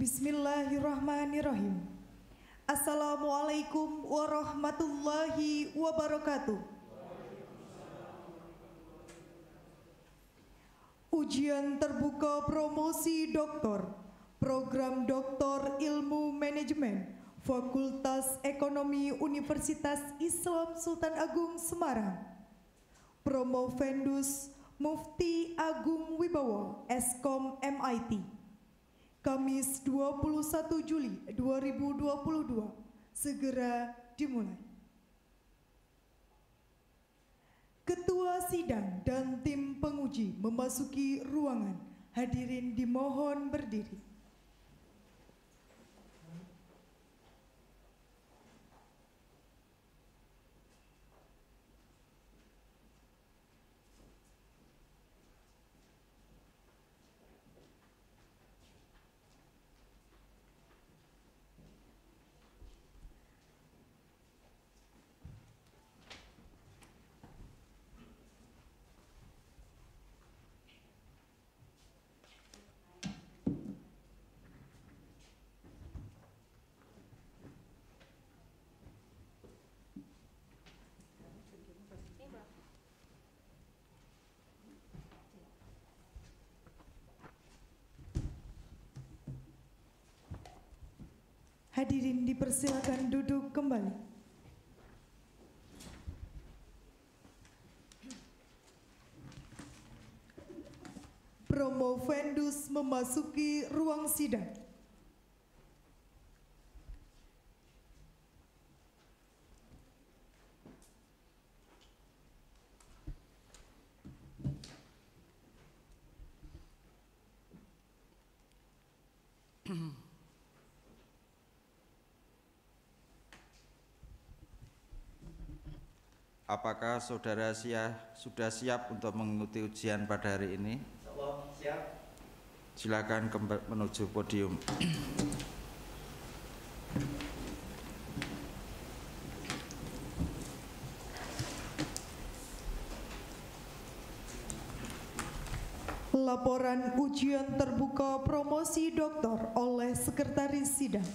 Bismillahirrahmanirrahim. Assalamualaikum warahmatullahi wabarakatuh. Ujian terbuka promosi doktor, program doktor ilmu manajemen, Fakultas Ekonomi Universitas Islam Sultan Agung Semarang. Promovendus Mufti Agung Wibowo, Eskom MIT. Kamis 21 Juli 2022 segera dimulai. Ketua sidang dan tim penguji memasuki ruangan. Hadirin dimohon berdiri. Hadirin dipersilakan duduk kembali. Promo Promovendus memasuki ruang sidang. Apakah saudara siap, sudah siap untuk mengikuti ujian pada hari ini? Siap. Silakan menuju podium. Laporan ujian terbuka promosi doktor oleh Sekretaris Sidang.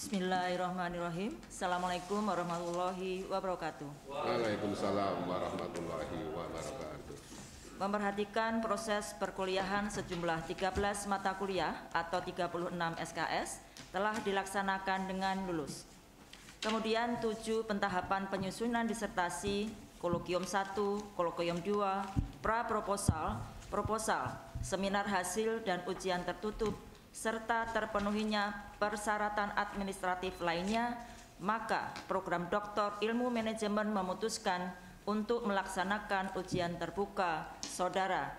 Bismillahirrahmanirrahim. Assalamualaikum warahmatullahi wabarakatuh. Waalaikumsalam warahmatullahi wabarakatuh. Memperhatikan proses perkuliahan sejumlah 13 mata kuliah atau 36 SKS telah dilaksanakan dengan lulus. Kemudian tujuh pentahapan penyusunan disertasi, kolokium 1, kolokium 2, pra-proposal, proposal, seminar hasil dan ujian tertutup serta terpenuhinya persyaratan administratif lainnya, maka program Doktor Ilmu Manajemen memutuskan untuk melaksanakan ujian terbuka saudara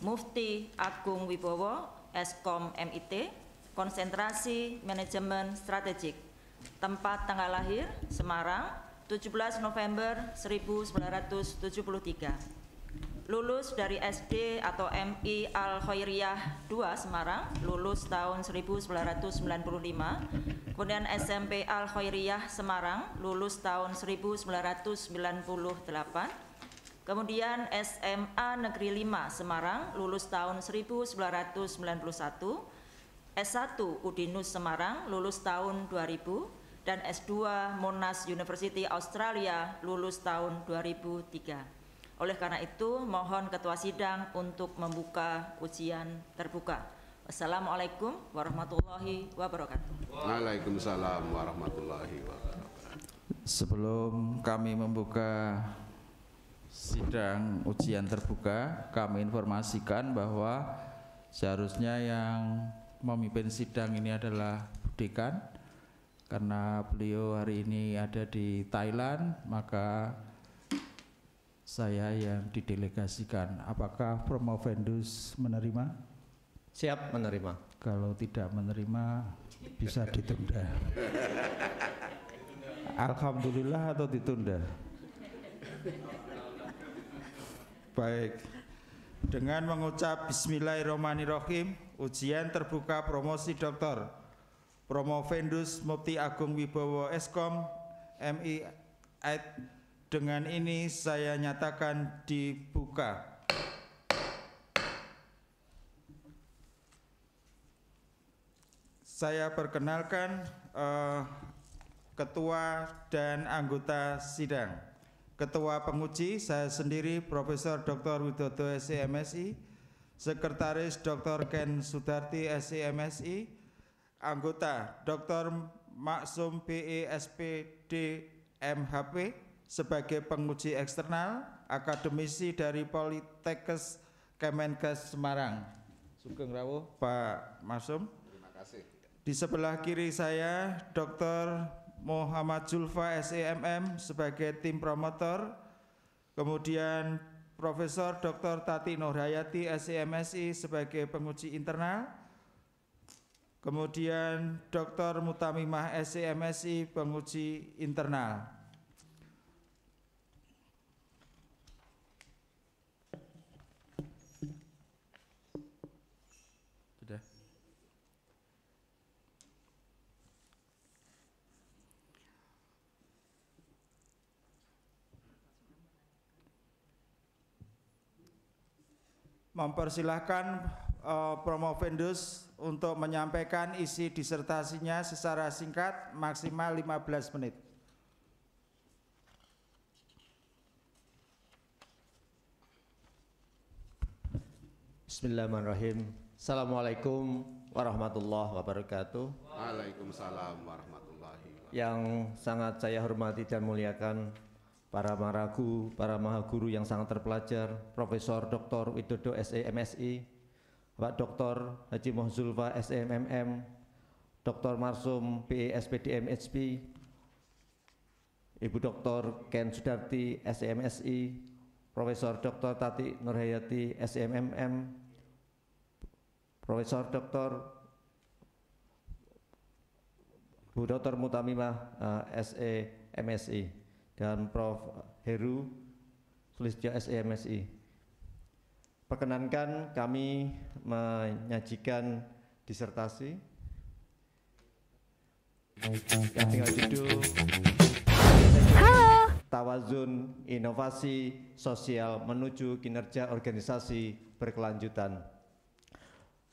Mufti Agung Wibowo, Eskom MIT, konsentrasi manajemen strategik. Tempat tanggal lahir Semarang, 17 November 1973 lulus dari SD atau MI Al Khairiyah 2 Semarang, lulus tahun 1995. Kemudian SMP Al Khairiyah Semarang, lulus tahun 1998. Kemudian SMA Negeri 5 Semarang, lulus tahun 1991. S1 Udinus Semarang, lulus tahun 2000 dan S2 Monash University Australia lulus tahun 2003. Oleh karena itu, mohon ketua sidang untuk membuka ujian terbuka. Wassalamualaikum warahmatullahi wabarakatuh. Waalaikumsalam warahmatullahi wabarakatuh. Sebelum kami membuka sidang ujian terbuka, kami informasikan bahwa seharusnya yang memimpin sidang ini adalah Dekan karena beliau hari ini ada di Thailand, maka saya yang didelegasikan. Apakah promovendus menerima? Siap menerima. Kalau tidak menerima bisa ditunda. Alhamdulillah atau ditunda? Baik. Dengan mengucap Bismillahirrahmanirrahim, ujian terbuka promosi doktor. Promovendus Mukti Agung Wibowo Eskom MI dengan ini saya nyatakan dibuka. Saya perkenalkan uh, ketua dan anggota sidang. Ketua penguji saya sendiri Profesor Dr. Widodo SCMSI, Sekretaris Dr. Ken Sudarti SCMSI, anggota Dr. Maksum BESPD MHP, sebagai penguji eksternal akademisi dari Politekes Kemenkes Semarang. Sugeng rawuh Pak Masum. Terima kasih. Di sebelah kiri saya Dr. Muhammad Zulfa SEMM sebagai tim promotor. Kemudian Profesor Dr. Tati Nurhayati SEMSI sebagai penguji internal. Kemudian Dr. Mutamimah SEMSI penguji internal. mempersilahkan uh, eh, promovendus untuk menyampaikan isi disertasinya secara singkat maksimal 15 menit. Bismillahirrahmanirrahim. Assalamualaikum warahmatullahi wabarakatuh. Waalaikumsalam warahmatullahi wabarakatuh. Yang sangat saya hormati dan muliakan para maragu, para mahaguru yang sangat terpelajar, Profesor Dr. Widodo SEMSI, Pak Dr. Haji Mohzulfa SMMM, e Dr. Marsum PESPDM HP, Ibu Dr. Ken Sudarti SMSI, e Profesor Dr. Tati Nurhayati SMMM, e Profesor Dr. Bu Dr. Mutamimah uh, eh, SEMSI dan Prof. Heru Sulistyo SEMSI. Perkenankan kami menyajikan disertasi yang tinggal judul Halo. Tawazun Inovasi Sosial Menuju Kinerja Organisasi Berkelanjutan.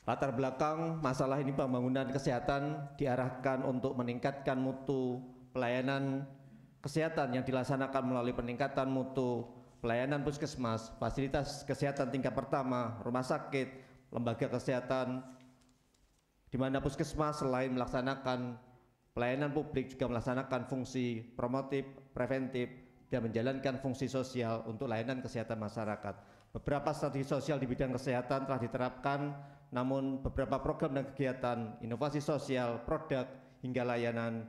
Latar belakang masalah ini pembangunan kesehatan diarahkan untuk meningkatkan mutu pelayanan kesehatan yang dilaksanakan melalui peningkatan mutu pelayanan puskesmas, fasilitas kesehatan tingkat pertama, rumah sakit, lembaga kesehatan, di mana puskesmas selain melaksanakan pelayanan publik juga melaksanakan fungsi promotif, preventif, dan menjalankan fungsi sosial untuk layanan kesehatan masyarakat. Beberapa strategi sosial di bidang kesehatan telah diterapkan, namun beberapa program dan kegiatan, inovasi sosial, produk, hingga layanan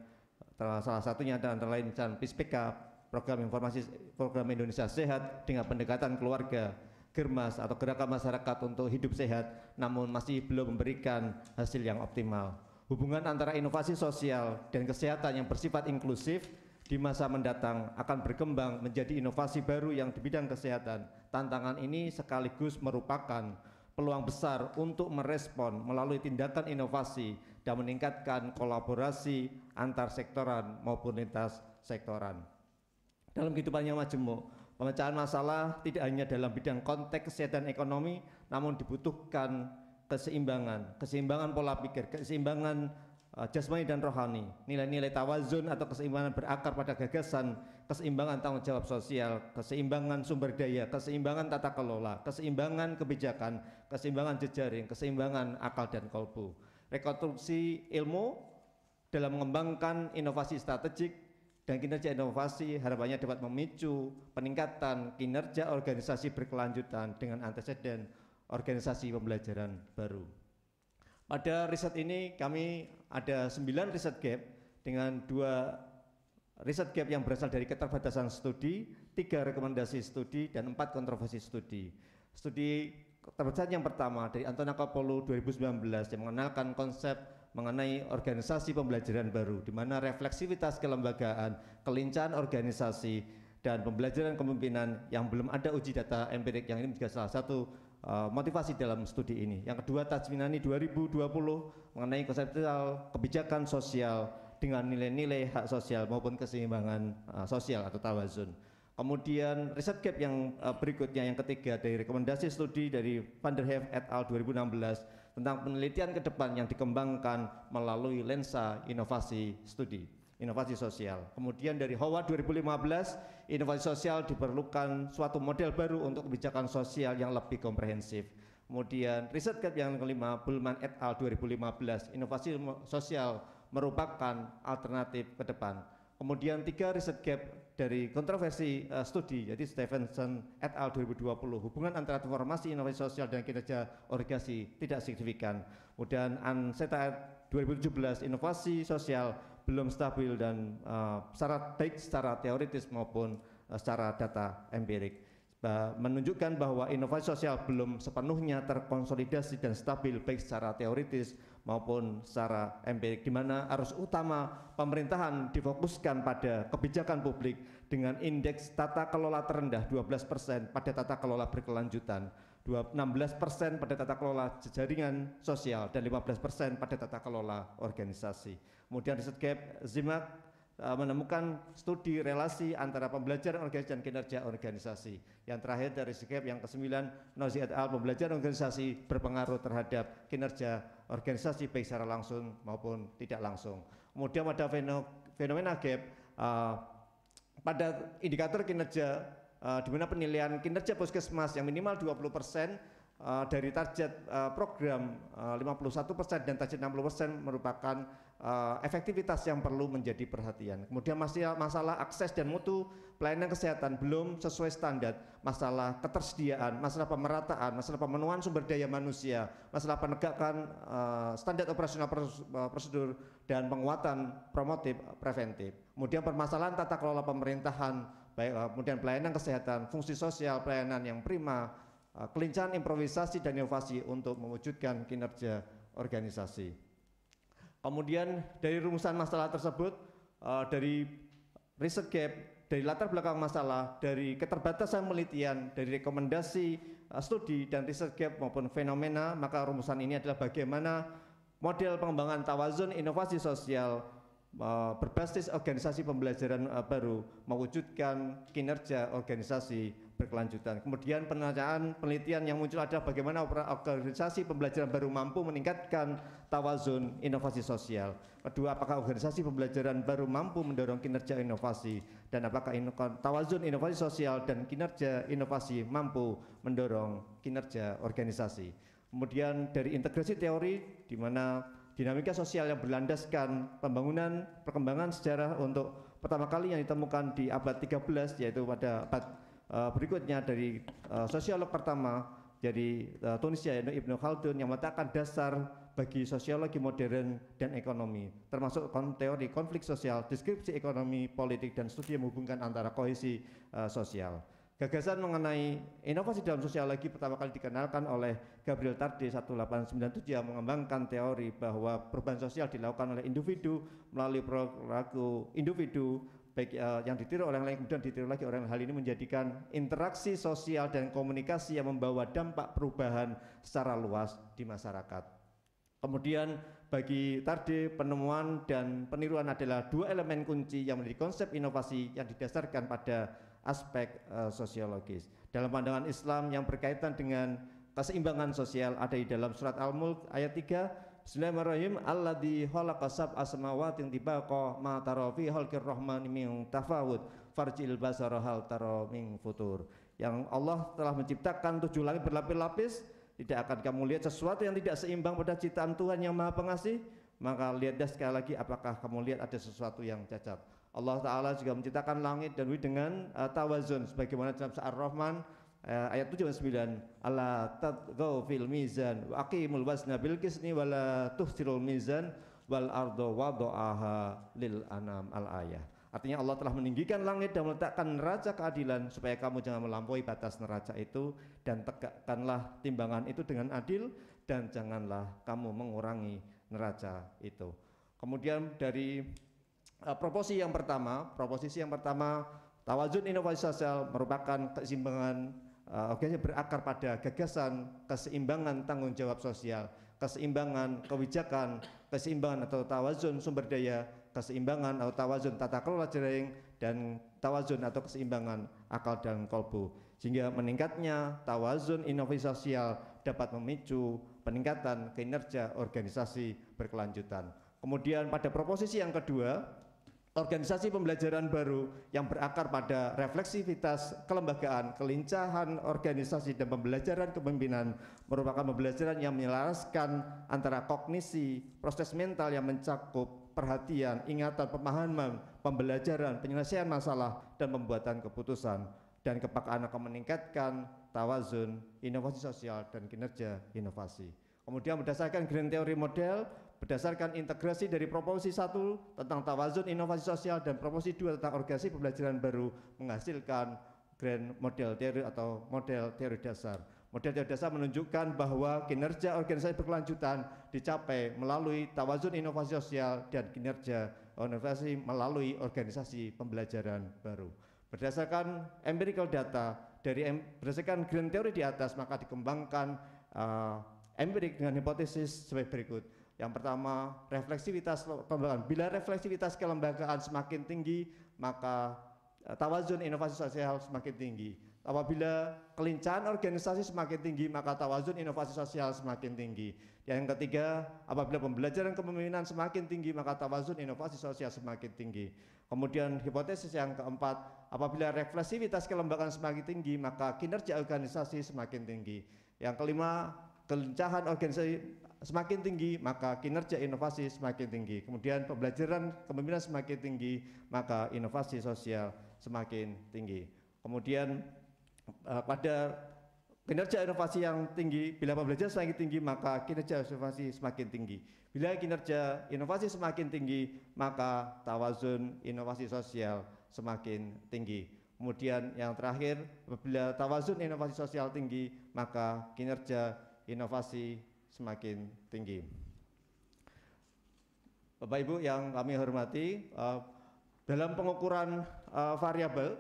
salah satunya dan antara lain Canpis PK, program informasi program Indonesia Sehat dengan pendekatan keluarga, germas atau gerakan masyarakat untuk hidup sehat namun masih belum memberikan hasil yang optimal. Hubungan antara inovasi sosial dan kesehatan yang bersifat inklusif di masa mendatang akan berkembang menjadi inovasi baru yang di bidang kesehatan. Tantangan ini sekaligus merupakan peluang besar untuk merespon melalui tindakan inovasi dan meningkatkan kolaborasi antar sektoran maupun lintas sektoran. Dalam kehidupan yang majemuk, pemecahan masalah tidak hanya dalam bidang konteks kesehatan ekonomi, namun dibutuhkan keseimbangan, keseimbangan pola pikir, keseimbangan uh, jasmani dan rohani, nilai-nilai tawazun atau keseimbangan berakar pada gagasan, keseimbangan tanggung jawab sosial, keseimbangan sumber daya, keseimbangan tata kelola, keseimbangan kebijakan, keseimbangan jejaring, keseimbangan akal dan kolbu rekonstruksi ilmu dalam mengembangkan inovasi strategik dan kinerja inovasi harapannya dapat memicu peningkatan kinerja organisasi berkelanjutan dengan antecedent organisasi pembelajaran baru. Pada riset ini kami ada 9 riset gap dengan dua riset gap yang berasal dari keterbatasan studi, tiga rekomendasi studi, dan empat kontroversi studi. Studi terbesar yang pertama dari Antonia Kapolu 2019 yang mengenalkan konsep mengenai organisasi pembelajaran baru di mana refleksivitas kelembagaan, kelincahan organisasi dan pembelajaran kepemimpinan yang belum ada uji data empirik yang ini juga salah satu uh, motivasi dalam studi ini. Yang kedua Tajminani 2020 mengenai konseptual kebijakan sosial dengan nilai-nilai hak sosial maupun keseimbangan uh, sosial atau tawazun. Kemudian riset gap yang eh, berikutnya yang ketiga dari rekomendasi studi dari Van der Heef et al 2016 tentang penelitian ke depan yang dikembangkan melalui lensa inovasi studi, inovasi sosial. Kemudian dari Howard 2015, inovasi sosial diperlukan suatu model baru untuk kebijakan sosial yang lebih komprehensif. Kemudian riset gap yang kelima Bulman et al 2015, inovasi sosial merupakan alternatif ke depan. Kemudian tiga riset gap dari kontroversi uh, studi, jadi Stevenson et al. 2020, hubungan antara transformasi inovasi sosial dan kinerja organisasi tidak signifikan. Kemudian Anseta 2017, inovasi sosial belum stabil dan uh, secara baik secara teoritis maupun uh, secara data empirik menunjukkan bahwa inovasi sosial belum sepenuhnya terkonsolidasi dan stabil baik secara teoritis maupun secara empirik di mana arus utama pemerintahan difokuskan pada kebijakan publik dengan indeks tata kelola terendah 12% pada tata kelola berkelanjutan 16% pada tata kelola jaringan sosial dan 15% pada tata kelola organisasi. Kemudian riset gap, ZIMAK Eh, menemukan studi relasi antara pembelajaran organisasi dan kinerja organisasi. Yang terakhir dari SIGEP yang kesembilan, et Al, pembelajaran organisasi berpengaruh terhadap kinerja organisasi baik secara langsung maupun tidak langsung. Kemudian pada fenomena gap, eh, pada indikator kinerja uh, di mana penilaian kinerja puskesmas yang minimal 20 persen dari target uh, program uh, 51 persen dan target 60 persen merupakan Eh, efektivitas yang perlu menjadi perhatian. Kemudian masih masalah akses dan mutu pelayanan kesehatan belum sesuai standar, masalah ketersediaan, masalah pemerataan, masalah pemenuhan sumber daya manusia, masalah penegakan eh, standar operasional eh, prosedur dan penguatan promotif preventif. Kemudian permasalahan tata kelola pemerintahan, baik kemudian pelayanan kesehatan, fungsi sosial, pelayanan yang prima, uh, kelincahan improvisasi dan inovasi untuk mewujudkan kinerja organisasi. Kemudian dari rumusan masalah tersebut, uh, dari riset gap, dari latar belakang masalah, dari keterbatasan penelitian, dari rekomendasi uh, studi dan riset gap maupun fenomena, maka rumusan ini adalah bagaimana model pengembangan tawazun inovasi sosial uh, berbasis organisasi pembelajaran uh, baru mewujudkan kinerja organisasi berkelanjutan. Kemudian penelitian penelitian yang muncul adalah bagaimana organisasi pembelajaran baru mampu meningkatkan tawazun inovasi sosial. Kedua, apakah organisasi pembelajaran baru mampu mendorong kinerja inovasi dan apakah ino tawazun inovasi sosial dan kinerja inovasi mampu mendorong kinerja organisasi. Kemudian dari integrasi teori di mana dinamika sosial yang berlandaskan pembangunan perkembangan sejarah untuk pertama kali yang ditemukan di abad 13 yaitu pada abad Eh, berikutnya dari uh, sosiolog pertama dari uh, Tunisia Ibnu Khaldun yang meletakkan dasar bagi sosiologi modern dan ekonomi, termasuk teori konflik sosial, deskripsi ekonomi, politik, dan studi yang menghubungkan antara kohesi uh, sosial. Gagasan mengenai inovasi dalam sosiologi pertama kali dikenalkan oleh Gabriel Tarde 1897 yang mengembangkan teori bahwa perubahan sosial dilakukan oleh individu melalui perilaku individu baik uh, yang ditiru orang lain kemudian ditiru lagi orang hal ini menjadikan interaksi sosial dan komunikasi yang membawa dampak perubahan secara luas di masyarakat. Kemudian bagi Tarde penemuan dan peniruan adalah dua elemen kunci yang menjadi konsep inovasi yang didasarkan pada aspek uh, sosiologis. Dalam pandangan Islam yang berkaitan dengan keseimbangan sosial ada di dalam surat Al-Mulk ayat 3 Bismillahirrahmanirrahim. Alladzi khalaqa sab'a samawati tibaqa ma tara fi khalqir rahmani min tafawud farjil basara hal taro min futur. Yang Allah telah menciptakan tujuh langit berlapis-lapis, tidak akan kamu lihat sesuatu yang tidak seimbang pada ciptaan Tuhan yang Maha Pengasih, maka lihatlah sekali lagi apakah kamu lihat ada sesuatu yang cacat. Allah taala juga menciptakan langit dan bumi dengan uh, tawazun sebagaimana dalam saat rahman Eh, ayat 7 dan 9 Allah tadghaw fil mizan wa aqimul wazna bil kisni wa la tuhsirul mizan wal ardo wada'aha lil anam al ayah artinya Allah telah meninggikan langit dan meletakkan neraca keadilan supaya kamu jangan melampaui batas neraca itu dan tegakkanlah timbangan itu dengan adil dan janganlah kamu mengurangi neraca itu kemudian dari uh, eh, proposisi yang pertama proposisi yang pertama Tawazun inovasi sosial merupakan keseimbangan Eh, organisasi berakar pada gagasan, keseimbangan tanggung jawab sosial, keseimbangan kebijakan, keseimbangan atau tawazun sumber daya, keseimbangan atau tawazun tata kelola jaring dan tawazun atau keseimbangan akal dan kolbu. Sehingga meningkatnya tawazun inovasi sosial dapat memicu peningkatan kinerja organisasi berkelanjutan. Kemudian pada proposisi yang kedua, organisasi pembelajaran baru yang berakar pada refleksivitas, kelembagaan, kelincahan organisasi dan pembelajaran kepemimpinan merupakan pembelajaran yang menyelaraskan antara kognisi, proses mental yang mencakup perhatian, ingatan, pemahaman, pembelajaran, penyelesaian masalah, dan pembuatan keputusan dan kepakaan akan meningkatkan tawazun, inovasi sosial, dan kinerja inovasi. Kemudian berdasarkan green theory model, berdasarkan integrasi dari proposisi 1 tentang tawazun inovasi sosial dan proposisi 2 tentang organisasi pembelajaran baru menghasilkan grand model teori atau model teori dasar. Model teori dasar menunjukkan bahwa kinerja organisasi berkelanjutan dicapai melalui tawazun inovasi sosial dan kinerja inovasi melalui organisasi pembelajaran baru. Berdasarkan empirical data dari berdasarkan grand teori di atas maka dikembangkan uh, empirik dengan hipotesis sebagai berikut yang pertama, refleksivitas kelembagaan. Bila refleksivitas kelembagaan semakin tinggi, maka eh, tawazun inovasi sosial semakin tinggi. Apabila kelincahan organisasi semakin tinggi, maka tawazun inovasi sosial semakin tinggi. yang ketiga, apabila pembelajaran kepemimpinan semakin tinggi, maka tawazun inovasi sosial semakin tinggi. Kemudian hipotesis yang keempat, apabila refleksivitas kelembagaan semakin tinggi, maka kinerja organisasi semakin tinggi. Yang kelima, kelincahan organisasi semakin tinggi, maka kinerja inovasi semakin tinggi. Kemudian pembelajaran kepemimpinan semakin tinggi, maka inovasi sosial semakin tinggi. Kemudian eh, pada kinerja inovasi yang tinggi, bila pembelajaran semakin tinggi, maka kinerja inovasi semakin tinggi. Bila kinerja inovasi semakin tinggi, maka tawazun inovasi sosial semakin tinggi. Kemudian yang terakhir, bila tawazun inovasi sosial tinggi, maka kinerja inovasi semakin tinggi. Bapak Ibu yang kami hormati, uh, dalam pengukuran uh, variabel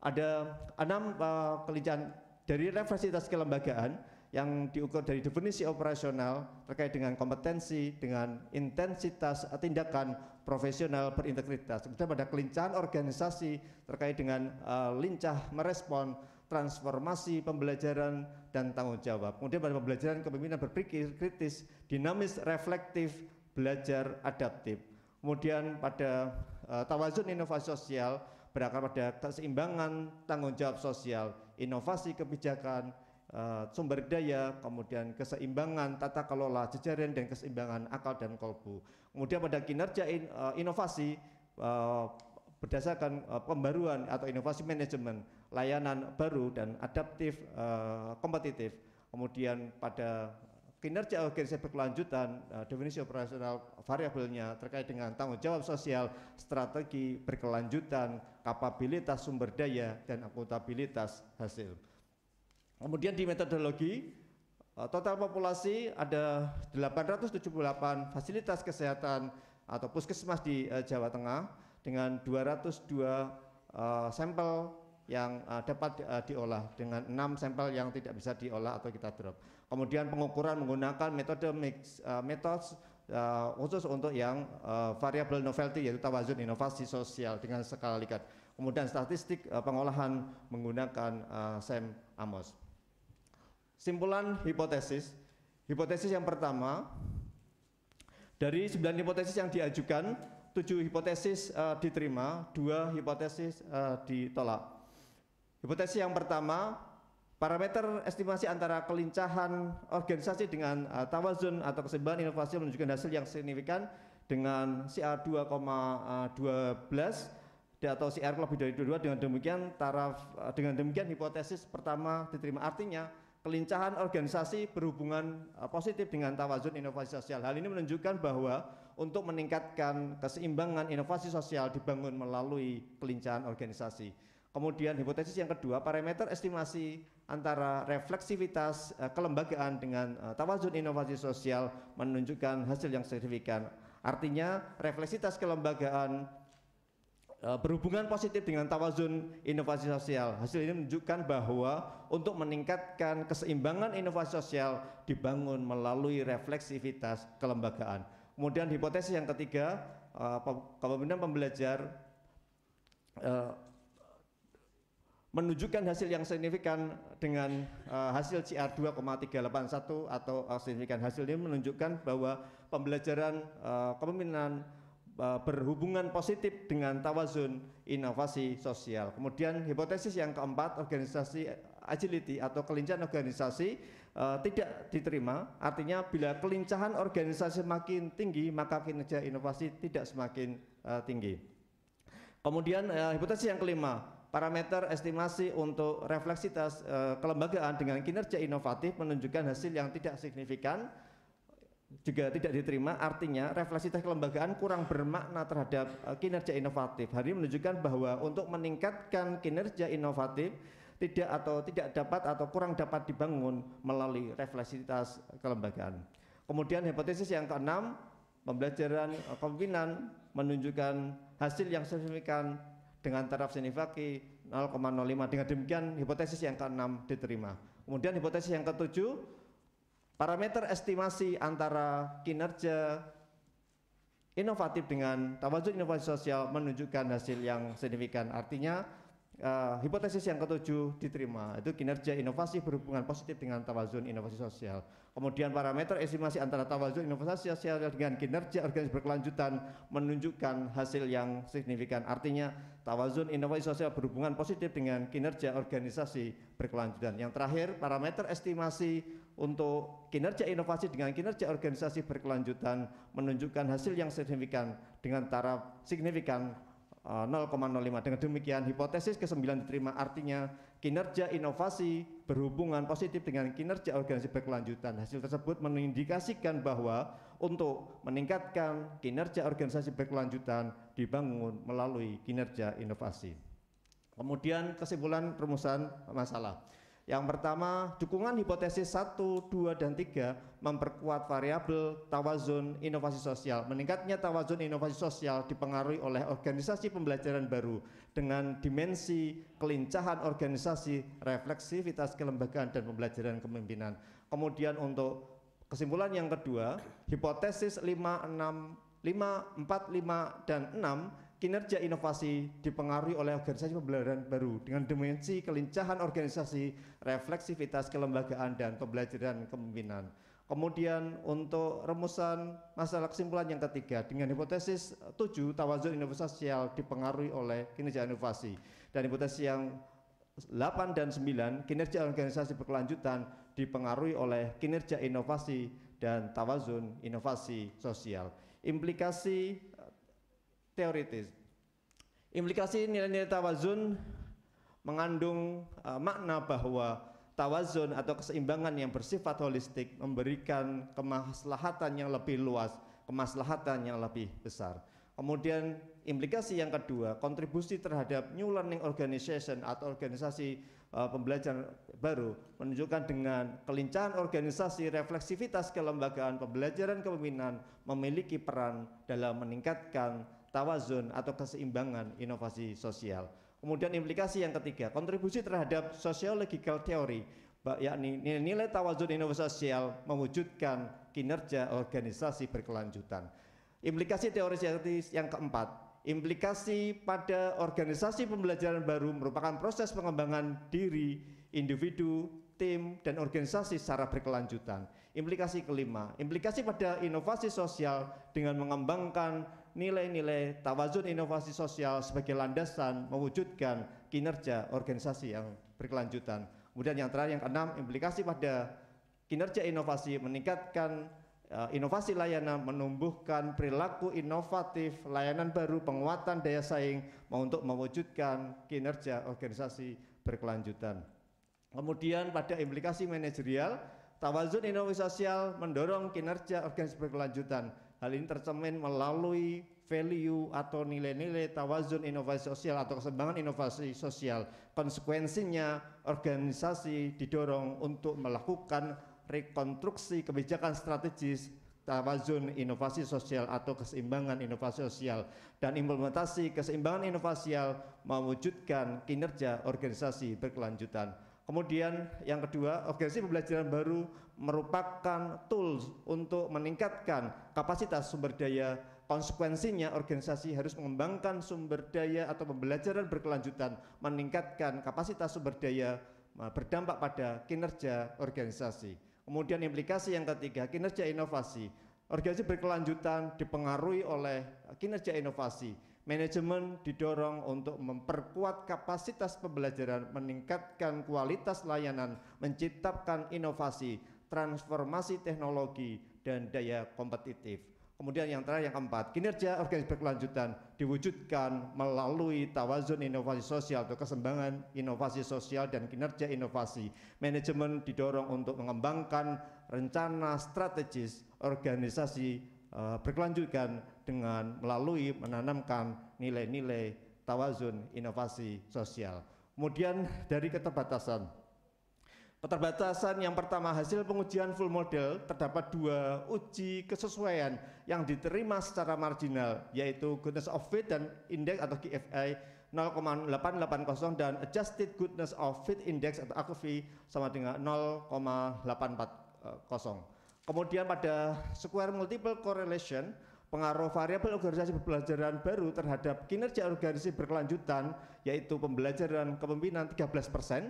ada enam uh, kelincahan dari referensitas kelembagaan yang diukur dari definisi operasional terkait dengan kompetensi, dengan intensitas tindakan profesional berintegritas. Kemudian pada kelincahan organisasi terkait dengan uh, lincah merespon transformasi, pembelajaran, dan tanggung jawab. Kemudian pada pembelajaran kepemimpinan berpikir kritis, dinamis, reflektif, belajar adaptif. Kemudian pada uh, tawazun inovasi sosial berakar pada keseimbangan tanggung jawab sosial, inovasi kebijakan, uh, sumber daya, kemudian keseimbangan tata kelola jejaring dan keseimbangan akal dan kolbu. Kemudian pada kinerja in, uh, inovasi uh, berdasarkan uh, pembaruan atau inovasi manajemen layanan baru dan adaptif uh, kompetitif kemudian pada kinerja organisasi berkelanjutan uh, definisi operasional variabelnya terkait dengan tanggung jawab sosial strategi berkelanjutan kapabilitas sumber daya dan akuntabilitas hasil kemudian di metodologi total populasi ada 878 fasilitas kesehatan atau puskesmas di Jawa Tengah dengan 202 uh, eh, sampel yang eh, dapat eh, diolah dengan enam sampel yang tidak bisa diolah atau kita drop. Kemudian pengukuran menggunakan metode mix uh, methods khusus untuk yang uh, variable novelty yaitu tawazun inovasi sosial dengan skala likat. Kemudian statistik pengolahan menggunakan SEM Amos. Simpulan hipotesis. Hipotesis yang pertama dari 9 hipotesis yang diajukan tujuh hipotesis uh, diterima, dua hipotesis uh, ditolak. Hipotesis yang pertama, parameter estimasi antara kelincahan organisasi dengan uh, eh, tawazun atau keseimbangan inovasi menunjukkan hasil yang signifikan dengan CR 2,12 atau CR lebih dari 22 dengan demikian taraf dengan demikian hipotesis pertama diterima artinya kelincahan organisasi berhubungan positif dengan tawazun inovasi sosial. Hal ini menunjukkan bahwa untuk meningkatkan keseimbangan inovasi sosial dibangun melalui kelincahan organisasi. Kemudian hipotesis yang kedua, parameter estimasi antara refleksivitas eh, kelembagaan dengan eh, tawazun inovasi sosial menunjukkan hasil yang signifikan. Artinya refleksitas kelembagaan eh, berhubungan positif dengan tawazun inovasi sosial. Hasil ini menunjukkan bahwa untuk meningkatkan keseimbangan inovasi sosial dibangun melalui refleksivitas kelembagaan. Kemudian hipotesis yang ketiga, kepemimpinan eh, pembelajar eh, menunjukkan hasil yang signifikan dengan eh, hasil CR 2,381 atau signifikan hasil ini menunjukkan bahwa pembelajaran kepemimpinan berhubungan positif dengan tawazun inovasi sosial. Kemudian hipotesis yang keempat organisasi agility atau kelincahan organisasi Eh, tidak diterima, artinya bila kelincahan organisasi makin tinggi maka kinerja inovasi tidak semakin uh, tinggi. Kemudian uh, eh, hipotesis yang kelima, parameter estimasi untuk refleksitas uh, kelembagaan dengan kinerja inovatif menunjukkan hasil yang tidak signifikan juga tidak diterima artinya refleksitas kelembagaan kurang bermakna terhadap kinerja inovatif hari menunjukkan bahwa untuk meningkatkan kinerja inovatif tidak atau tidak dapat atau kurang dapat dibangun melalui refleksitas kelembagaan. Kemudian hipotesis yang keenam, pembelajaran kepemimpinan menunjukkan hasil yang signifikan dengan taraf sinifaki 0,05. Dengan demikian hipotesis yang keenam diterima. Kemudian hipotesis yang ketujuh, parameter estimasi antara kinerja inovatif dengan tawazun inovasi sosial menunjukkan hasil yang signifikan. Artinya Eh, hipotesis yang ketujuh diterima itu kinerja inovasi berhubungan positif dengan tawazun inovasi sosial. Kemudian parameter estimasi antara tawazun inovasi sosial dengan kinerja organisasi berkelanjutan menunjukkan hasil yang signifikan. Artinya tawazun inovasi sosial berhubungan positif dengan kinerja organisasi berkelanjutan. Yang terakhir parameter estimasi untuk kinerja inovasi dengan kinerja organisasi berkelanjutan menunjukkan hasil yang signifikan dengan taraf signifikan 0,05. Eh, dengan demikian hipotesis ke-9 diterima artinya kinerja inovasi berhubungan positif dengan kinerja organisasi berkelanjutan. Hasil tersebut mengindikasikan bahwa untuk meningkatkan kinerja organisasi berkelanjutan dibangun melalui kinerja inovasi. Kemudian kesimpulan rumusan masalah. Yang pertama, dukungan hipotesis 1, 2, dan 3 memperkuat variabel tawazun inovasi sosial. Meningkatnya tawazun inovasi sosial dipengaruhi oleh organisasi pembelajaran baru dengan dimensi kelincahan organisasi, refleksivitas kelembagaan, dan pembelajaran kepemimpinan. Kemudian untuk kesimpulan yang kedua, hipotesis 5, 6, 5, 4, 5, dan 6 kinerja inovasi dipengaruhi oleh organisasi pembelajaran baru dengan dimensi kelincahan organisasi, refleksivitas kelembagaan dan pembelajaran kepemimpinan. Kemudian untuk remusan masalah kesimpulan yang ketiga dengan hipotesis 7 tawazun inovasi sosial dipengaruhi oleh kinerja inovasi dan hipotesis yang 8 dan 9 kinerja organisasi berkelanjutan dipengaruhi oleh kinerja inovasi dan tawazun inovasi sosial. Implikasi teoritis. Implikasi nilai-nilai tawazun mengandung uh, makna bahwa tawazun atau keseimbangan yang bersifat holistik memberikan kemaslahatan yang lebih luas, kemaslahatan yang lebih besar. Kemudian implikasi yang kedua, kontribusi terhadap new learning organization atau organisasi uh, e, pembelajaran baru menunjukkan dengan kelincahan organisasi, refleksivitas kelembagaan, pembelajaran kepemimpinan memiliki peran dalam meningkatkan tawazun atau keseimbangan inovasi sosial. Kemudian implikasi yang ketiga, kontribusi terhadap sociological theory, yakni nilai tawazun inovasi sosial mewujudkan kinerja organisasi berkelanjutan. Implikasi teoris yang keempat, implikasi pada organisasi pembelajaran baru merupakan proses pengembangan diri individu, tim, dan organisasi secara berkelanjutan. Implikasi kelima, implikasi pada inovasi sosial dengan mengembangkan nilai-nilai tawazun inovasi sosial sebagai landasan mewujudkan kinerja organisasi yang berkelanjutan. Kemudian yang terakhir yang keenam implikasi pada kinerja inovasi meningkatkan eh, inovasi layanan menumbuhkan perilaku inovatif, layanan baru, penguatan daya saing untuk mewujudkan kinerja organisasi berkelanjutan. Kemudian pada implikasi manajerial, tawazun inovasi sosial mendorong kinerja organisasi berkelanjutan Hal ini tercemin melalui value atau nilai-nilai tawazun inovasi sosial atau keseimbangan inovasi sosial. Konsekuensinya organisasi didorong untuk melakukan rekonstruksi kebijakan strategis tawazun inovasi sosial atau keseimbangan inovasi sosial dan implementasi keseimbangan inovasi sosial mewujudkan kinerja organisasi berkelanjutan. Kemudian yang kedua, organisasi pembelajaran baru merupakan tools untuk meningkatkan kapasitas sumber daya. Konsekuensinya organisasi harus mengembangkan sumber daya atau pembelajaran berkelanjutan, meningkatkan kapasitas sumber daya e, berdampak pada kinerja organisasi. Kemudian implikasi yang ketiga, kinerja inovasi. Organisasi berkelanjutan dipengaruhi oleh kinerja inovasi Manajemen didorong untuk memperkuat kapasitas pembelajaran, meningkatkan kualitas layanan, menciptakan inovasi, transformasi teknologi, dan daya kompetitif. Kemudian yang terakhir yang keempat, kinerja organisasi berkelanjutan diwujudkan melalui tawazun inovasi sosial atau kesembangan inovasi sosial dan kinerja inovasi. Manajemen didorong untuk mengembangkan rencana strategis organisasi eh, berkelanjutan dengan melalui menanamkan nilai-nilai tawazun inovasi sosial. Kemudian dari keterbatasan. Keterbatasan yang pertama hasil pengujian full model terdapat dua uji kesesuaian yang diterima secara marginal yaitu goodness of fit dan index atau KFI 0,880 dan adjusted goodness of fit index atau AKFI sama dengan 0,840. Eh, Kemudian pada square multiple correlation pengaruh variabel organisasi pembelajaran baru terhadap kinerja organisasi berkelanjutan yaitu pembelajaran kepemimpinan 13%, persen,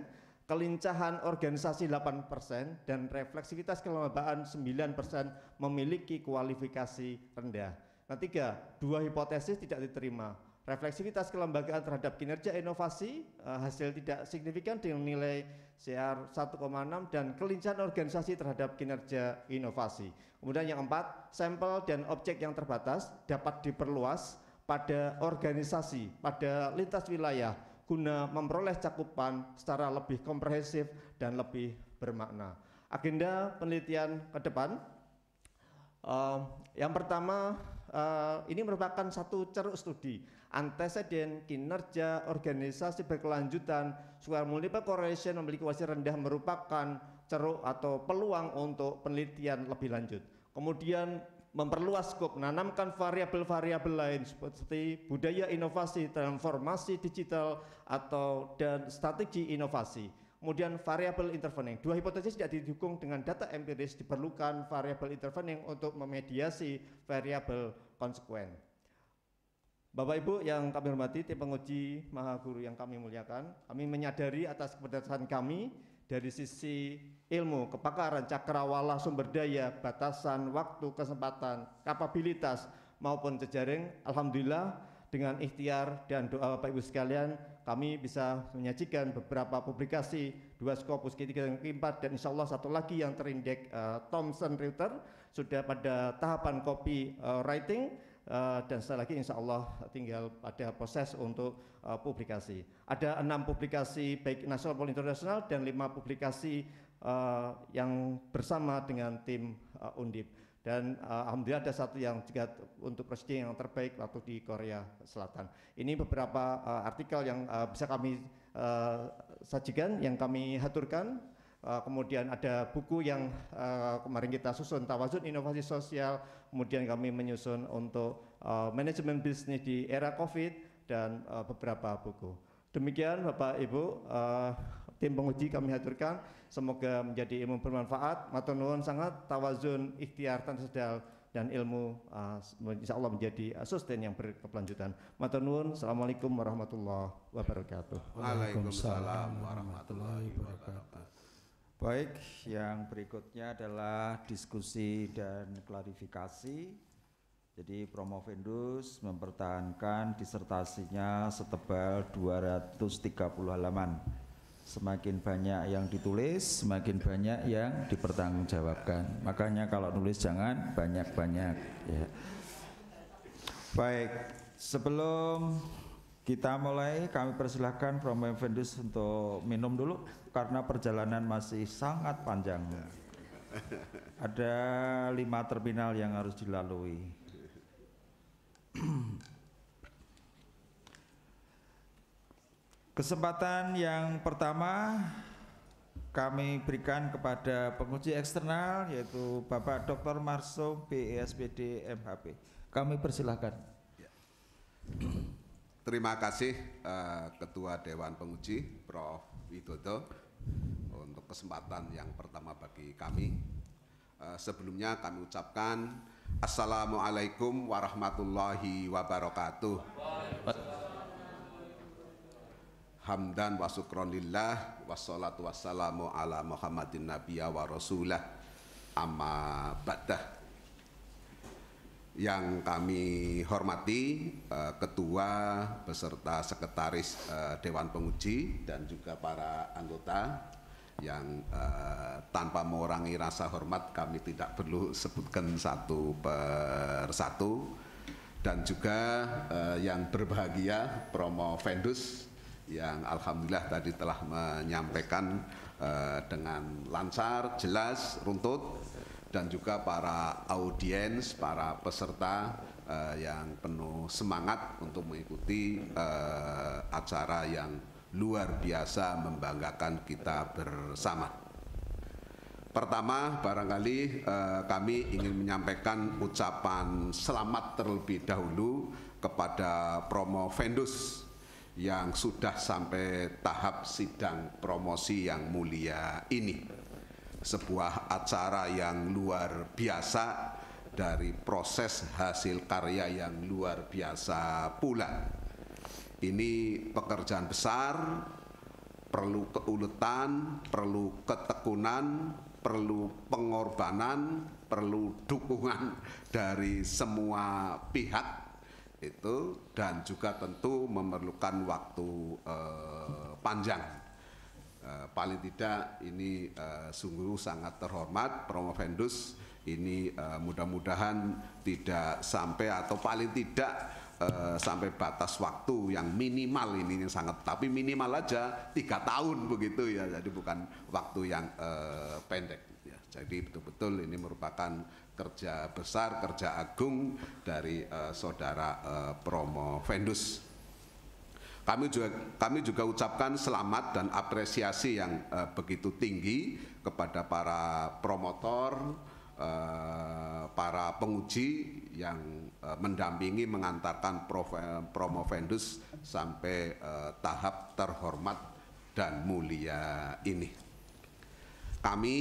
kelincahan organisasi 8% persen, dan refleksivitas kelembagaan 9% persen memiliki kualifikasi rendah. Nah, tiga, dua hipotesis tidak diterima Refleksivitas kelembagaan terhadap kinerja inovasi eh, hasil tidak signifikan dengan nilai CR 1,6 dan kelincahan organisasi terhadap kinerja inovasi. Kemudian yang keempat, sampel dan objek yang terbatas dapat diperluas pada organisasi, pada lintas wilayah guna memperoleh cakupan secara lebih komprehensif dan lebih bermakna. Agenda penelitian ke depan Uh, yang pertama, uh, ini merupakan satu ceruk studi antecedent, kinerja, organisasi berkelanjutan. Square multiple correlation memiliki wasir rendah merupakan ceruk atau peluang untuk penelitian lebih lanjut. Kemudian memperluas skop, menanamkan variabel-variabel lain seperti budaya inovasi, transformasi digital atau dan strategi inovasi. Kemudian variabel intervening. Dua hipotesis tidak didukung dengan data empiris diperlukan variabel intervening untuk memediasi variabel konsekuen. Bapak Ibu yang kami hormati, tim penguji Maha Guru yang kami muliakan, kami menyadari atas kepedesan kami dari sisi ilmu, kepakaran, cakrawala, sumber daya, batasan, waktu, kesempatan, kapabilitas maupun jejaring. Alhamdulillah dengan ikhtiar dan doa Bapak Ibu sekalian, kami bisa menyajikan beberapa publikasi, dua skopus K3 dan K4 dan insya Allah satu lagi yang terindek uh, eh, Thomson Reuters sudah pada tahapan copy uh, writing Eh, dan setelah lagi insya Allah tinggal pada proses untuk uh, publikasi. Ada enam publikasi baik nasional maupun internasional dan lima publikasi uh, yang bersama dengan tim uh, Undip. Dan uh, alhamdulillah ada satu yang juga untuk presiden yang terbaik waktu di Korea Selatan. Ini beberapa uh, artikel yang uh, bisa kami uh, sajikan, yang kami haturkan Eh, kemudian ada buku yang eh, kemarin kita susun Tawazun Inovasi Sosial, kemudian kami menyusun untuk eh, manajemen bisnis di era Covid dan beberapa buku. Demikian Bapak Ibu tim penguji kami haturkan semoga menjadi ilmu bermanfaat, matur nuwun sangat tawazun ikhtiar tan sedal dan ilmu uh, insya Allah menjadi asisten yang berkelanjutan. Matur nuwun. Assalamualaikum warahmatullahi wabarakatuh. Waalaikumsalam warahmatullahi wabarakatuh. Baik, yang berikutnya adalah diskusi dan klarifikasi. Jadi Promovendus mempertahankan disertasinya setebal 230 halaman. Semakin banyak yang ditulis, semakin banyak yang dipertanggungjawabkan. Makanya kalau nulis jangan banyak-banyak. Ya. Baik, sebelum kita mulai, kami persilahkan From Vendus untuk minum dulu karena perjalanan masih sangat panjang. Ada lima terminal yang harus dilalui. Kesempatan yang pertama kami berikan kepada penguji eksternal yaitu Bapak Dr. Marso BESPD MHP. Kami persilahkan. Yeah. Terima kasih uh, Ketua Dewan Penguji Prof. Widodo untuk kesempatan yang pertama bagi kami. Uh, sebelumnya kami ucapkan Assalamualaikum warahmatullahi wabarakatuh. Hamdan wa syukronillah lillah wassalatu wassalamu ala Muhammadin nabiyya wa rasulah amma ba'dah yang kami hormati uh, ketua beserta sekretaris uh, Dewan Penguji dan juga para anggota yang uh, tanpa mengurangi rasa hormat kami tidak perlu sebutkan satu per satu dan juga uh, yang berbahagia Promo Vendus yang alhamdulillah tadi telah menyampaikan uh, dengan lancar, jelas, runtut dan juga para audiens, para peserta uh, yang penuh semangat untuk mengikuti uh, acara yang luar biasa membanggakan kita bersama. Pertama, barangkali eh, kami ingin menyampaikan ucapan selamat terlebih dahulu kepada promo vendus yang sudah sampai tahap sidang promosi yang mulia ini sebuah acara yang luar biasa dari proses hasil karya yang luar biasa pula. Ini pekerjaan besar, perlu keuletan, perlu ketekunan, perlu pengorbanan, perlu dukungan dari semua pihak itu dan juga tentu memerlukan waktu eh, panjang Eh, paling tidak ini uh, sungguh sangat terhormat Promo Vendus ini uh, mudah-mudahan tidak sampai atau paling tidak uh, sampai batas waktu yang minimal ini yang sangat tapi minimal aja tiga tahun begitu ya jadi bukan waktu yang uh, pendek ya jadi betul-betul ini merupakan kerja besar kerja agung dari uh, saudara uh, Promo Vendus kami juga kami juga ucapkan selamat dan apresiasi yang uh, begitu tinggi kepada para promotor, uh, para penguji yang uh, mendampingi mengantarkan promo vendus sampai uh, tahap terhormat dan mulia ini kami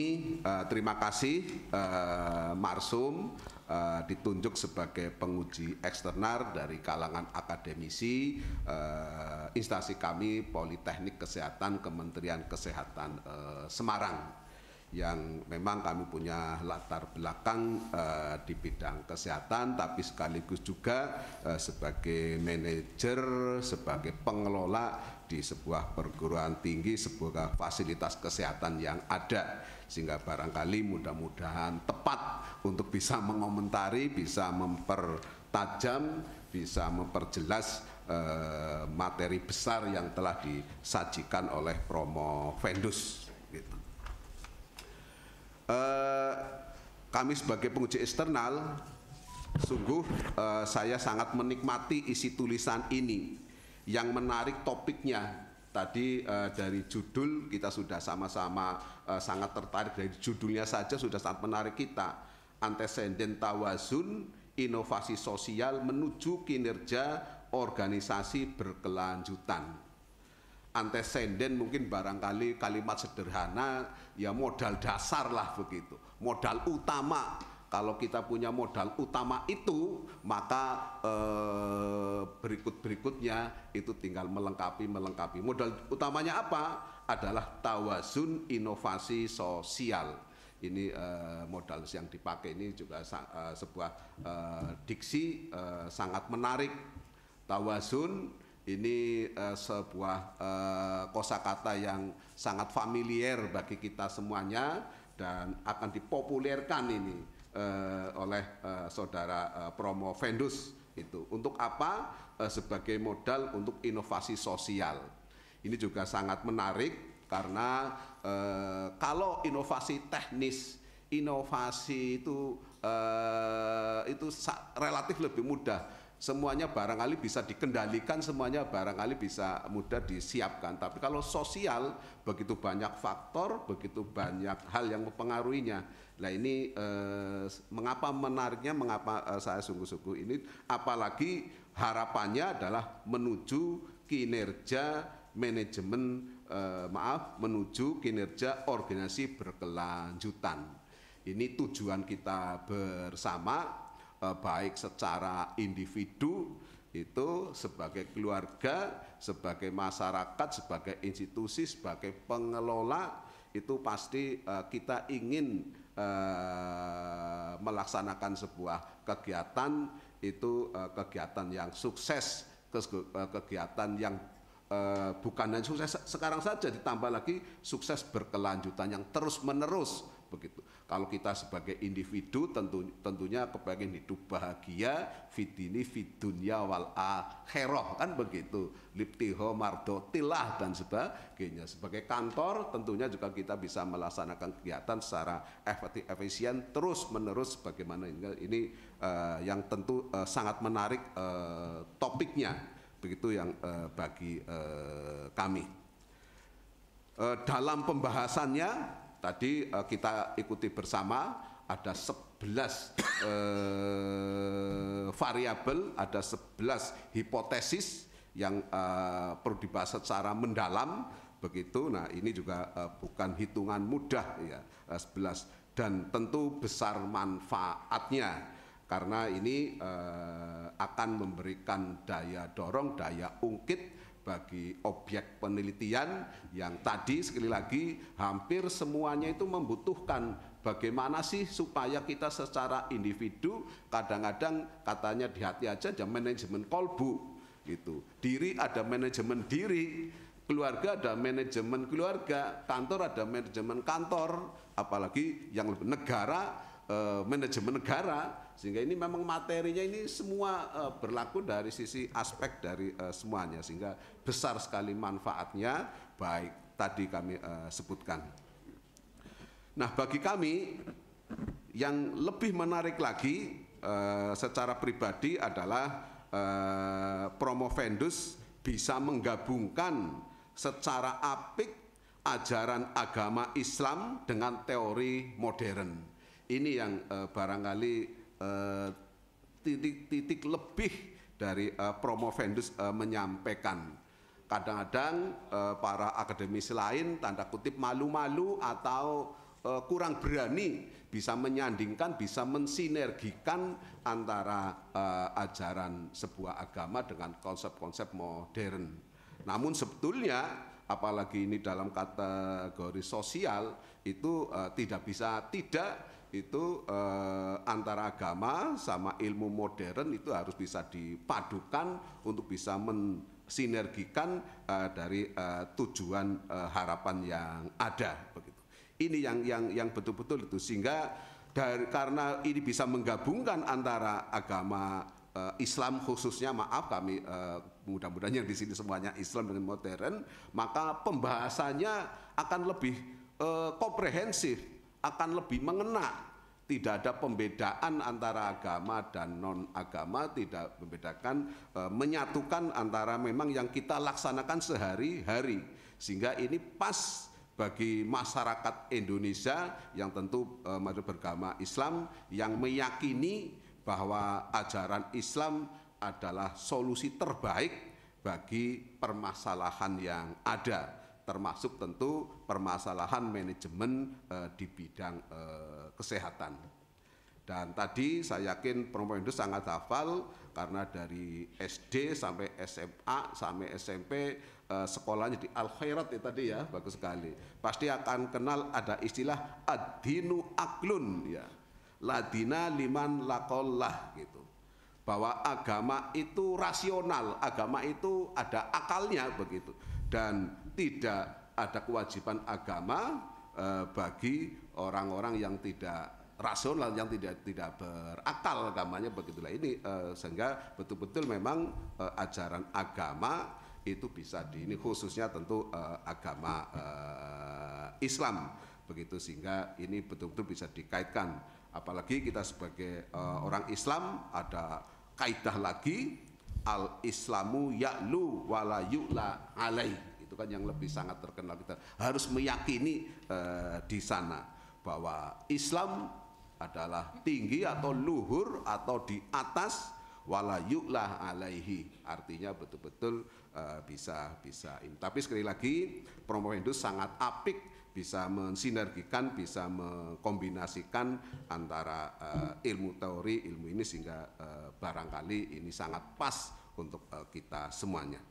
uh, terima kasih uh, Marsum uh, ditunjuk sebagai penguji eksternal dari kalangan akademisi uh, instansi kami Politeknik Kesehatan Kementerian Kesehatan uh, Semarang yang memang kami punya latar belakang uh, di bidang kesehatan tapi sekaligus juga uh, sebagai manajer sebagai pengelola di sebuah perguruan tinggi, sebuah fasilitas kesehatan yang ada sehingga barangkali mudah-mudahan tepat untuk bisa mengomentari, bisa mempertajam, bisa memperjelas eh, materi besar yang telah disajikan oleh Promo Vendus. Gitu. Eh, kami sebagai penguji eksternal sungguh eh, saya sangat menikmati isi tulisan ini yang menarik topiknya tadi uh, dari judul kita sudah sama-sama uh, sangat tertarik dari judulnya saja sudah sangat menarik kita antecedent tawazun inovasi sosial menuju kinerja organisasi berkelanjutan antecedent mungkin barangkali kalimat sederhana ya modal dasar lah begitu modal utama kalau kita punya modal utama itu, maka eh, berikut-berikutnya itu tinggal melengkapi-melengkapi. Modal utamanya apa? Adalah tawasun inovasi sosial ini eh, modal yang dipakai ini juga eh, sebuah diksi sangat menarik tawasun ini uh, sebuah uh, kosakata yang sangat familiar bagi kita semuanya dan akan dipopulerkan ini uh, oleh uh, saudara uh, Promo Vendus itu. Untuk apa? Uh, sebagai modal untuk inovasi sosial. Ini juga sangat menarik karena uh, kalau inovasi teknis, inovasi itu uh, itu relatif lebih mudah semuanya barangkali bisa dikendalikan, semuanya barangkali bisa mudah disiapkan. Tapi kalau sosial begitu banyak faktor, begitu banyak hal yang mempengaruhinya. Nah ini eh, mengapa menariknya, mengapa eh, saya sungguh-sungguh ini, apalagi harapannya adalah menuju kinerja manajemen eh, maaf menuju kinerja organisasi berkelanjutan. Ini tujuan kita bersama Eh, baik secara individu itu sebagai keluarga, sebagai masyarakat, sebagai institusi, sebagai pengelola itu pasti eh, kita ingin eh, melaksanakan sebuah kegiatan itu eh, kegiatan yang sukses, eh, kegiatan yang eh, bukan hanya sukses sekarang saja ditambah lagi sukses berkelanjutan yang terus menerus begitu. Kalau kita sebagai individu tentu, tentunya kepengen hidup bahagia fitini fitunya wal akhiroh kan begitu liptiho tilah dan sebagainya. Sebagai kantor tentunya juga kita bisa melaksanakan kegiatan secara efektif efisien terus menerus bagaimana ini uh, yang tentu uh, sangat menarik uh, topiknya begitu yang uh, bagi uh, kami. dalam pembahasannya Tadi uh, kita ikuti bersama ada 11 uh, eh, variabel, ada 11 hipotesis yang uh, perlu dibahas secara mendalam begitu. Nah, ini juga uh, bukan hitungan mudah ya, 11 dan tentu besar manfaatnya karena ini uh, akan memberikan daya dorong, daya ungkit bagi objek penelitian yang tadi sekali lagi hampir semuanya itu membutuhkan bagaimana sih supaya kita secara individu kadang-kadang katanya di hati aja ada manajemen kolbu gitu. Diri ada manajemen diri, keluarga ada manajemen keluarga, kantor ada manajemen kantor, apalagi yang negara eh, manajemen negara sehingga ini memang materinya ini semua uh, berlaku dari sisi aspek dari uh, semuanya sehingga besar sekali manfaatnya baik tadi kami uh, sebutkan. Nah, bagi kami yang lebih menarik lagi uh, secara pribadi adalah uh, promo vendus bisa menggabungkan secara apik ajaran agama Islam dengan teori modern. Ini yang uh, barangkali titik-titik eh, uh, lebih dari uh, promo vendus uh, menyampaikan. Kadang-kadang uh, para akademisi lain tanda kutip malu-malu atau uh, kurang berani bisa menyandingkan, bisa mensinergikan antara uh, ajaran sebuah agama dengan konsep-konsep modern. Namun sebetulnya apalagi ini dalam kategori sosial itu uh, tidak bisa tidak itu eh, antara agama sama ilmu modern itu harus bisa dipadukan untuk bisa mensinergikan eh, dari eh, tujuan eh, harapan yang ada begitu. Ini yang yang yang betul-betul itu sehingga dari karena ini bisa menggabungkan antara agama eh, Islam khususnya maaf kami eh, mudah-mudahan yang di sini semuanya Islam dan modern maka pembahasannya akan lebih eh, komprehensif akan lebih mengena. Tidak ada pembedaan antara agama dan non agama, tidak membedakan, e, menyatukan antara memang yang kita laksanakan sehari-hari. Sehingga ini pas bagi masyarakat Indonesia yang tentu e, beragama Islam yang meyakini bahwa ajaran Islam adalah solusi terbaik bagi permasalahan yang ada termasuk tentu permasalahan manajemen eh, di bidang eh, kesehatan. Dan tadi saya yakin perempuan itu sangat hafal karena dari SD sampai SMA sampai SMP eh, sekolahnya di Al Khairat ya tadi ya bagus sekali. Pasti akan kenal ada istilah adinu aklun ya. Ladina liman lakolah gitu bahwa agama itu rasional, agama itu ada akalnya begitu. Dan tidak ada kewajiban agama eh, bagi orang-orang yang tidak rasional yang tidak tidak berakal agamanya begitulah ini eh, sehingga betul-betul memang eh, ajaran agama itu bisa di ini khususnya tentu eh, agama eh, Islam begitu sehingga ini betul-betul bisa dikaitkan apalagi kita sebagai eh, orang Islam ada kaidah lagi al Islamu ya'lu wala yu'la alaih itu kan yang lebih sangat terkenal kita harus meyakini eh, di sana bahwa Islam adalah tinggi atau luhur atau di atas wala yuklah alaihi artinya betul-betul eh, bisa bisa ini tapi sekali lagi promo itu sangat apik bisa mensinergikan bisa mengkombinasikan antara uh, ilmu teori ilmu ini sehingga uh, barangkali ini sangat pas untuk uh, kita semuanya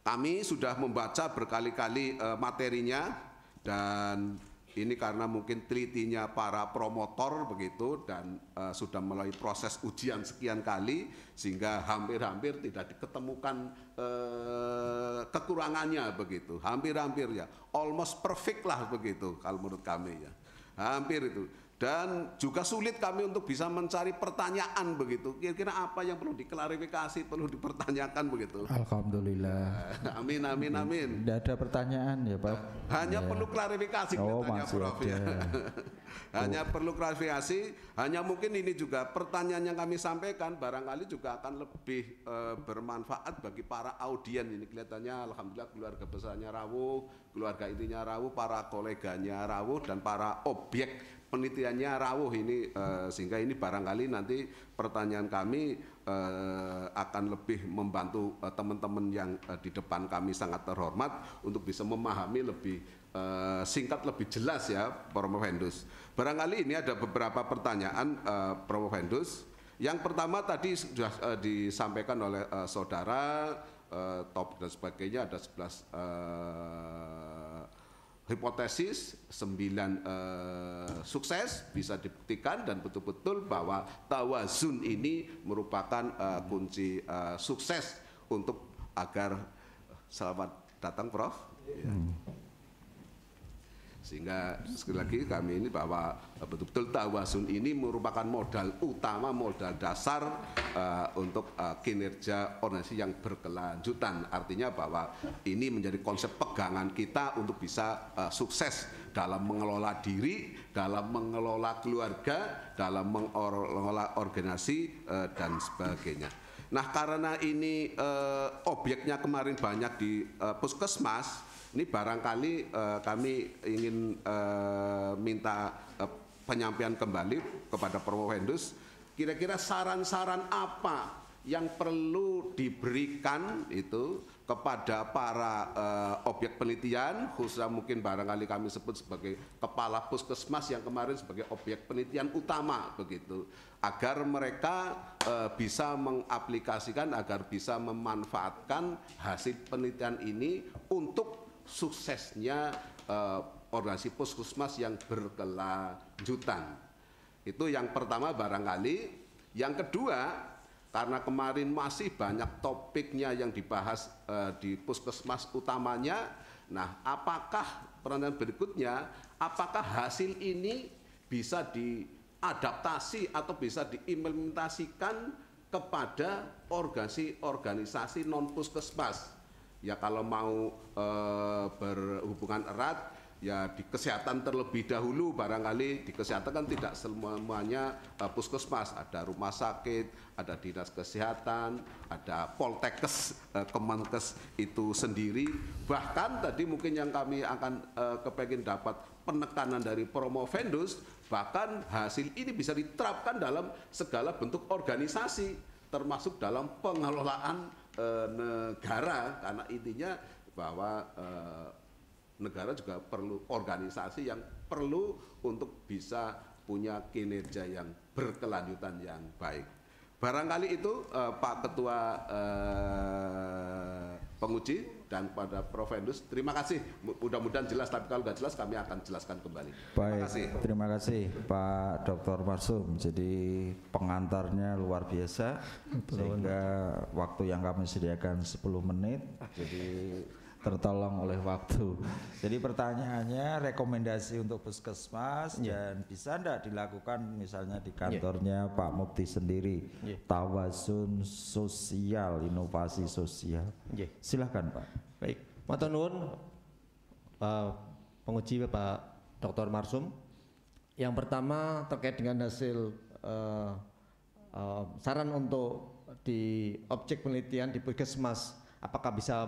kami sudah membaca berkali-kali uh, materinya dan ini karena mungkin telitinya para promotor begitu dan uh, sudah melalui proses ujian sekian kali sehingga hampir-hampir tidak diketemukan uh, kekurangannya begitu hampir-hampir ya almost perfect lah begitu kalau menurut kami ya hampir itu dan juga sulit kami untuk bisa mencari pertanyaan begitu. Kira-kira apa yang perlu diklarifikasi, perlu dipertanyakan begitu. Alhamdulillah. amin, amin, amin. Tidak ada pertanyaan ya Pak. Hanya ya. perlu klarifikasi oh, tanya Prof ya. hanya oh. perlu klarifikasi. Hanya mungkin ini juga pertanyaan yang kami sampaikan barangkali juga akan lebih e, bermanfaat bagi para audien ini kelihatannya. Alhamdulillah keluarga besarnya Rawuh, keluarga intinya Rawuh, para koleganya Rawuh dan para objek penelitiannya rawuh ini uh, sehingga ini barangkali nanti pertanyaan kami uh, akan lebih membantu eh, teman-teman uh, yang uh, di depan kami sangat terhormat untuk bisa memahami lebih uh, singkat lebih jelas ya Prof. Hendus. Barangkali ini ada beberapa pertanyaan uh, Prof. Hendus. Yang pertama tadi sudah uh, disampaikan oleh uh, saudara uh, top dan sebagainya ada 11 uh, hipotesis 9 uh, eh, sukses bisa dibuktikan dan betul-betul bahwa tawazun ini merupakan uh, kunci uh, sukses untuk agar selamat datang Prof. Yeah. Hmm. Sehingga sekali lagi kami ini bahwa betul-betul tawasun ini merupakan modal utama, modal dasar uh, untuk uh, kinerja organisasi yang berkelanjutan. Artinya bahwa ini menjadi konsep pegangan kita untuk bisa uh, sukses dalam mengelola diri, dalam mengelola keluarga, dalam mengelola organisasi uh, dan sebagainya. Nah karena ini uh, obyeknya kemarin banyak di uh, puskesmas, ini barangkali uh, kami ingin uh, minta uh, penyampaian kembali kepada Prof Hendus. kira-kira saran-saran apa yang perlu diberikan itu kepada para uh, objek penelitian khususnya mungkin barangkali kami sebut sebagai kepala puskesmas yang kemarin sebagai objek penelitian utama begitu agar mereka uh, bisa mengaplikasikan agar bisa memanfaatkan hasil penelitian ini untuk suksesnya uh, eh, organisasi puskesmas yang berkelanjutan. Itu yang pertama barangkali. Yang kedua, karena kemarin masih banyak topiknya yang dibahas uh, di puskesmas utamanya, nah apakah peranan berikutnya, apakah hasil ini bisa diadaptasi atau bisa diimplementasikan kepada organisasi-organisasi non puskesmas ya kalau mau e, berhubungan erat ya di kesehatan terlebih dahulu barangkali di kesehatan kan tidak semuanya e, puskesmas ada rumah sakit ada dinas kesehatan ada poltekkes e, eh, kemenkes itu sendiri bahkan tadi mungkin yang kami akan e, kepengen dapat penekanan dari promo vendus bahkan hasil ini bisa diterapkan dalam segala bentuk organisasi termasuk dalam pengelolaan e, negara karena intinya bahwa e, negara juga perlu organisasi yang perlu untuk bisa punya kinerja yang berkelanjutan yang baik. Barangkali itu e, Pak Ketua e, penguji dan pada Prof. Endus. Terima kasih. Mudah-mudahan jelas, tapi kalau nggak jelas kami akan jelaskan kembali. Baik, terima kasih. Terima kasih Pak Dr. Marsum. Jadi pengantarnya luar biasa, sehingga waktu yang kami sediakan 10 menit. Ah, jadi tertolong oleh waktu. Jadi pertanyaannya rekomendasi untuk puskesmas yeah. dan bisa tidak dilakukan misalnya di iya. kantornya yeah. Pak Mukti sendiri yeah. tawasun sosial inovasi sosial. Yeah. Silahkan Pak. Baik. Matur nuwun Pak penguji Bapak Dr. Marsum. Yang pertama terkait dengan hasil uh, uh, saran untuk di objek penelitian di puskesmas apakah bisa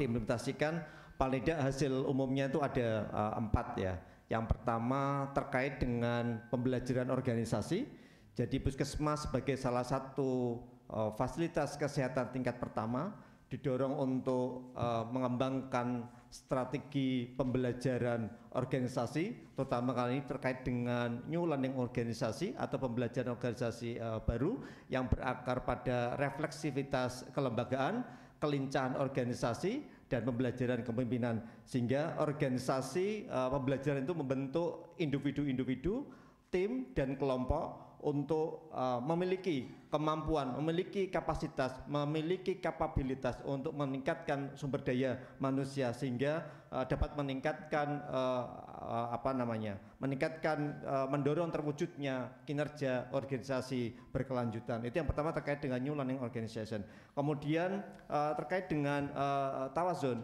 diimplementasikan paling tidak hasil umumnya itu ada uh, empat ya yang pertama terkait dengan pembelajaran organisasi jadi puskesmas sebagai salah satu uh, fasilitas kesehatan tingkat pertama didorong untuk uh, mengembangkan strategi pembelajaran organisasi, terutama kali ini terkait dengan new learning organisasi atau pembelajaran organisasi uh, baru yang berakar pada refleksivitas kelembagaan kelincahan organisasi dan pembelajaran kepemimpinan sehingga organisasi uh, pembelajaran itu membentuk individu-individu, tim dan kelompok untuk uh, memiliki kemampuan, memiliki kapasitas, memiliki kapabilitas untuk meningkatkan sumber daya manusia sehingga uh, dapat meningkatkan uh, uh, apa namanya? meningkatkan uh, mendorong terwujudnya kinerja organisasi berkelanjutan. Itu yang pertama terkait dengan new learning organization. Kemudian uh, terkait dengan uh, tawazun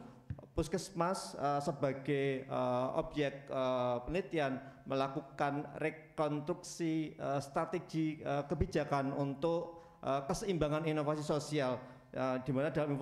puskesmas uh, sebagai uh, objek uh, penelitian melakukan rekonstruksi uh, strategi uh, kebijakan untuk uh, keseimbangan inovasi sosial uh, di mana dalam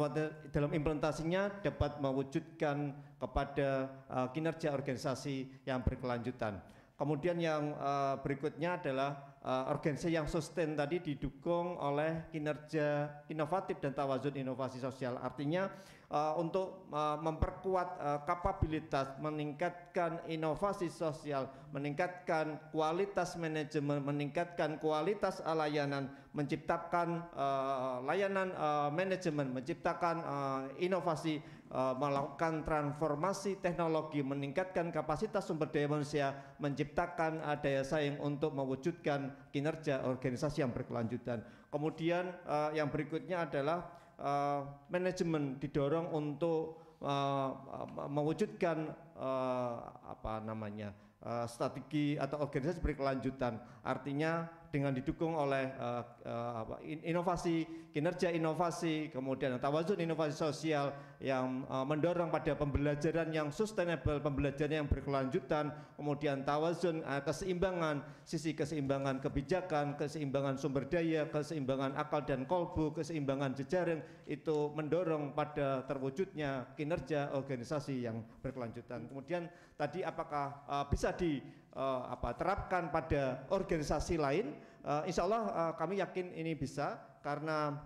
dalam implementasinya dapat mewujudkan kepada uh, kinerja organisasi yang berkelanjutan. Kemudian yang uh, berikutnya adalah uh, organisasi yang sustain tadi didukung oleh kinerja inovatif dan tawazun inovasi sosial. Artinya Eh, untuk uh, memperkuat uh, kapabilitas, meningkatkan inovasi sosial, meningkatkan kualitas manajemen, meningkatkan kualitas layanan, menciptakan uh, layanan uh, manajemen, menciptakan uh, inovasi, uh, melakukan transformasi teknologi, meningkatkan kapasitas sumber daya manusia, menciptakan uh, daya saing untuk mewujudkan kinerja organisasi yang berkelanjutan. Kemudian uh, yang berikutnya adalah uh, manajemen didorong untuk uh, mewujudkan uh, apa namanya uh, strategi atau organisasi berkelanjutan. Artinya dengan didukung oleh uh, inovasi kinerja inovasi kemudian tawazun inovasi sosial yang uh, mendorong pada pembelajaran yang sustainable pembelajaran yang berkelanjutan kemudian tawazun uh, keseimbangan sisi keseimbangan kebijakan keseimbangan sumber daya keseimbangan akal dan kolbu keseimbangan jejaring itu mendorong pada terwujudnya kinerja organisasi yang berkelanjutan kemudian tadi apakah uh, bisa di uh, apa terapkan pada organisasi lain, uh, eh, insya Allah uh, eh, kami yakin ini bisa karena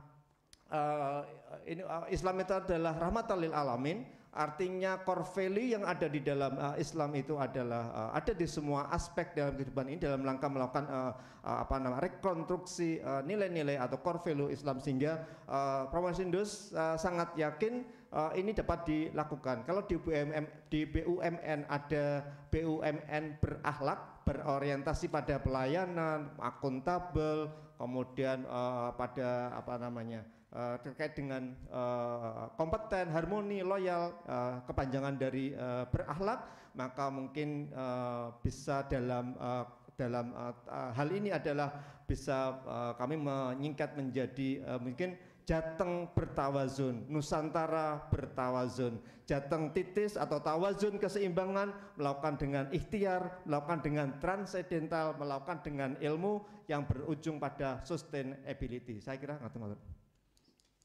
uh, ini uh, Islam itu adalah rahmatan lil alamin. Artinya core value yang ada di dalam uh, Islam itu adalah uh, ada di semua aspek dalam kehidupan ini dalam langkah melakukan uh, uh, apa namanya rekonstruksi nilai-nilai uh, atau core value Islam sehingga uh, Prof. Indus uh, sangat yakin uh, ini dapat dilakukan. Kalau di BUMN, di BUMN ada BUMN berakhlak, berorientasi pada pelayanan, akuntabel, kemudian uh, pada apa namanya uh, terkait dengan uh, kompeten, harmoni, loyal, uh, kepanjangan dari uh, berakhlak, maka mungkin uh, bisa dalam uh, dalam uh, hal ini adalah bisa uh, kami menyingkat menjadi uh, mungkin Jateng bertawazun, Nusantara bertawazun. Jateng titis atau tawazun keseimbangan melakukan dengan ikhtiar, melakukan dengan transidental, melakukan dengan ilmu yang berujung pada sustainability. Saya kira nggak terlalu.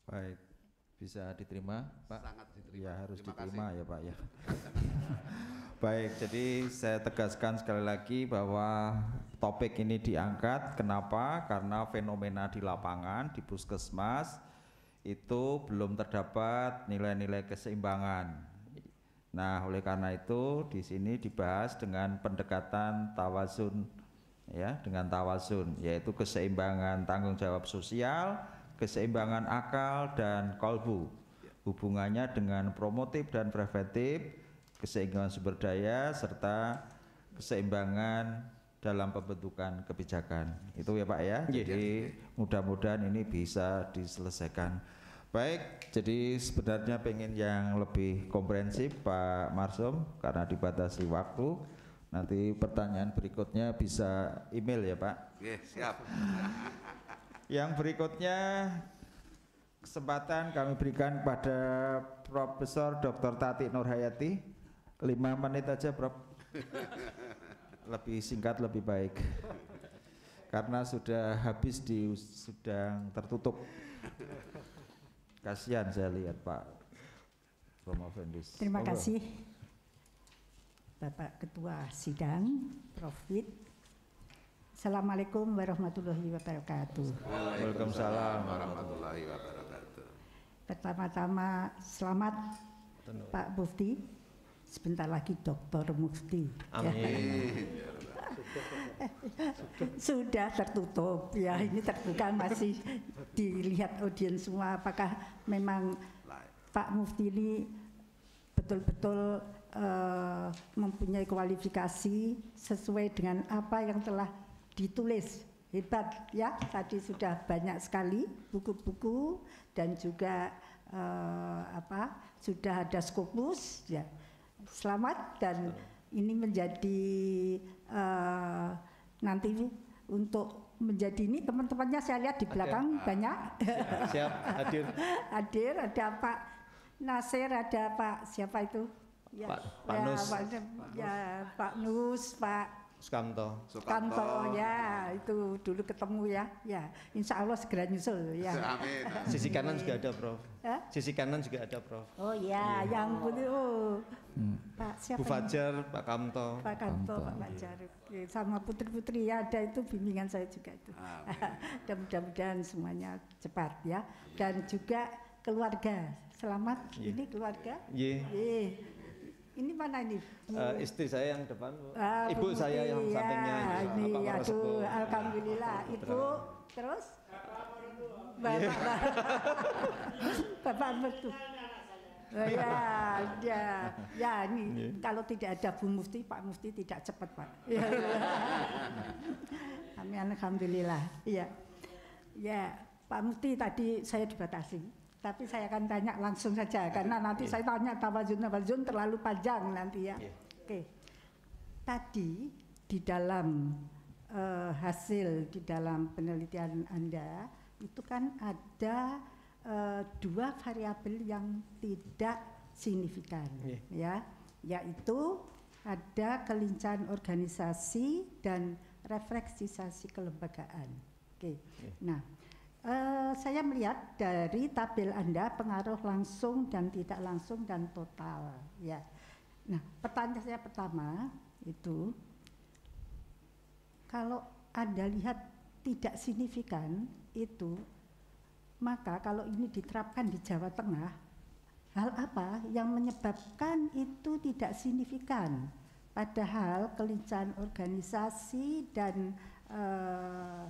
Baik, bisa diterima, Pak? Sangat diterima. Ya harus Terima diterima kasih. ya, Pak ya. Baik, jadi saya tegaskan sekali lagi bahwa topik ini diangkat. Kenapa? Karena fenomena di lapangan, di puskesmas, itu belum terdapat nilai-nilai keseimbangan. Nah, oleh karena itu di sini dibahas dengan pendekatan tawasun ya, dengan tawasun yaitu keseimbangan tanggung jawab sosial, keseimbangan akal dan kolbu. Hubungannya dengan promotif dan preventif, keseimbangan sumber daya serta keseimbangan dalam pembentukan kebijakan. Itu ya Pak ya. Iya, jadi iya. mudah-mudahan ini bisa diselesaikan. Baik, jadi sebenarnya pengen yang lebih komprehensif Pak Marsum karena dibatasi waktu. Nanti pertanyaan berikutnya bisa email ya Pak. Oke, iya, siap. yang berikutnya kesempatan kami berikan pada Profesor Dr. Tati Nurhayati. 5 menit aja, Prof. lebih singkat lebih baik karena sudah habis di sedang tertutup kasihan saya lihat Pak Romo Fendis terima oh, kasih Bapak Ketua Sidang Profit Assalamualaikum warahmatullahi wabarakatuh Waalaikumsalam warahmatullahi wabarakatuh Pertama-tama selamat Pak Bufti sebentar lagi dokter mufti. Amin. Sudah tertutup ya ini terbuka masih dilihat audiens semua apakah memang Pak Mufti ini betul-betul uh, mempunyai kualifikasi sesuai dengan apa yang telah ditulis hebat ya tadi sudah banyak sekali buku-buku dan juga uh, apa sudah ada skopus ya selamat dan ini menjadi uh, nanti untuk menjadi ini teman-temannya saya lihat di belakang ada, ah. banyak. Siap, siap hadir. hadir ada Pak Nasir, ada Pak siapa itu? Ya, Pak, Pak ya, Nus. Pak, ya, Pak Nus, Pak Sukanto. Sukanto. ya itu dulu ketemu ya ya Insya Allah segera nyusul ya. Amin. Sisi kanan juga ada Prof. Hah? Sisi kanan juga ada Prof. Oh iya, iya. ya, yang putih oh. Hmm. Pak siapa? Bu Fajar, Pak Kamto. Pak Kamto, Pak Fajar sama putri putri ya ada itu bimbingan saya juga itu. Dan mudah-mudahan semuanya cepat ya dan juga keluarga selamat iya. ini keluarga. Iya. Ini mana ini? Uh, istri saya yang depan, Bu. Ah, Ibu Bumudi, saya yang iya. sampingnya. Ya, sampingnya. ini Bapak aduh, alhamdulillah. ya, Ibu, terus? Bapak, yeah. Bapak, Bapak, Oh, ya, ya, ya ini yeah. kalau tidak ada Bu Mufti, Pak Mufti tidak cepat Pak. Iya, iya. Amin, alhamdulillah. Ya, ya Pak Mufti tadi saya dibatasi. Tapi saya akan tanya langsung saja karena nanti yeah. saya tanya tawazun jun terlalu panjang nanti ya. Yeah. Oke. Tadi di dalam uh, hasil di dalam penelitian Anda itu kan ada uh, dua variabel yang tidak signifikan yeah. ya, yaitu ada kelincahan organisasi dan refleksisasi kelembagaan. Oke. Yeah. Nah, Eh, saya melihat dari tabel Anda pengaruh langsung dan tidak langsung dan total ya. Nah, pertanyaan saya pertama itu kalau Anda lihat tidak signifikan itu maka kalau ini diterapkan di Jawa Tengah hal apa yang menyebabkan itu tidak signifikan padahal kelincahan organisasi dan uh,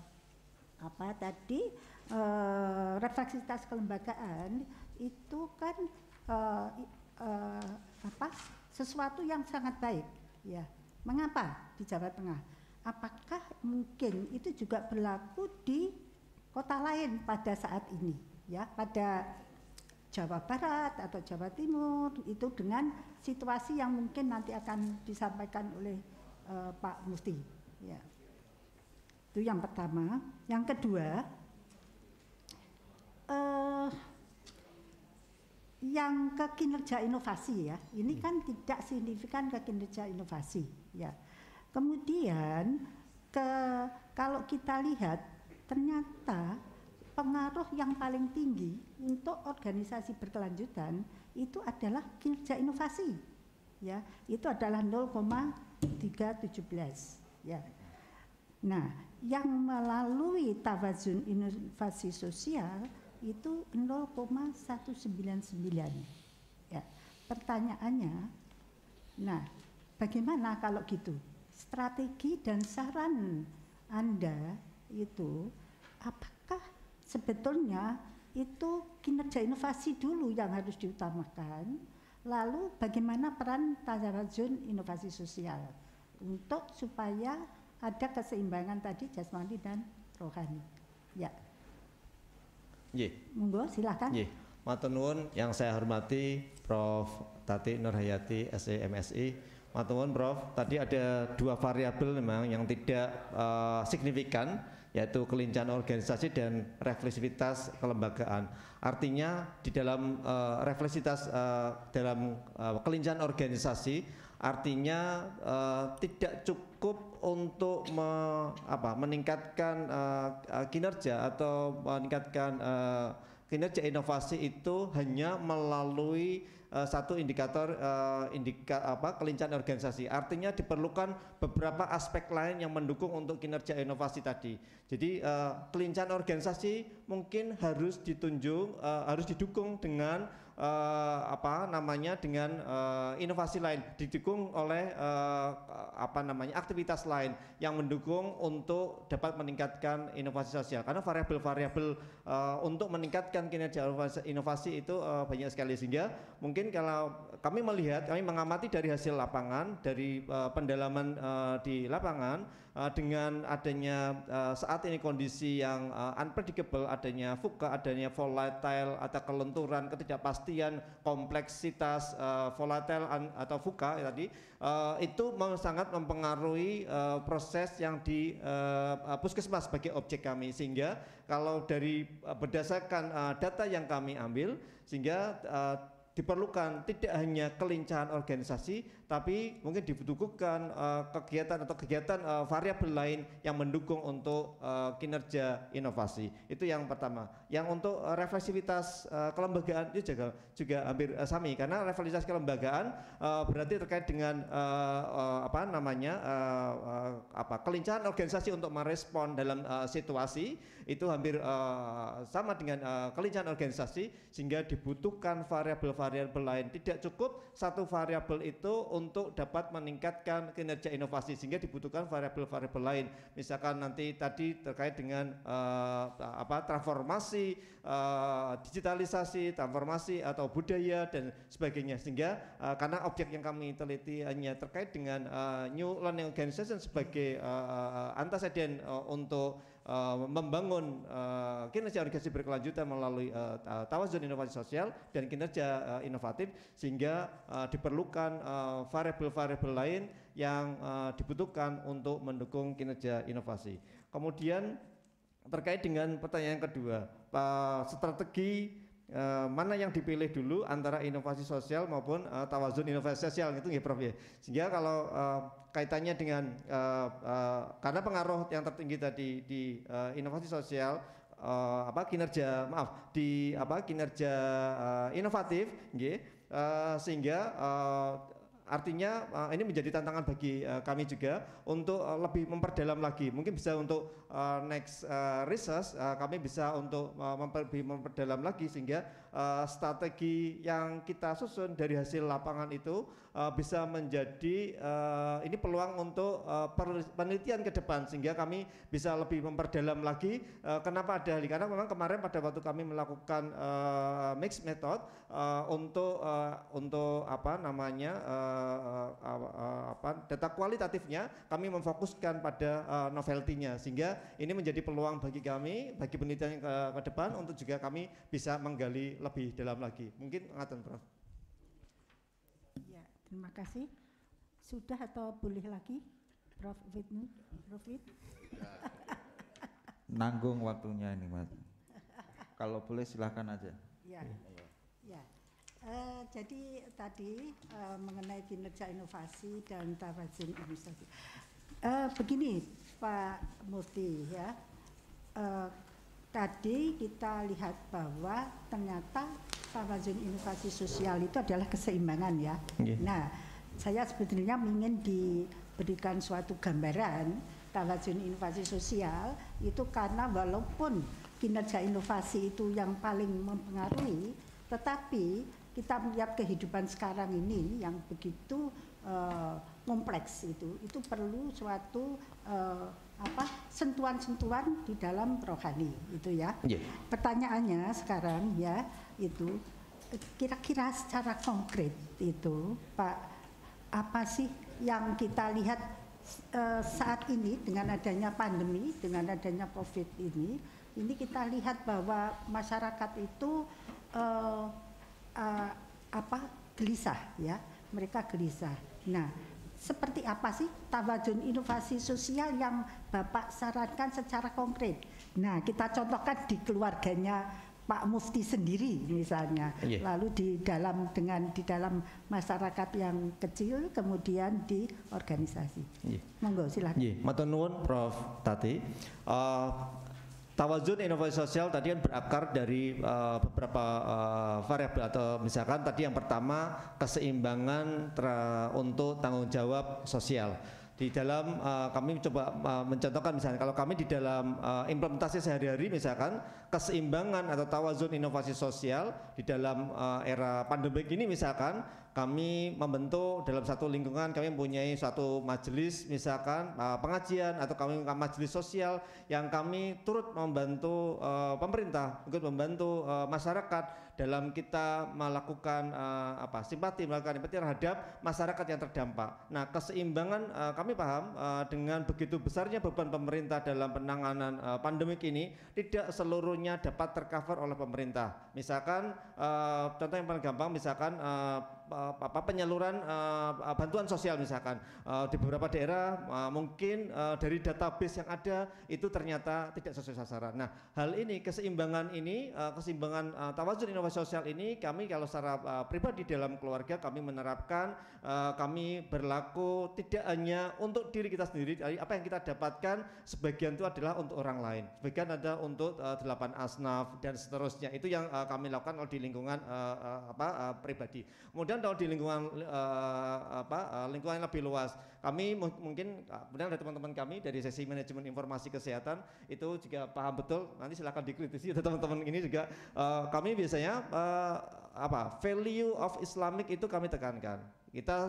apa tadi Eh, refleksitas kelembagaan itu kan uh, uh, apa sesuatu yang sangat baik ya mengapa di Jawa Tengah apakah mungkin itu juga berlaku di kota lain pada saat ini ya pada Jawa Barat atau Jawa Timur itu dengan situasi yang mungkin nanti akan disampaikan oleh uh, Pak Musti ya itu yang pertama yang kedua uh, yang ke kinerja inovasi ya. Ini hmm. kan tidak signifikan ke kinerja inovasi ya. Kemudian ke kalau kita lihat ternyata pengaruh yang paling tinggi untuk organisasi berkelanjutan itu adalah kinerja inovasi ya. Itu adalah 0,317 ya. Nah, yang melalui tawazun inovasi sosial itu 0,199. Ya. Pertanyaannya, nah bagaimana kalau gitu? Strategi dan saran Anda itu apakah sebetulnya itu kinerja inovasi dulu yang harus diutamakan, lalu bagaimana peran Tazarajun inovasi sosial untuk supaya ada keseimbangan tadi jasmani dan rohani. Ya. Ye. Monggo silakan. Ye. Matenun yang saya hormati Prof Tati Nurhayati SEMSI. Matenun Prof. Tadi ada dua variabel memang yang tidak uh, signifikan yaitu kelincahan organisasi dan refleksivitas kelembagaan. Artinya di dalam uh, refleksivitas uh, dalam uh, kelincahan organisasi artinya uh, tidak cukup untuk me, apa, meningkatkan uh, kinerja atau meningkatkan uh, kinerja inovasi itu hanya melalui uh, satu indikator uh, indika, apa, kelincahan organisasi. Artinya diperlukan beberapa aspek lain yang mendukung untuk kinerja inovasi tadi. Jadi uh, kelincahan organisasi mungkin harus ditunjuk, uh, harus didukung dengan uh, apa namanya dengan uh, inovasi lain didukung oleh uh, apa namanya aktivitas lain yang mendukung untuk dapat meningkatkan inovasi sosial karena variabel-variabel uh, untuk meningkatkan kinerja inovasi itu uh, banyak sekali sehingga mungkin kalau kami melihat kami mengamati dari hasil lapangan dari uh, pendalaman uh, di lapangan Eh, dengan adanya eh, saat ini kondisi yang uh, unpredictable, adanya fuka, adanya volatile atau kelenturan, ketidakpastian, kompleksitas uh, volatile atau fuka ya, tadi itu sangat mempengaruhi proses yang di puskesmas sebagai objek kami sehingga kalau dari berdasarkan data yang kami ambil sehingga diperlukan tidak hanya kelincahan organisasi tapi mungkin dibutuhkan uh, kegiatan atau kegiatan uh, variabel lain yang mendukung untuk uh, kinerja inovasi. Itu yang pertama. Yang untuk uh, refleksivitas uh, kelembagaan itu juga juga hampir uh, sami karena refleksivitas kelembagaan uh, berarti terkait dengan uh, uh, apa namanya uh, uh, apa kelincahan organisasi untuk merespon dalam uh, situasi itu hampir uh, sama dengan uh, kelincahan organisasi sehingga dibutuhkan variabel-variabel lain. Tidak cukup satu variabel itu untuk dapat meningkatkan kinerja inovasi sehingga dibutuhkan variabel-variabel lain. Misalkan nanti tadi terkait dengan uh, apa transformasi uh, digitalisasi, transformasi atau budaya dan sebagainya sehingga uh, karena objek yang kami teliti hanya terkait dengan uh, new learning organization sebagai uh, uh, untuk Eh, membangun uh, kinerja organisasi berkelanjutan melalui uh, tawazun inovasi sosial dan kinerja uh, inovatif sehingga uh, diperlukan variabel-variabel lain yang uh, dibutuhkan untuk mendukung kinerja inovasi. Kemudian terkait dengan pertanyaan kedua, uh, strategi mana yang dipilih dulu antara inovasi sosial maupun uh, tawazun inovasi sosial itu ya Prof ya. Sehingga kalau kaitannya dengan uh, uh, karena pengaruh yang tertinggi tadi di uh, inovasi sosial uh, apa kinerja maaf di apa kinerja uh, inovatif uh, sehingga uh, artinya ini menjadi tantangan bagi kami juga untuk lebih memperdalam lagi mungkin bisa untuk next research kami bisa untuk lebih memperdalam lagi sehingga uh, strategi yang kita susun dari hasil lapangan itu uh, bisa menjadi uh, ini peluang untuk uh, penelitian ke depan sehingga kami bisa lebih memperdalam lagi uh, kenapa ada ahli karena memang kemarin pada waktu kami melakukan uh, mixed method uh, untuk uh, untuk apa namanya uh, uh, uh, apa data kualitatifnya kami memfokuskan pada uh, novelty-nya sehingga ini menjadi peluang bagi kami bagi penelitian ke, ke depan untuk juga kami bisa menggali lebih dalam lagi. Mungkin ngaten Prof. Ya, terima kasih. Sudah atau boleh lagi? Prof Widnu, Prof Wid. Nanggung waktunya ini, Mas. Kalau boleh silahkan aja. Ya. Ya. Uh, jadi tadi uh, mengenai kinerja inovasi dan tawazun administrasi. Uh, eh, begini Pak Mufti ya, uh, tadi kita lihat bahwa ternyata tawazun inovasi sosial itu adalah keseimbangan ya. Yeah. Nah, saya sebetulnya ingin diberikan suatu gambaran tawazun inovasi sosial itu karena walaupun kinerja inovasi itu yang paling mempengaruhi, tetapi kita melihat kehidupan sekarang ini yang begitu Eh, kompleks itu itu perlu suatu uh, apa sentuhan-sentuhan di dalam rohani itu ya yeah. pertanyaannya sekarang ya itu kira-kira secara konkret itu Pak apa sih yang kita lihat uh, saat ini dengan adanya pandemi dengan adanya covid ini ini kita lihat bahwa masyarakat itu uh, uh, apa gelisah ya mereka gelisah Nah, seperti apa sih tabajun inovasi sosial yang Bapak sarankan secara konkret? Nah, kita contohkan di keluarganya Pak Mufti sendiri misalnya, yeah. lalu di dalam dengan di dalam masyarakat yang kecil, kemudian di organisasi. Yeah. Monggo silakan. Yeah. Matur nuwun Prof Tati. Uh, Tawazun inovasi sosial tadi kan berakar dari uh, beberapa uh, variabel atau misalkan tadi yang pertama keseimbangan tra, untuk tanggung jawab sosial. Di dalam uh, kami coba uh, mencontohkan misalnya kalau kami di dalam uh, implementasi sehari-hari misalkan keseimbangan atau tawazun inovasi sosial di dalam uh, era pandemi ini misalkan kami membentuk dalam satu lingkungan kami mempunyai satu majelis misalkan eh, pengajian atau kami majelis sosial yang kami turut membantu eh, pemerintah ikut membantu eh, masyarakat dalam kita melakukan uh, apa simpati melakukan empati terhadap masyarakat yang terdampak. Nah, keseimbangan uh, kami paham uh, dengan begitu besarnya beban pemerintah dalam penanganan uh, pandemik ini tidak seluruhnya dapat tercover oleh pemerintah. Misalkan uh, contoh yang paling gampang misalkan uh, apa penyaluran uh, bantuan sosial misalkan uh, di beberapa daerah uh, mungkin uh, dari database yang ada itu ternyata tidak sesuai sasaran. Nah, hal ini keseimbangan ini uh, keseimbangan uh, tawazun inovasi sosial ini kami kalau secara uh, pribadi dalam keluarga kami menerapkan Eh, kami berlaku tidak hanya untuk diri kita sendiri, tapi apa yang kita dapatkan sebagian itu adalah untuk orang lain, sebagian ada untuk uh, delapan asnaf dan seterusnya. Itu yang uh, kami lakukan kalau di lingkungan uh, uh, apa uh, pribadi. Kemudian kalau di lingkungan uh, apa uh, lingkungan yang lebih luas, kami mungkin kemudian ada teman-teman kami dari sesi manajemen informasi kesehatan itu juga paham betul. Nanti silakan dikritisi teman-teman ini juga uh, kami biasanya uh, apa value of Islamic itu kami tekankan. Kita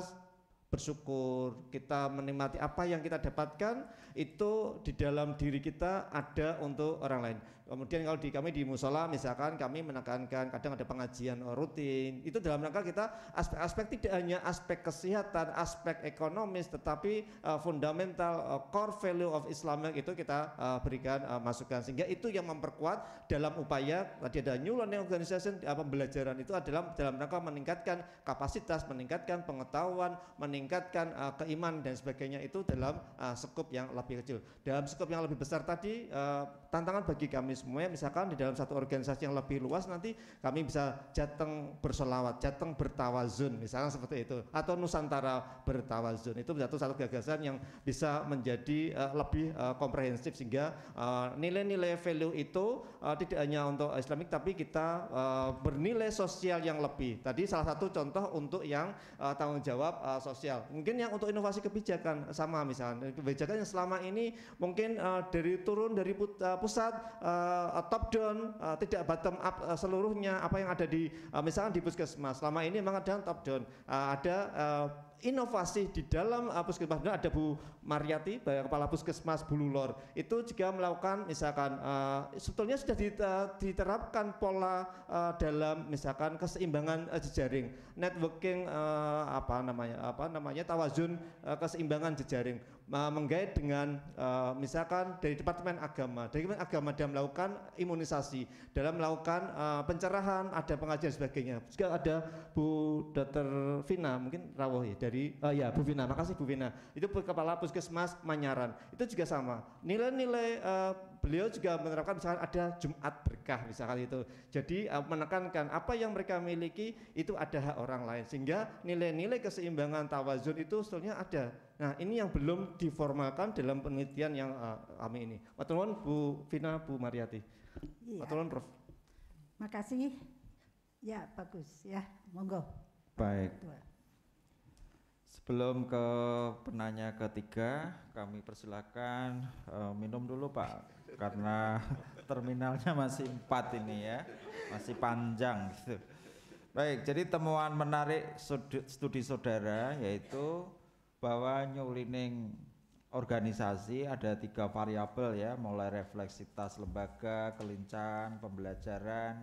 bersyukur, kita menikmati apa yang kita dapatkan itu di dalam diri kita ada untuk orang lain. Kemudian kalau di kami di musola misalkan kami menekankan kadang ada pengajian rutin. Itu dalam rangka kita aspek-aspek tidak hanya aspek kesehatan, aspek ekonomis, tetapi uh, fundamental uh, core value of Islam itu kita uh, berikan uh, masukan sehingga itu yang memperkuat dalam upaya tadi ada new learning organization uh, pembelajaran itu adalah dalam rangka meningkatkan kapasitas, meningkatkan pengetahuan, meningkatkan uh, keiman dan sebagainya itu dalam uh, sekup yang lebih kecil. Dalam sekup yang lebih besar tadi uh, tantangan bagi kami semuanya misalkan di dalam satu organisasi yang lebih luas nanti kami bisa jateng bersolawat jateng bertawazun misalnya seperti itu atau Nusantara bertawazun itu satu satu gagasan yang bisa menjadi uh, lebih uh, komprehensif sehingga eh, nilai-nilai uh, value itu uh, tidak hanya untuk Islamik tapi kita uh, bernilai sosial yang lebih tadi salah satu contoh untuk yang uh, tanggung jawab uh, sosial mungkin yang untuk inovasi kebijakan sama misalnya kebijakan yang selama ini mungkin uh, dari turun dari pusat uh, uh, top down, uh, tidak bottom up uh, seluruhnya apa yang ada di uh, misalkan di puskesmas. Selama ini memang ada top down, uh, ada uh, inovasi di dalam uh, puskesmas ada Bu Mariati kepala puskesmas Bululor itu juga melakukan misalkan uh, sebetulnya sudah diterapkan pola uh, dalam misalkan keseimbangan uh, jejaring networking uh, apa namanya apa namanya tawazun uh, keseimbangan jejaring menggait dengan uh, misalkan dari Departemen Agama. Dari Departemen Agama dalam melakukan imunisasi, dalam melakukan uh, pencerahan, ada pengajian sebagainya. Juga ada Bu Dr. Vina, mungkin Rawoh ya dari uh, ya Bu Vina, makasih Bu Vina. Itu kepala Puskesmas Manyaran. Itu juga sama. Nilai-nilai uh, beliau juga menerapkan misalkan ada Jumat berkah misalkan itu. Jadi uh, menekankan apa yang mereka miliki itu ada hak orang lain sehingga nilai-nilai keseimbangan tawazun itu sebetulnya ada Nah, ini yang belum diformalkan dalam penelitian yang uh, kami ini. Maturnuwun Bu Vina, Bu Mariati. Iya. Maturnuwun Prof. Makasih. Ya, bagus ya. Monggo. Baik. Sebelum ke penanya ketiga, kami persilakan uh, minum dulu Pak, karena terminalnya masih empat ini ya, masih panjang. Gitu. Baik, jadi temuan menarik studi saudara yaitu bahwa nyulining organisasi ada tiga variabel ya, mulai refleksitas lembaga, kelincahan, pembelajaran.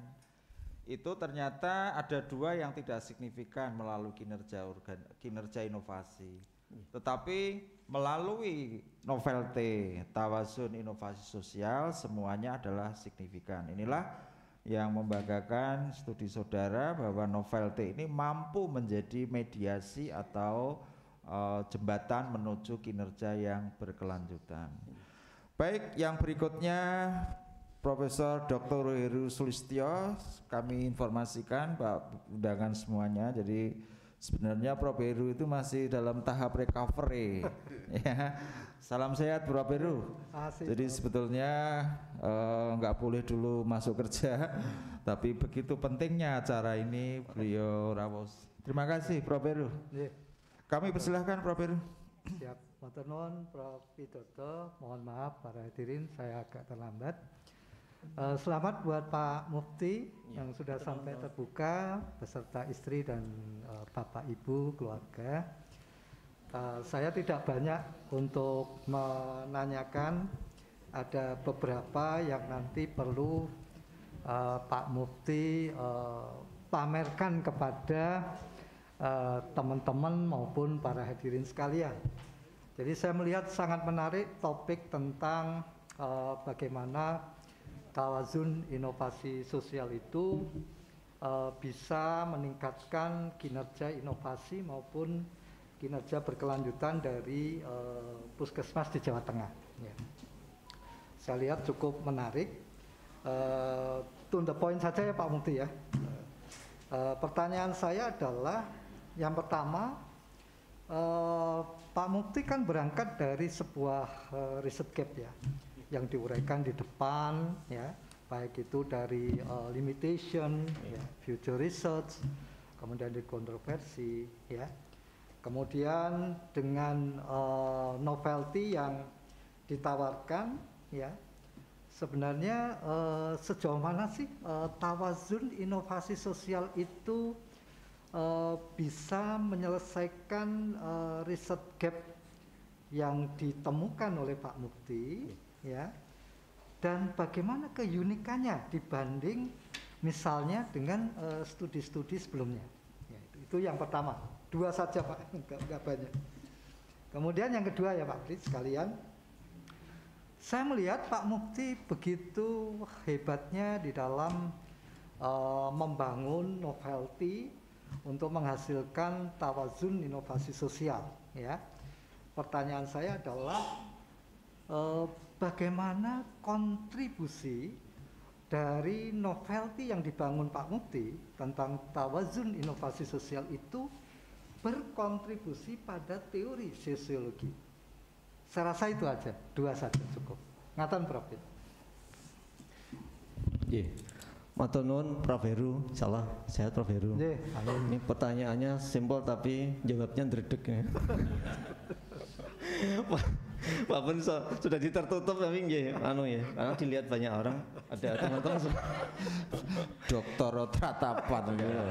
Itu ternyata ada dua yang tidak signifikan melalui kinerja organ, kinerja inovasi. Iya. Tetapi melalui novelty, tawasun inovasi sosial semuanya adalah signifikan. Inilah yang membanggakan studi saudara bahwa novelty ini mampu menjadi mediasi atau Eh, jembatan menuju kinerja yang berkelanjutan. Baik, yang berikutnya Profesor Dr. Heru Sulistyo kami informasikan Pak undangan semuanya. Jadi sebenarnya Prof Heru itu masih dalam tahap recovery. ya. Salam sehat Prof Heru. Asik, Jadi Prof. sebetulnya eh, nggak uh, boleh dulu masuk kerja, tapi begitu pentingnya acara ini beliau rawos. Terima kasih Prof Heru. Yeah. Kami persilahkan Prof. Siap. Maturnon, Prof. Widodo, mohon maaf para hadirin saya agak terlambat. Uh, selamat buat Pak Mufti ya, yang sudah sampai terbuka beserta istri dan uh, Bapak Ibu keluarga. Uh, saya tidak banyak untuk menanyakan ada beberapa yang nanti perlu uh, Pak Mufti uh, pamerkan kepada Eh, teman-teman maupun para hadirin sekalian. Jadi saya melihat sangat menarik topik tentang uh, bagaimana tawazun inovasi sosial itu uh, bisa meningkatkan kinerja inovasi maupun kinerja berkelanjutan dari uh, puskesmas di Jawa Tengah. Ya. Saya lihat cukup menarik. Uh, to the point saja ya Pak Mukti ya. Uh, pertanyaan saya adalah yang pertama, eh, Pak Mukti kan berangkat dari sebuah eh, riset gap ya, yang diuraikan di depan ya, baik itu dari eh, limitation, ya, future research, kemudian di kontroversi ya, kemudian dengan eh, novelty yang ditawarkan ya sebenarnya uh, sejauh mana sih uh, tawazun inovasi sosial itu Eh, bisa menyelesaikan uh, riset gap yang ditemukan oleh Pak Mukti iya. ya dan bagaimana keunikannya dibanding misalnya dengan eh, studi-studi uh, sebelumnya ya, itu, itu yang pertama dua saja Pak enggak, enggak banyak kemudian yang kedua ya Pak Brit sekalian saya melihat Pak Mukti begitu hebatnya di dalam uh, membangun novelty untuk menghasilkan tawazun inovasi sosial ya. Pertanyaan saya adalah eh, bagaimana kontribusi dari novelty yang dibangun Pak Muti tentang tawazun inovasi sosial itu berkontribusi pada teori sosiologi. Saya rasa itu aja, dua saja cukup. Ngatan Prof. Yeah. Matonun Prof Heru, salah sehat Prof Heru. Ini pertanyaannya simpel tapi jawabnya dredeg ya. Walaupun so, sudah ditertutup tapi ya, anu ya, karena dilihat banyak orang, ada teman-teman dokter Tratapan. Ya.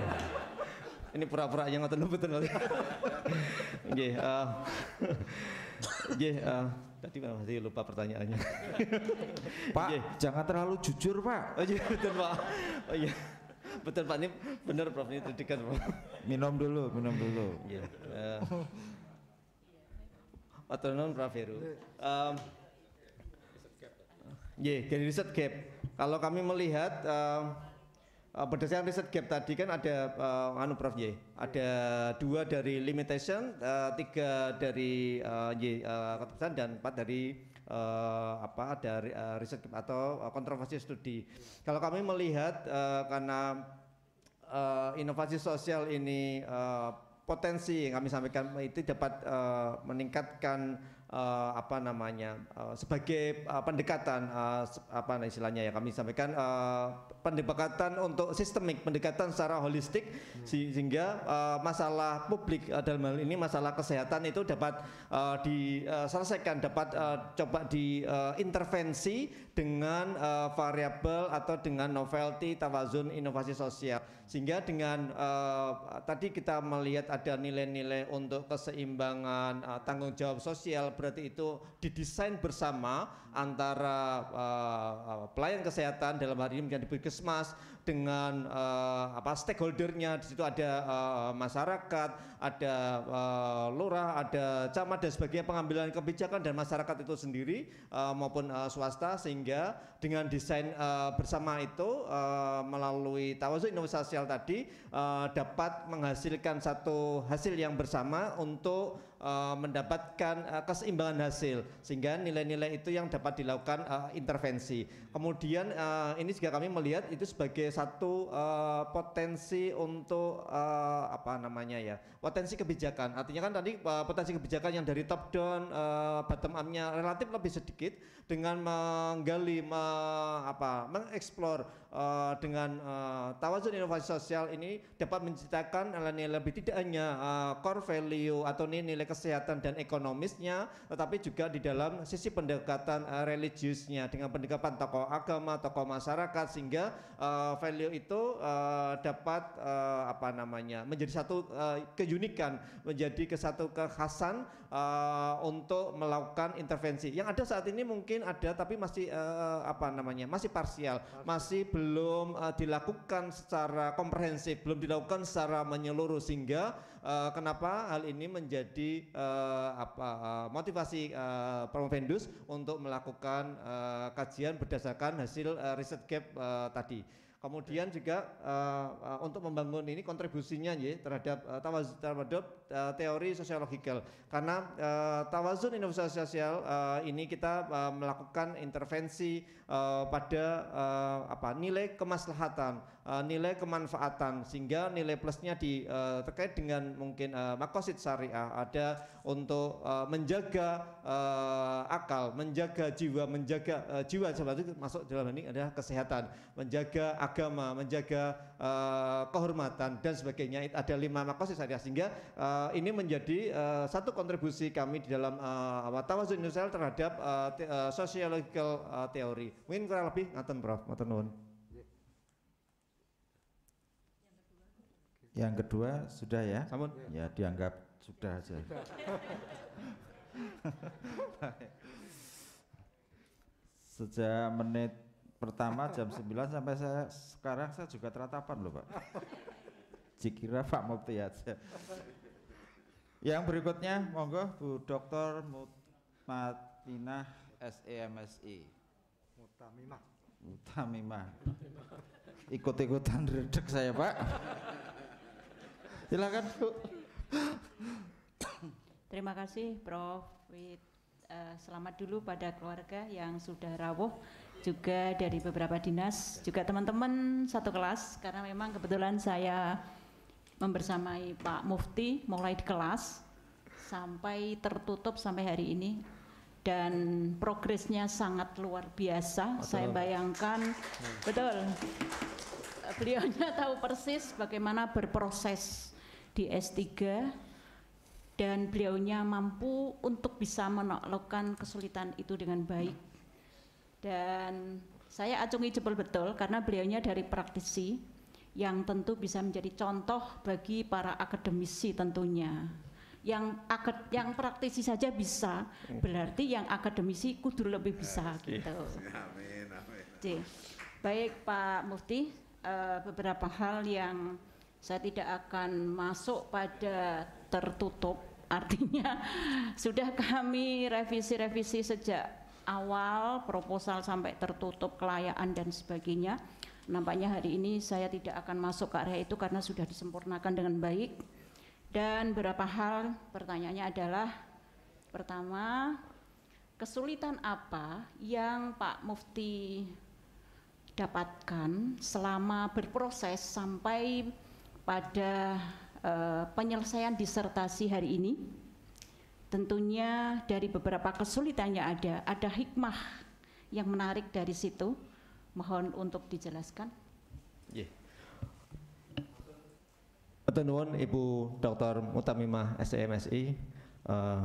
Ini pura-pura yang ngoten betul. Nggih, uh, Tadi masih lupa pertanyaannya. Pak, yeah. jangan terlalu jujur, Pak. Oh iya, betul, Pak. Oh iya. Betul Pak, ini benar Prof, ini terdekat, pak Minum dulu, minum dulu. Iya. Eh, pak Tuan Atau non Prof Heru. Um, yeah, dari riset gap. Kalau kami melihat um, uh, berdasarkan riset gap tadi kan ada uh, anu Prof Y, ada dua dari limitation, uh, tiga dari uh, Y uh, dan empat dari uh, apa dari uh, riset gap atau kontroversi studi. Kalau kami melihat uh, karena uh, inovasi sosial ini uh, potensi yang kami sampaikan itu dapat uh, meningkatkan uh, apa namanya uh, sebagai uh, pendekatan uh, apa istilahnya ya kami sampaikan uh, pendekatan untuk sistemik pendekatan secara holistik hmm. sehingga uh, masalah publik uh, dalam hal ini masalah kesehatan itu dapat uh, diselesaikan dapat uh, coba diintervensi uh, dengan uh, variabel atau dengan novelty tawazun inovasi sosial sehingga dengan uh, tadi kita melihat ada nilai-nilai untuk keseimbangan uh, tanggung jawab sosial berarti itu didesain bersama antara uh, pelayan kesehatan dalam hari ini menjadi puskesmas dengan uh, apa stakeholdernya di situ ada uh, masyarakat, ada uh, lurah, ada camat dan sebagainya pengambilan kebijakan dan masyarakat itu sendiri uh, maupun uh, swasta sehingga dengan desain uh, bersama itu uh, melalui tawasul inovasi sosial tadi uh, dapat menghasilkan satu hasil yang bersama untuk uh, mendapatkan uh, keseimbangan hasil sehingga nilai-nilai itu yang dapat dapat dilakukan uh, intervensi. Kemudian uh, ini juga kami melihat itu sebagai satu uh, potensi untuk uh, apa namanya ya potensi kebijakan. Artinya kan tadi uh, potensi kebijakan yang dari top down uh, bottom up relatif lebih sedikit dengan menggali me, apa mengeksplor Eh, dengan uh, inovasi sosial ini dapat menciptakan nilai lebih tidak hanya uh, core value atau nilai kesehatan dan ekonomisnya, tetapi juga di dalam sisi pendekatan uh, religiusnya dengan pendekatan tokoh agama, tokoh masyarakat sehingga uh, value itu uh, dapat uh, apa namanya menjadi satu uh, keunikan, menjadi kesatu kekhasan uh, untuk melakukan intervensi. Yang ada saat ini mungkin ada tapi masih uh, apa namanya masih parsial, parsial. masih belum belum uh, dilakukan secara komprehensif, belum dilakukan secara menyeluruh sehingga uh, kenapa hal ini menjadi uh, apa uh, motivasi uh, Promovendus untuk melakukan uh, kajian berdasarkan hasil uh, riset gap uh, tadi. Kemudian juga uh, uh, untuk membangun ini kontribusinya ya terhadap uh, tawadud Eh, teori sosiologikal. Karena uh, tawazun inovasi sosial uh, ini kita uh, melakukan intervensi uh, pada uh, apa nilai kemaslahatan, uh, nilai kemanfaatan sehingga nilai plusnya di uh, terkait dengan mungkin uh, makosid syariah ada untuk uh, menjaga uh, akal, menjaga jiwa, menjaga uh, jiwa sebenarnya masuk dalam ini adalah kesehatan, menjaga agama, menjaga uh, kehormatan dan sebagainya. Ada lima makosid syariah sehingga uh, Eh, ini menjadi uh, satu kontribusi kami di dalam uh, eh, tawasul industrial terhadap uh, te uh, sociological uh, teori. Mungkin kurang lebih ngaten Prof, ngaten Yang kedua sudah ya? Samun. Ya dianggap sudah saja. Sejak menit pertama jam 9 sampai saya sekarang saya juga teratapan loh Pak. Jikira Pak Mufti aja. Yang berikutnya monggo Bu Dr. Mutaminah SEMSI. Mutaminah. Mutaminah. Ikut-ikutan redek saya, Pak. Silakan, Bu. Terima kasih Prof. Wid. Eh, selamat dulu pada keluarga yang sudah rawuh juga dari beberapa dinas juga teman-teman satu kelas karena memang kebetulan saya membersamai Pak Mufti mulai di kelas sampai tertutup sampai hari ini dan progresnya sangat luar biasa. Betul. Saya bayangkan hmm. betul. Beliaunya tahu persis bagaimana berproses di S3 dan beliaunya mampu untuk bisa menaklukkan kesulitan itu dengan baik. Dan saya acungi jempol betul karena beliaunya dari praktisi yang tentu bisa menjadi contoh bagi para akademisi tentunya. Yang akad, yang praktisi saja bisa, berarti yang akademisi kudu lebih bisa gitu. Amin, amin. baik Pak Mufti, eh, beberapa hal yang saya tidak akan masuk pada tertutup, artinya sudah kami revisi-revisi sejak awal proposal sampai tertutup kelayaan dan sebagainya Nampaknya hari ini saya tidak akan masuk ke area itu karena sudah disempurnakan dengan baik. Dan beberapa hal pertanyaannya adalah pertama, kesulitan apa yang Pak Mufti dapatkan selama berproses sampai pada uh, penyelesaian disertasi hari ini? Tentunya dari beberapa kesulitannya ada, ada hikmah yang menarik dari situ Mohon untuk dijelaskan. Yeah. Nuwun Ibu Dr. Mutamimah SMSI. Uh, eh,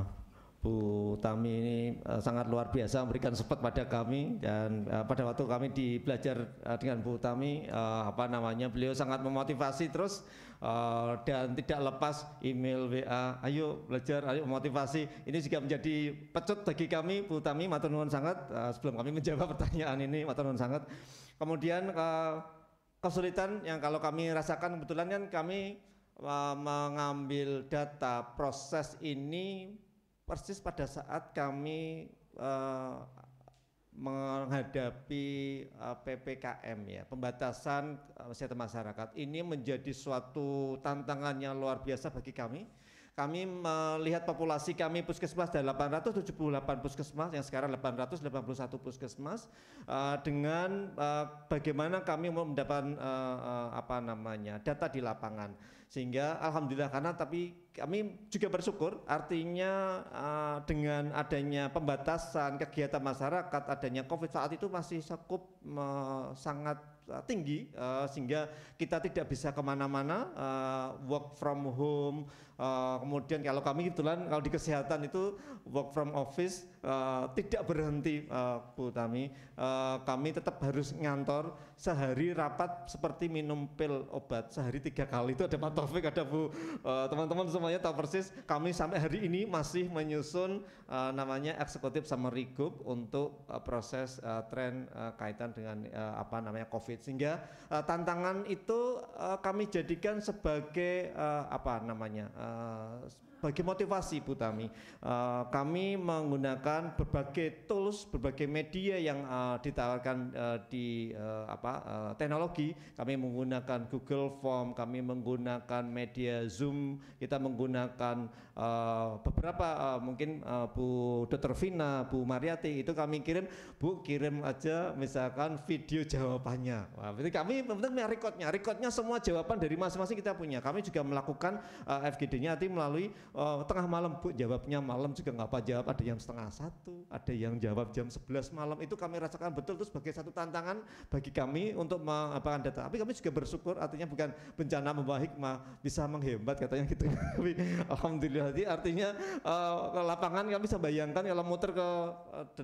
Bu Tami ini uh, sangat luar biasa memberikan support pada kami dan uh, pada waktu kami di belajar uh, dengan Bu Tami uh, apa namanya beliau sangat memotivasi terus Eh, dan tidak lepas email WA ayo belajar ayo motivasi ini juga menjadi pecut bagi kami Bu Tami matur sangat uh, sebelum kami menjawab pertanyaan ini matur nuwun sangat kemudian uh, kesulitan yang kalau kami rasakan kebetulan kan kami uh, mengambil data proses ini persis pada saat kami menghadapi eh, PPKM ya, pembatasan eh, kesehatan masyarakat. Ini menjadi suatu tantangan yang luar biasa bagi kami. Kami melihat populasi kami puskesmas ada 878 puskesmas yang sekarang 881 puskesmas uh, dengan uh, bagaimana kami mendapatkan uh, uh, apa namanya data di lapangan sehingga alhamdulillah karena tapi kami juga bersyukur artinya uh, dengan adanya pembatasan kegiatan masyarakat adanya covid saat itu masih cukup uh, sangat eh, tinggi uh, sehingga kita tidak bisa kemana-mana uh, work from home uh, kemudian kalau kami kebetulan kalau di kesehatan itu work from office uh, tidak berhenti uh, Bu Tami uh, kami tetap harus ngantor sehari rapat seperti minum pil obat sehari tiga kali itu ada Taufik, ada Bu eh, teman-teman uh, semuanya tahu persis kami sampai hari ini masih menyusun uh, namanya eksekutif sama group untuk uh, proses uh, tren uh, kaitan dengan uh, apa namanya Covid sehingga uh, tantangan itu uh, kami jadikan sebagai uh, apa namanya uh, bagi motivasi Bu Tami. Eh, kami menggunakan berbagai tools, berbagai media yang uh, ditawarkan eh, di apa teknologi. Kami menggunakan Google Form, kami menggunakan media Zoom, kita menggunakan Eh, beberapa uh, mungkin uh, Bu Dr. Vina, Bu Mariati itu kami kirim, Bu kirim aja misalkan video jawabannya. Wah, jadi kami penting rekodnya, rekodnya semua jawaban dari masing-masing kita punya. Kami juga melakukan uh, FGD-nya nanti melalui uh, tengah malam Bu jawabnya malam juga nggak apa jawab ada yang setengah satu, ada yang jawab jam 11 malam itu kami rasakan betul itu sebagai satu tantangan bagi kami untuk mengapakan data. Tapi kami juga bersyukur artinya bukan bencana membawa hikmah bisa menghebat katanya gitu. Tapi alhamdulillah jadi artinya uh, lapangan kami bisa bayangkan kalau muter ke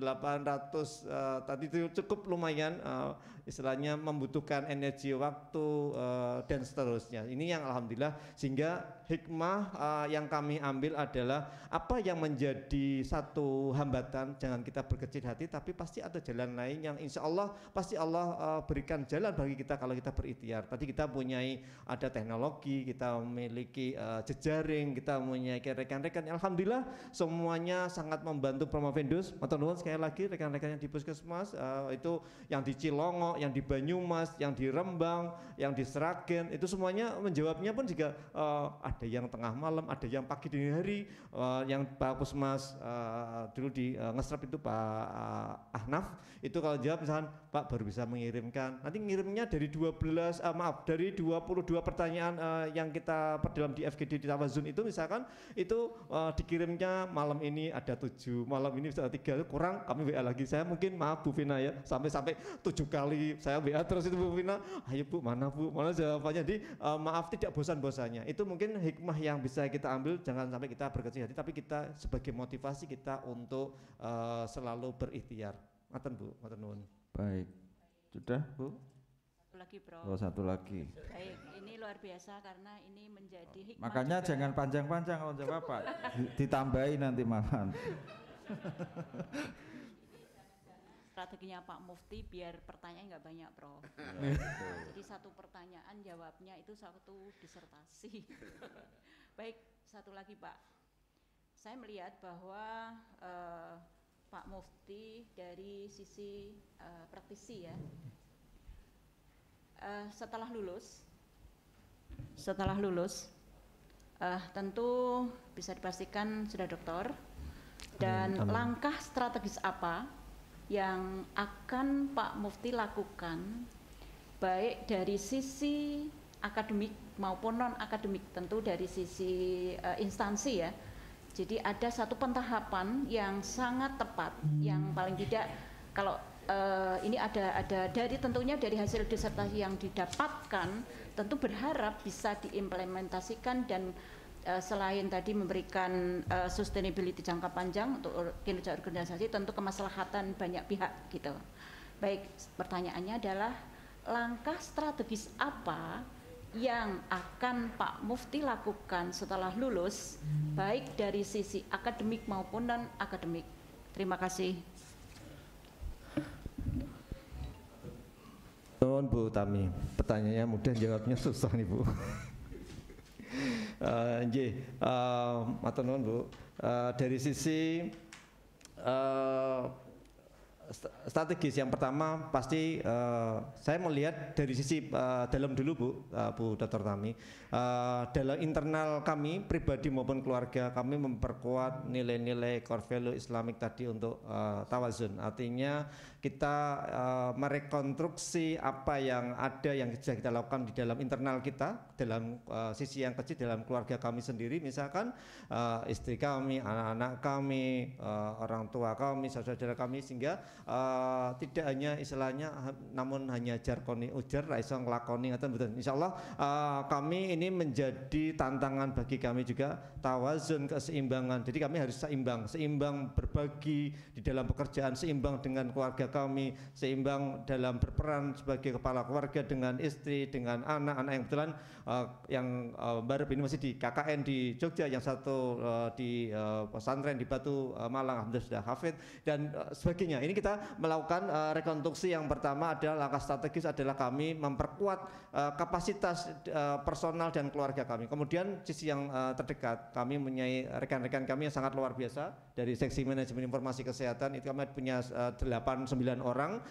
800 uh, eh, eh, tadi itu cukup lumayan uh, istilahnya membutuhkan energi waktu uh, dan seterusnya. Ini yang alhamdulillah sehingga hikmah uh, yang kami ambil adalah apa yang menjadi satu hambatan jangan kita berkecil hati tapi pasti ada jalan lain yang insya Allah pasti Allah uh, berikan jalan bagi kita kalau kita berikhtiar tadi kita punyai ada teknologi kita memiliki uh, jejaring kita punyai rekan-rekan Alhamdulillah semuanya sangat membantu Promo Vendus nuwun sekali lagi rekan-rekan yang di puskesmas uh, itu yang di Cilongo yang di Banyumas yang di Rembang yang di Seragen itu semuanya menjawabnya pun juga uh, ada yang tengah malam, ada yang pagi dini hari, uh, yang Pak Kusmas uh, dulu di uh, ngestrap itu Pak uh, Ahnaf, itu kalau jawab misalkan Pak baru bisa mengirimkan, nanti ngirimnya dari 12, uh, maaf dari 22 pertanyaan uh, yang kita perdalam di FGD di Tawazun itu misalkan itu uh, dikirimnya malam ini ada 7, malam ini bisa 3, kurang kami WA lagi, saya mungkin maaf Bu Vina ya, sampai-sampai 7 kali saya WA terus itu Bu Vina, ayo Bu mana Bu, mana jawabannya, di uh, maaf tidak bosan-bosannya, itu mungkin hikmah yang bisa kita ambil jangan sampai kita berkecil hati tapi kita sebagai motivasi kita untuk uh, selalu berikhtiar. Maten Bu, maten nuwun. Baik. Sudah, Bu? Satu lagi, Bro. Oh, satu lagi. Baik, ini luar biasa karena ini menjadi hikmah. Makanya juga. jangan panjang-panjang kalau jawab Pak. Ditambahin nanti malam. strateginya Pak Mufti biar pertanyaan nggak banyak, Bro. Iya, Jadi satu pertanyaan jawabnya itu satu disertasi. Baik, satu lagi Pak. Saya melihat bahwa uh, Pak Mufti dari sisi uh, praktisi ya. Uh, setelah lulus, setelah lulus, uh, tentu bisa dipastikan sudah doktor. Dan iya, langkah strategis apa yang akan Pak Mufti lakukan baik dari sisi akademik maupun non akademik tentu dari sisi uh, instansi ya jadi ada satu pentahapan yang sangat tepat hmm. yang paling tidak kalau uh, ini ada ada dari tentunya dari hasil disertasi yang didapatkan tentu berharap bisa diimplementasikan dan Eh, selain tadi memberikan uh, sustainability jangka panjang untuk kinerja organisasi tentu kemaslahatan banyak pihak gitu. Baik, pertanyaannya adalah langkah strategis apa yang akan Pak Mufti lakukan setelah lulus baik dari sisi akademik maupun non akademik. Terima kasih. Tuan Bu Tami, pertanyaannya mudah jawabnya susah nih Bu. Eh, nggih, uh, uh, matur Bu. Eh, dari sisi uh, strategis yang pertama pasti uh, saya melihat dari sisi uh, dalam dulu Bu uh, Bu Dr. Tami uh, dalam internal kami pribadi maupun keluarga kami memperkuat nilai-nilai core value Islamic tadi untuk uh, tawazun artinya kita uh, merekonstruksi apa yang ada yang sudah kita lakukan di dalam internal kita dalam uh, sisi yang kecil dalam keluarga kami sendiri misalkan uh, istri kami anak-anak kami uh, orang tua kami saudara-saudara kami sehingga uh, tidak hanya istilahnya namun hanya jarkoni ujar raiso atau betul Insya insyaallah uh, kami ini menjadi tantangan bagi kami juga tawazun keseimbangan jadi kami harus seimbang seimbang berbagi di dalam pekerjaan seimbang dengan keluarga kami seimbang dalam berperan sebagai kepala keluarga dengan istri, dengan anak-anak yang kebetulan uh, yang uh, eh, Barep ini masih di KKN di Jogja, yang satu uh, di uh, pesantren di Batu uh, Malang, alhamdulillah sudah hafid dan uh, sebagainya. Ini kita melakukan uh, rekonstruksi yang pertama adalah langkah strategis adalah kami memperkuat uh, kapasitas uh, personal dan keluarga kami. Kemudian sisi yang uh, terdekat kami mempunyai rekan-rekan kami yang sangat luar biasa dari seksi manajemen informasi kesehatan itu kami punya uh, 8 9 orang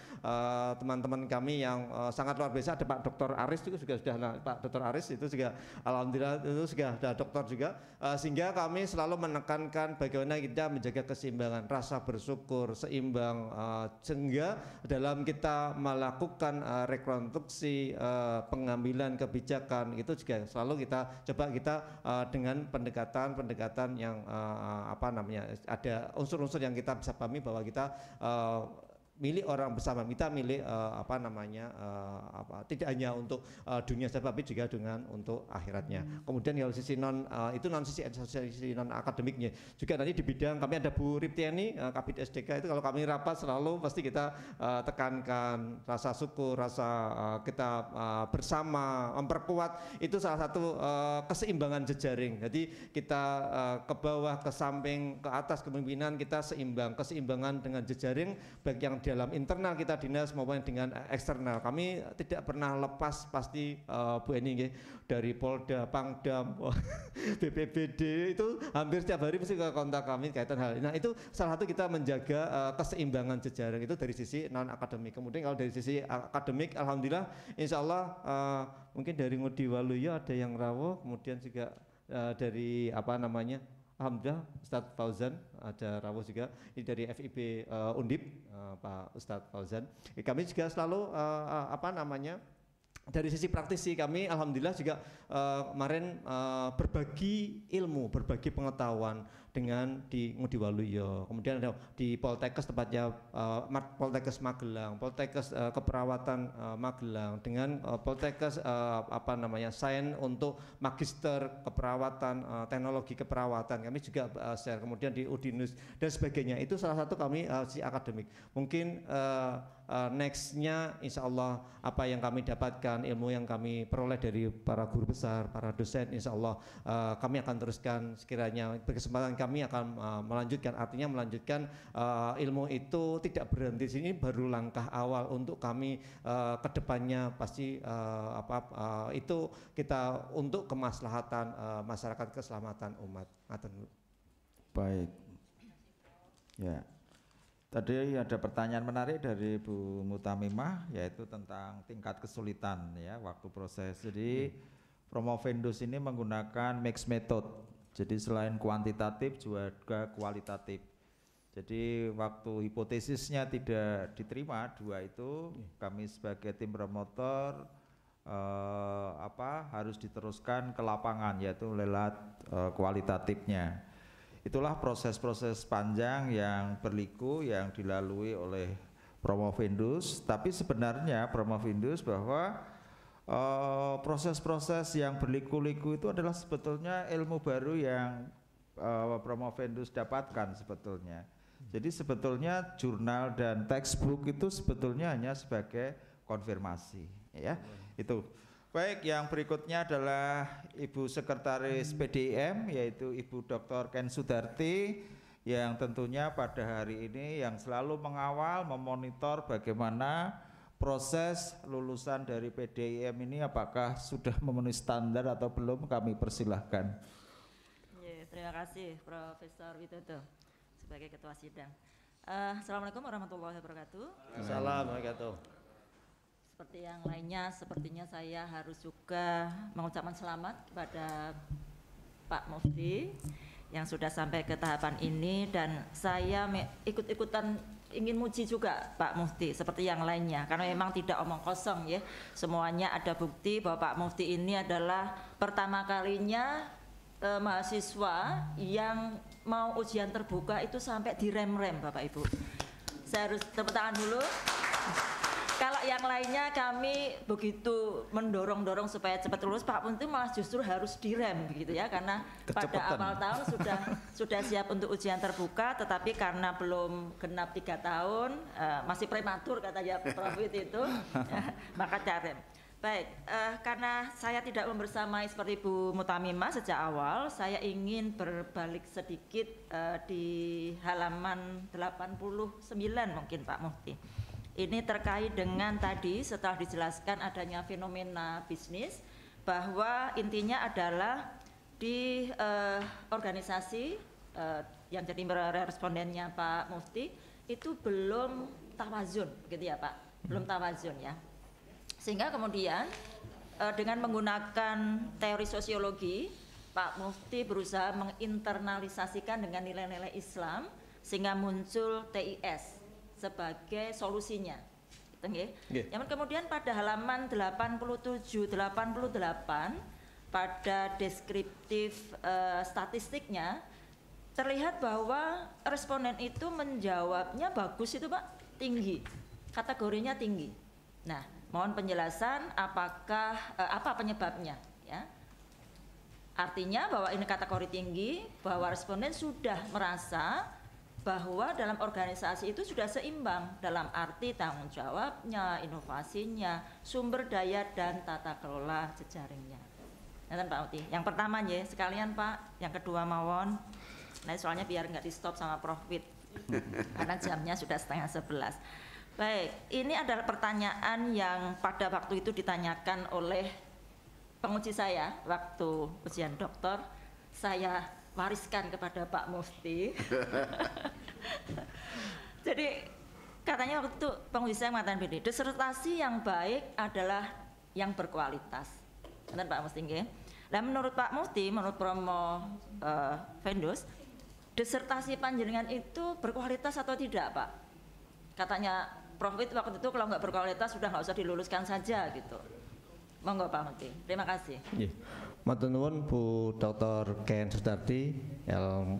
teman-teman uh, kami yang uh, sangat luar biasa ada Pak Dr. Aris juga sudah nah, Pak Dr. Aris spesialis itu juga alhamdulillah itu juga ada dokter juga uh, sehingga kami selalu menekankan bagaimana kita menjaga keseimbangan rasa bersyukur seimbang uh, sehingga dalam kita melakukan uh, rekonstruksi uh, pengambilan kebijakan itu juga selalu kita coba kita uh, dengan pendekatan-pendekatan yang uh, apa namanya ada unsur-unsur yang kita bisa pahami bahwa kita uh, milik orang bersama kita milik uh, apa namanya uh, apa tidak hanya untuk uh, dunia saja tapi juga dengan untuk akhiratnya. Hmm. Kemudian kalau sisi non uh, itu non sisi sisi non akademiknya juga nanti di bidang kami ada Bu Riptiani uh, Kabit SDK itu kalau kami rapat selalu pasti kita uh, tekankan rasa syukur, rasa uh, kita uh, bersama memperkuat itu salah satu uh, keseimbangan jejaring. Jadi kita uh, ke bawah, ke samping, ke atas kepemimpinan kita seimbang, keseimbangan dengan jejaring baik yang dalam internal kita dinas maupun dengan eksternal. Kami tidak pernah lepas pasti uh, Bu Eni nge, dari Polda, Pangdam, BPBD itu hampir setiap hari mesti ke kontak kami kaitan hal ini. Nah, itu salah satu kita menjaga uh, keseimbangan sejarah itu dari sisi non akademik. Kemudian kalau dari sisi akademik alhamdulillah Insya uh, mungkin dari Ngudi Waluyo ada yang rawo, kemudian juga uh, dari apa namanya? Alhamdulillah Ustadz Fauzan ada Rawo juga ini dari FIB uh, eh, Undip uh, Pak Ustadz Fauzan kami juga selalu uh, apa namanya dari sisi praktisi kami alhamdulillah juga uh, kemarin uh, berbagi ilmu berbagi pengetahuan dengan di Ngudi Waluyo. Iya. Kemudian ada di Poltekkes tepatnya uh, eh, Poltekkes Magelang, Poltekkes uh, eh, Keperawatan uh, Magelang dengan uh, Poltekkes uh, apa namanya Sains untuk Magister Keperawatan uh, Teknologi Keperawatan. Kami juga uh, share kemudian di Udinus dan sebagainya. Itu salah satu kami uh, si akademik. Mungkin uh, nextnya insya Allah apa yang kami dapatkan ilmu yang kami peroleh dari para guru besar para dosen insya Allah uh, kami akan teruskan sekiranya kesempatan kami akan uh, melanjutkan artinya melanjutkan uh, ilmu itu tidak berhenti sini baru langkah awal untuk kami uh, kedepannya pasti uh, apa uh, itu kita untuk kemaslahatan uh, masyarakat keselamatan umat. Baik. Ya. Tadi ada pertanyaan menarik dari Bu Mutamimah yaitu tentang tingkat kesulitan ya waktu proses. Jadi hmm. Promovendus ini menggunakan mix method. Jadi selain kuantitatif juga kualitatif. Jadi waktu hipotesisnya tidak diterima dua itu hmm. kami sebagai tim promotor eh, apa harus diteruskan ke lapangan yaitu lelat eh, kualitatifnya. Itulah proses-proses panjang yang berliku yang dilalui oleh Promo Promovendus, tapi sebenarnya Promo Promovendus bahwa eh, proses-proses uh, yang berliku-liku itu adalah sebetulnya ilmu baru yang uh, eh, Promovendus dapatkan sebetulnya. Jadi sebetulnya jurnal dan textbook itu sebetulnya hanya sebagai konfirmasi, ya. Itu. Baik, yang berikutnya adalah Ibu Sekretaris PDM, yaitu Ibu Dr. Ken Sudarti yang tentunya pada hari ini yang selalu mengawal, memonitor bagaimana proses lulusan dari PDIM ini apakah sudah memenuhi standar atau belum kami persilahkan. Ya, terima kasih Profesor Widodo sebagai Ketua Sidang. Uh, Assalamualaikum warahmatullahi wabarakatuh. Assalamualaikum warahmatullahi wabarakatuh. Seperti yang lainnya, sepertinya saya harus juga mengucapkan selamat kepada Pak Mufti yang sudah sampai ke tahapan ini dan saya ikut-ikutan ingin muji juga Pak Mufti seperti yang lainnya karena memang tidak omong kosong ya semuanya ada bukti bahwa Pak Mufti ini adalah pertama kalinya eh, mahasiswa yang mau ujian terbuka itu sampai direm-rem Bapak Ibu saya harus tepuk tangan dulu kalau yang lainnya kami begitu mendorong-dorong supaya cepat lulus, Pak Pun itu malah justru harus direm begitu ya karena Kecepetan. pada awal tahun sudah sudah siap untuk ujian terbuka, tetapi karena belum genap tiga tahun uh, masih prematur katanya Prof itu, ya, maka direm. Baik, uh, karena saya tidak membersamai seperti Bu Mutamima sejak awal, saya ingin berbalik sedikit uh, di halaman 89 mungkin Pak Mufti. Ini terkait dengan tadi setelah dijelaskan adanya fenomena bisnis bahwa intinya adalah di eh, organisasi eh, yang jadi respondennya Pak Mufti itu belum tawazun, gitu ya Pak, belum tawazun ya. Sehingga kemudian eh, dengan menggunakan teori sosiologi, Pak Mufti berusaha menginternalisasikan dengan nilai-nilai Islam sehingga muncul TIS sebagai solusinya. Gitu, kemudian pada halaman 87 88 pada deskriptif uh, statistiknya terlihat bahwa responden itu menjawabnya bagus itu Pak, tinggi. Kategorinya tinggi. Nah, mohon penjelasan apakah uh, apa penyebabnya ya. Artinya bahwa ini kategori tinggi, bahwa responden sudah merasa bahwa dalam organisasi itu sudah seimbang dalam arti tanggung jawabnya, inovasinya, sumber daya dan tata kelola jejaringnya. Nanti Pak Uti. Yang pertama ya sekalian Pak, yang kedua mawon. Nah soalnya biar nggak di stop sama profit karena jamnya sudah setengah sebelas. Baik, ini adalah pertanyaan yang pada waktu itu ditanyakan oleh penguji saya waktu ujian doktor. Saya wariskan kepada Pak Mufti. Jadi katanya waktu itu pengusaha yang mengatakan disertasi yang baik adalah yang berkualitas. Benar Pak Mufti nggih? Nah, menurut Pak Mufti, menurut promo uh, eh, Vendus, disertasi panjenengan itu berkualitas atau tidak, Pak? Katanya profit waktu itu kalau nggak berkualitas sudah nggak usah diluluskan saja gitu. Monggo Pak Mufti. Terima kasih. Yeah. Matur nuwun Bu Dr. Ken Sutardi yang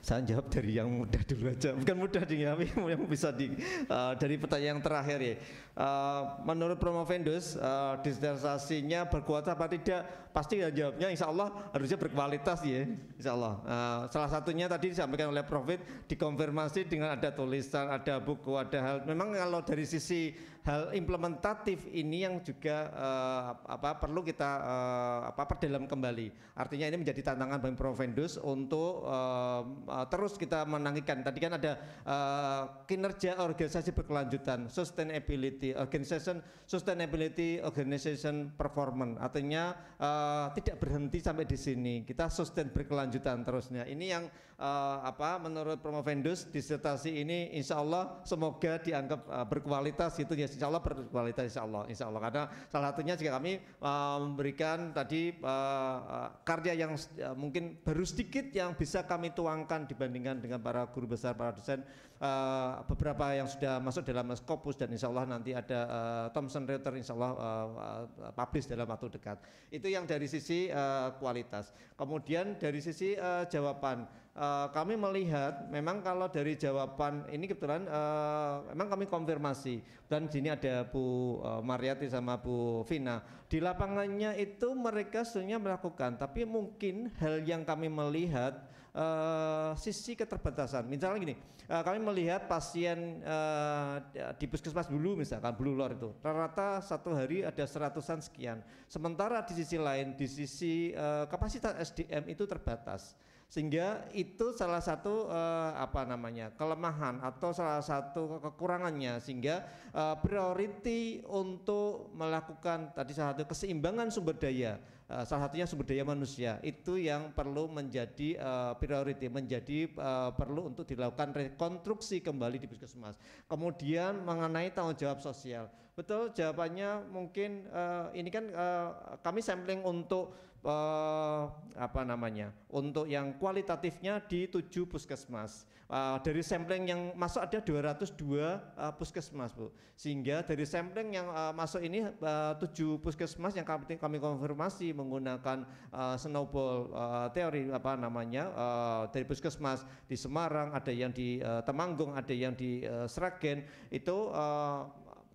saya jawab dari yang mudah dulu aja bukan mudah dingin tapi yang bisa di uh, dari pertanyaan terakhir ya uh, menurut Vendus uh, eh, disertasinya berkualitas apa tidak? Pasti ya jawabnya insya Allah harusnya berkualitas ya, insya Allah. Uh, salah satunya tadi disampaikan oleh Profit dikonfirmasi dengan ada tulisan, ada buku, ada hal. Memang kalau dari sisi hal implementatif ini yang juga uh, apa perlu kita uh, apa perdalam kembali. Artinya ini menjadi tantangan bagi Vendus untuk uh, uh, terus kita menangikan. Tadi kan ada uh, kinerja organisasi berkelanjutan, sustainability Organisation, organization sustainability organization performance artinya uh, tidak berhenti sampai di sini kita sustain berkelanjutan terusnya ini yang uh, apa menurut Promovendus disertasi ini insya Allah semoga dianggap uh, berkualitas itu ya insya Allah berkualitas insya Allah insya Allah karena salah satunya jika kami uh, memberikan tadi uh, uh, karya yang uh, mungkin baru sedikit yang bisa kami tuangkan dibandingkan dengan para guru besar para dosen uh, beberapa yang sudah masuk dalam skopus dan insya Allah nanti ada uh, Thomson Reuters insya Allah uh, uh, publish dalam waktu dekat itu yang dari sisi uh, kualitas kemudian dari sisi uh, jawaban uh, kami melihat memang kalau dari jawaban ini kebetulan uh, memang kami konfirmasi dan di sini ada Bu uh, Mariati sama Bu Vina di lapangannya itu mereka sebenarnya melakukan tapi mungkin hal yang kami melihat uh, sisi keterbatasan misalnya gini uh, kami melihat pasien uh, di puskesmas dulu misalkan blue lor itu rata-rata satu hari ada seratusan sekian sementara di sisi lain di sisi uh, kapasitas SDM itu terbatas sehingga itu salah satu uh, apa namanya kelemahan atau salah satu kekurangannya sehingga uh, priority untuk melakukan tadi salah satu keseimbangan sumber daya uh, salah satunya sumber daya manusia itu yang perlu menjadi uh, priority menjadi uh, perlu untuk dilakukan rekonstruksi kembali di puskesmas kemudian mengenai tanggung jawab sosial betul jawabannya mungkin uh, ini kan uh, kami sampling untuk uh, apa namanya untuk yang kualitatifnya di tujuh puskesmas uh, dari sampling yang masuk ada 202 uh, eh, puskesmas bu sehingga dari sampling yang uh, masuk ini tujuh puskesmas yang kami, kami konfirmasi menggunakan uh, snowball uh, teori apa namanya uh, dari puskesmas di Semarang ada yang di uh, Temanggung ada yang di uh, Sragen itu uh,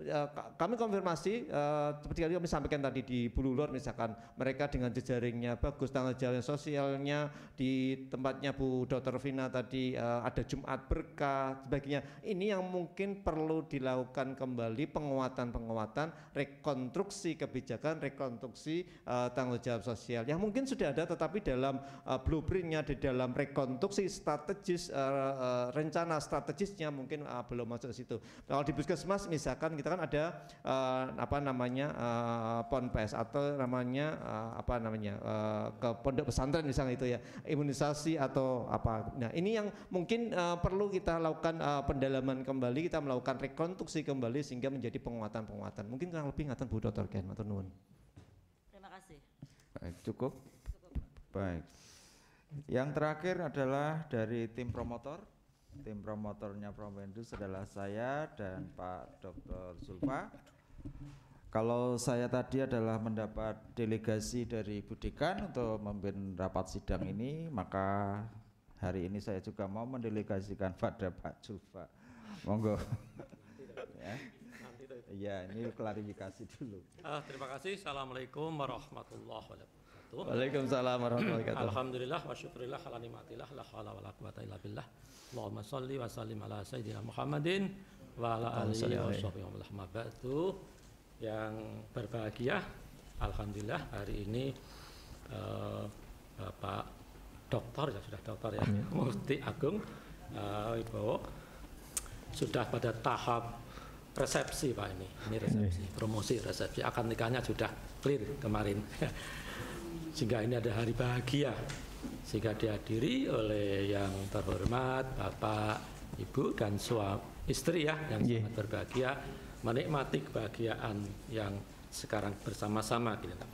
Ya, kami konfirmasi eh, seperti yang kami sampaikan tadi di Bululor misalkan mereka dengan jejaringnya bagus tanggal jalan sosialnya di tempatnya Bu Dr. Vina tadi eh, ada Jumat berkah sebagainya ini yang mungkin perlu dilakukan kembali penguatan-penguatan rekonstruksi kebijakan rekonstruksi eh, tanggung jawab sosial yang mungkin sudah ada tetapi dalam blueprintnya di dalam rekonstruksi strategis rencana strategisnya mungkin belum masuk ke situ kalau di puskesmas misalkan kita misalkan ada uh, apa namanya uh, eh, ponpes atau namanya uh, apa namanya uh, ke pondok pesantren misalnya itu ya imunisasi atau apa. Nah ini yang mungkin uh, perlu kita lakukan uh, pendalaman kembali, kita melakukan rekonstruksi kembali sehingga menjadi penguatan-penguatan. Mungkin kurang lebih ngatan Bu dokter Ken atau nun Terima kasih. Baik, cukup. cukup. Baik. Yang terakhir adalah dari tim promotor tim promotornya Promendus adalah saya dan Pak Dr. Zulfa. Kalau saya tadi adalah mendapat delegasi dari Budikan untuk memimpin rapat sidang ini, maka hari ini saya juga mau mendelegasikan pada Pak Zulfa. Monggo. ya. ya, ini klarifikasi dulu. Uh, terima kasih. Assalamualaikum warahmatullahi wabarakatuh wabarakatuh. Waalaikumsalam warahmatullahi wabarakatuh. Alhamdulillah wa syukurillah ala nikmatillah la haula wala quwata illa billah. Allahumma shalli wa sallim ala sayyidina Muhammadin wa ala alihi wa sahbihi wa Yang berbahagia, alhamdulillah hari ini uh, Bapak dokter ya sudah dokter ya Murti Agung uh, Ibu sudah pada tahap resepsi pak ini ini resepsi promosi resepsi Akan nikahnya sudah clear kemarin sehingga ini ada hari bahagia sehingga dihadiri oleh yang terhormat Bapak, Ibu dan suami istri ya yang yeah. sangat berbahagia menikmati kebahagiaan yang sekarang bersama-sama gitu.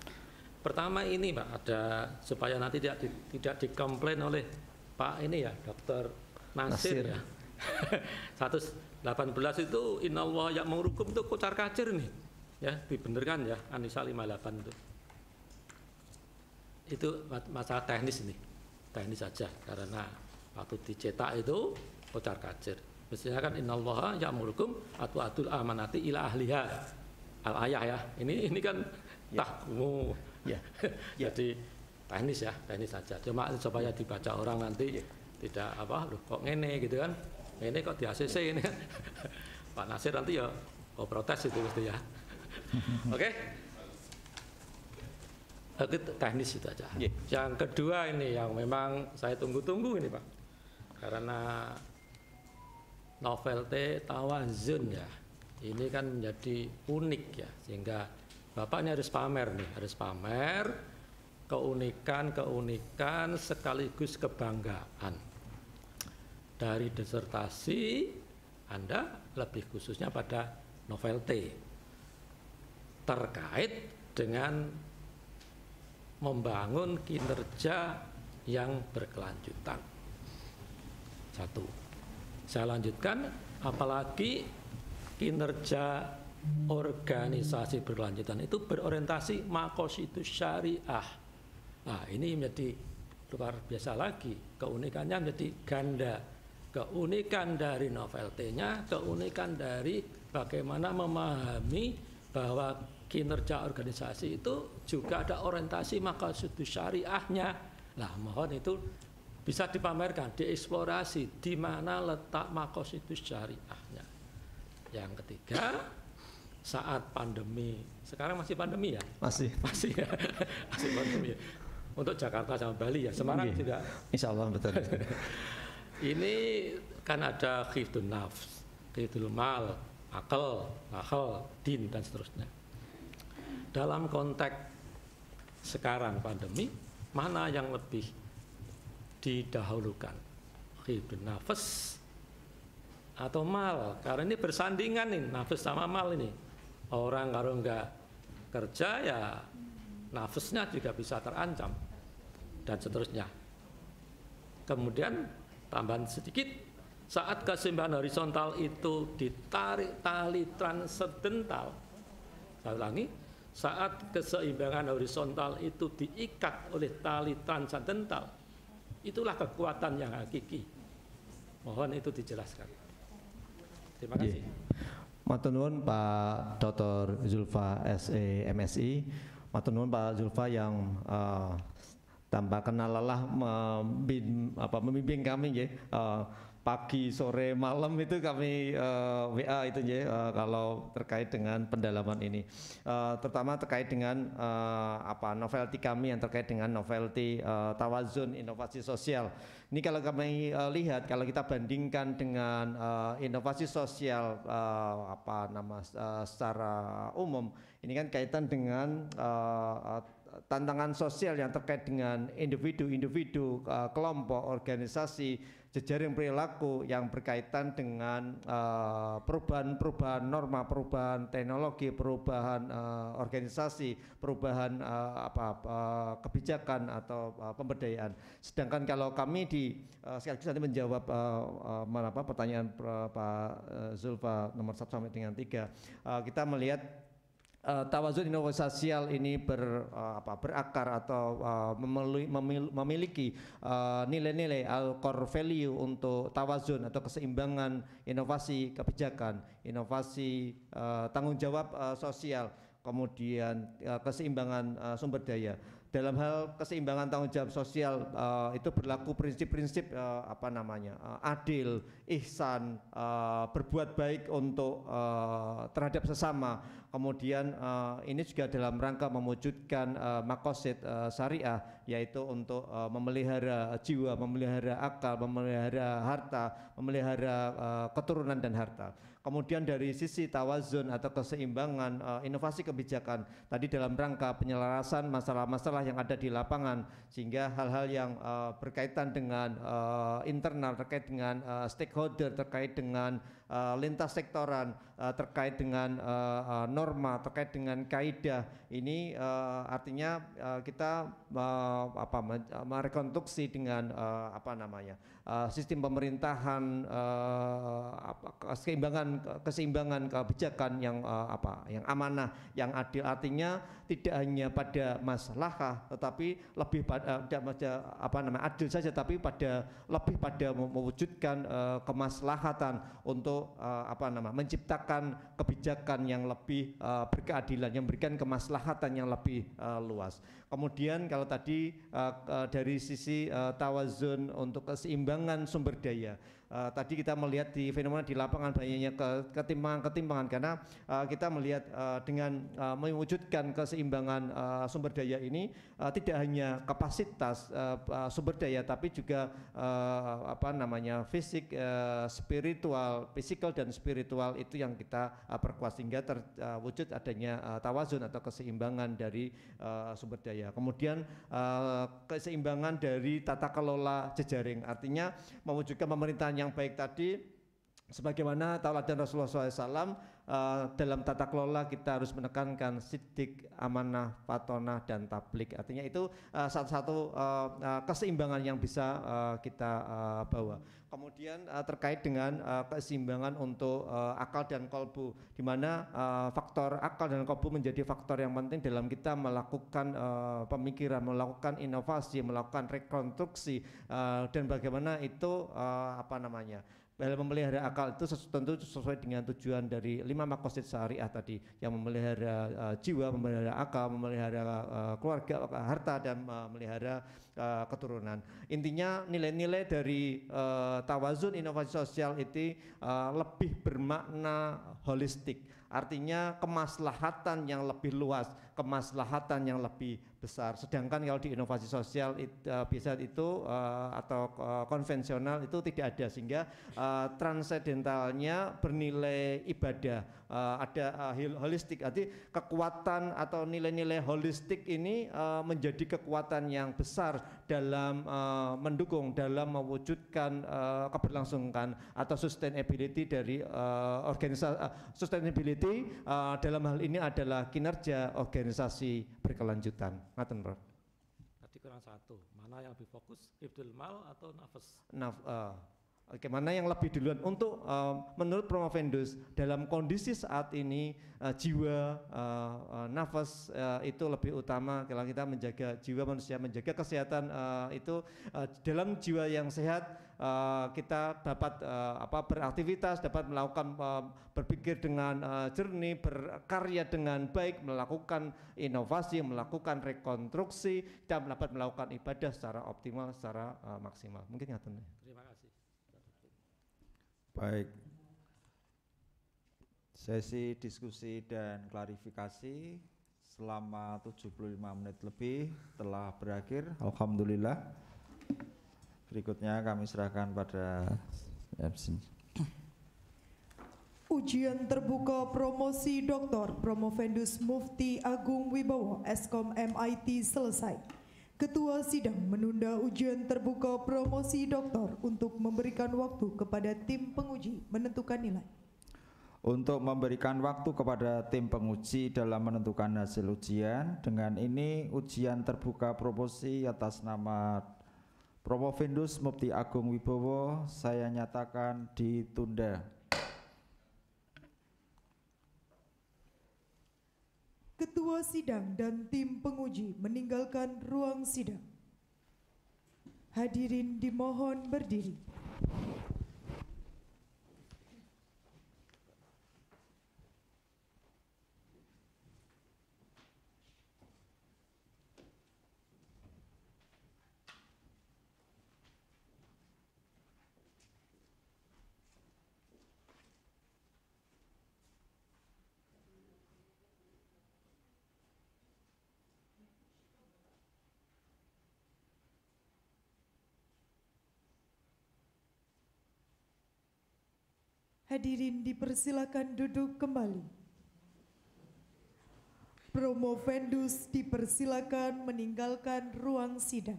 Pertama ini Pak ada supaya nanti tidak di, tidak dikomplain oleh Pak ini ya Dokter Nasir, Nasir. ya. 118 itu inallah yang mengurukum itu kocar kacir nih ya dibenarkan ya Anissa 58 itu itu masalah teknis ini teknis saja karena waktu dicetak itu kocar kacir mestinya kan ya ya'murukum atu atul amanati ila ahliha al ayah ya ini ini kan ya. tahmu ya. ya. jadi teknis ya teknis saja cuma supaya dibaca orang nanti ya. tidak apa loh kok ngene gitu kan ini kok di ACC ini Pak Nasir nanti ya oh, protes itu pasti ya oke okay? teknis itu aja. Yeah. Yang kedua ini yang memang saya tunggu-tunggu ini Pak, karena novel T Tawazun ya, ini kan menjadi unik ya, sehingga bapaknya harus pamer nih, harus pamer keunikan-keunikan sekaligus kebanggaan. Dari disertasi Anda lebih khususnya pada novel terkait dengan membangun kinerja yang berkelanjutan. Satu. Saya lanjutkan, apalagi kinerja organisasi berkelanjutan itu berorientasi makos itu syariah. Nah, ini menjadi luar biasa lagi. Keunikannya menjadi ganda. Keunikan dari novel nya keunikan dari bagaimana memahami bahwa kinerja organisasi itu juga ada orientasi sudut syariahnya. lah mohon itu bisa dipamerkan, dieksplorasi di mana letak makos itu syariahnya. Yang ketiga, saat pandemi, sekarang masih pandemi ya? Masih. Masih ya. masih pandemi. Ya? Untuk Jakarta sama Bali ya, Semarang iya. tidak. Insya Allah betul. Ini kan ada khidun nafs, khifdul mal, akal, akal, din dan seterusnya dalam konteks sekarang pandemi mana yang lebih didahulukan hidup nafas atau mal karena ini bersandingan nih nafas sama mal ini orang kalau nggak kerja ya nafasnya juga bisa terancam dan seterusnya kemudian tambahan sedikit saat kesimbangan horizontal itu ditarik tali transcendental saya ulangi saat keseimbangan horizontal itu diikat oleh tali transcendental, itulah kekuatan yang hakiki. Mohon itu dijelaskan. Terima iya. kasih. Yeah. Matunun Pak Dr. Zulfa SE MSI. Matunun Pak Zulfa yang uh, tambah kenal lelah memimpin, apa, memimpin kami ya. Uh, pagi, sore, malam itu kami uh, eh, WA itu ya uh, kalau terkait dengan pendalaman ini, uh, terutama terkait dengan uh, apa novelty kami yang terkait dengan novelty uh, tawazun inovasi sosial. Ini kalau kami uh, lihat kalau kita bandingkan dengan uh, inovasi sosial uh, apa nama uh, secara umum, ini kan kaitan dengan uh, tantangan sosial yang terkait dengan individu-individu, eh, kelompok, organisasi, jejaring perilaku yang berkaitan dengan eh, perubahan-perubahan norma, perubahan teknologi, perubahan eh, organisasi, perubahan apa kebijakan atau pemberdayaan. Sedangkan kalau kami di sekali lagi nanti menjawab apa pertanyaan Pak Zulfa nomor 1 sampai dengan 3, kita melihat uh, eh, tawazun inovasi sosial ini ber uh, apa berakar atau uh, memiliki, memiliki nilai-nilai uh, core value untuk tawazun atau keseimbangan inovasi kebijakan, inovasi uh, tanggung jawab uh, sosial, kemudian uh, keseimbangan uh, sumber daya dalam hal keseimbangan tanggung jawab sosial uh, itu berlaku prinsip-prinsip uh, apa namanya uh, adil, ihsan, uh, berbuat baik untuk uh, terhadap sesama. Kemudian uh, ini juga dalam rangka mewujudkan uh, makosid uh, syariah yaitu untuk uh, memelihara jiwa, memelihara akal, memelihara harta, memelihara uh, keturunan dan harta. Kemudian dari sisi tawazun atau keseimbangan uh, inovasi kebijakan tadi dalam rangka penyelarasan masalah-masalah yang ada di lapangan sehingga hal-hal yang uh, berkaitan dengan uh, internal terkait dengan uh, stakeholder terkait dengan Eh, lintas sektoran uh, terkait dengan uh, uh, norma, terkait dengan kaidah. Ini uh, artinya uh, kita uh, apa merekonstruksi dengan uh, apa namanya uh, sistem pemerintahan uh, keseimbangan keseimbangan kebijakan yang uh, apa yang amanah, yang adil. Artinya tidak hanya pada masalah tetapi lebih pada eh, pada apa namanya adil saja tapi pada lebih pada mewujudkan uh, kemaslahatan untuk uh, apa nama menciptakan kebijakan yang lebih uh, berkeadilan yang memberikan kemaslahatan yang lebih uh, luas. Kemudian kalau tadi uh, uh, dari sisi uh, tawazun untuk keseimbangan sumber daya uh, tadi kita melihat di fenomena di lapangan banyaknya ke, ketimpangan-ketimpangan karena uh, kita melihat uh, dengan uh, mewujudkan keseimbangan uh, sumber daya ini uh, tidak hanya kapasitas uh, uh, sumber daya tapi juga uh, apa namanya fisik, uh, spiritual, fisikal dan spiritual itu yang kita uh, perkuat sehingga terwujud uh, adanya uh, tawazun atau keseimbangan dari uh, sumber daya. Kemudian uh, keseimbangan dari tata kelola jejaring artinya mewujudkan pemerintahan yang baik tadi sebagaimana tauladan Rasulullah SAW Eh, dalam tata kelola kita harus menekankan sidik, amanah, fatonah dan tablik. Artinya itu uh, satu-satu uh, uh, keseimbangan yang bisa uh, kita uh, bawa. Kemudian uh, terkait dengan uh, keseimbangan untuk uh, akal dan kolbu, di mana uh, faktor akal dan kolbu menjadi faktor yang penting dalam kita melakukan uh, pemikiran, melakukan inovasi, melakukan rekonstruksi uh, dan bagaimana itu uh, apa namanya? memelihara akal itu sesu, tentu sesuai dengan tujuan dari lima makosid syariah tadi yang memelihara uh, jiwa, memelihara akal, memelihara uh, keluarga, eh, harta dan uh, memelihara uh, keturunan. Intinya nilai-nilai dari uh, tawazun inovasi sosial itu uh, lebih bermakna holistik, artinya kemaslahatan yang lebih luas kemaslahatan yang lebih besar. Sedangkan kalau di inovasi sosial eh, itu, uh, eh, bisa itu uh, atau uh, konvensional itu tidak ada sehingga uh, transendentalnya bernilai ibadah uh, ada uh, holistik. Arti kekuatan atau nilai-nilai holistik ini uh, menjadi kekuatan yang besar dalam uh, mendukung dalam mewujudkan uh, keberlangsungan atau sustainability dari uh, organisasi uh, sustainability uh, dalam hal ini adalah kinerja organisasi organisasi berkelanjutan. Ngaten, Prof. Tadi kurang satu. Mana yang lebih fokus? Ibdul mal atau nafas? Naf, uh, Bagaimana yang lebih duluan untuk uh, menurut Promovendus dalam kondisi saat ini uh, jiwa uh, uh, nafas uh, itu lebih utama kalau kita menjaga jiwa manusia menjaga kesehatan uh, itu uh, dalam jiwa yang sehat uh, kita dapat uh, apa beraktivitas dapat melakukan uh, berpikir dengan uh, jernih berkarya dengan baik melakukan inovasi melakukan rekonstruksi dan dapat melakukan ibadah secara optimal secara uh, maksimal mungkin ngaten. Terima kasih. Baik. Sesi diskusi dan klarifikasi selama 75 menit lebih telah berakhir. Alhamdulillah. Berikutnya kami serahkan pada MC. Ujian terbuka promosi Dr. Promovendus Mufti Agung Wibowo Eskom MIT selesai. Ketua sidang menunda ujian terbuka promosi doktor untuk memberikan waktu kepada tim penguji menentukan nilai. Untuk memberikan waktu kepada tim penguji dalam menentukan hasil ujian, dengan ini ujian terbuka promosi atas nama Promovindus Mufti Agung Wibowo saya nyatakan ditunda. ketua sidang dan tim penguji meninggalkan ruang sidang. Hadirin dimohon berdiri. Hadirin dipersilakan duduk kembali. Promo Promovendus dipersilakan meninggalkan ruang sidang.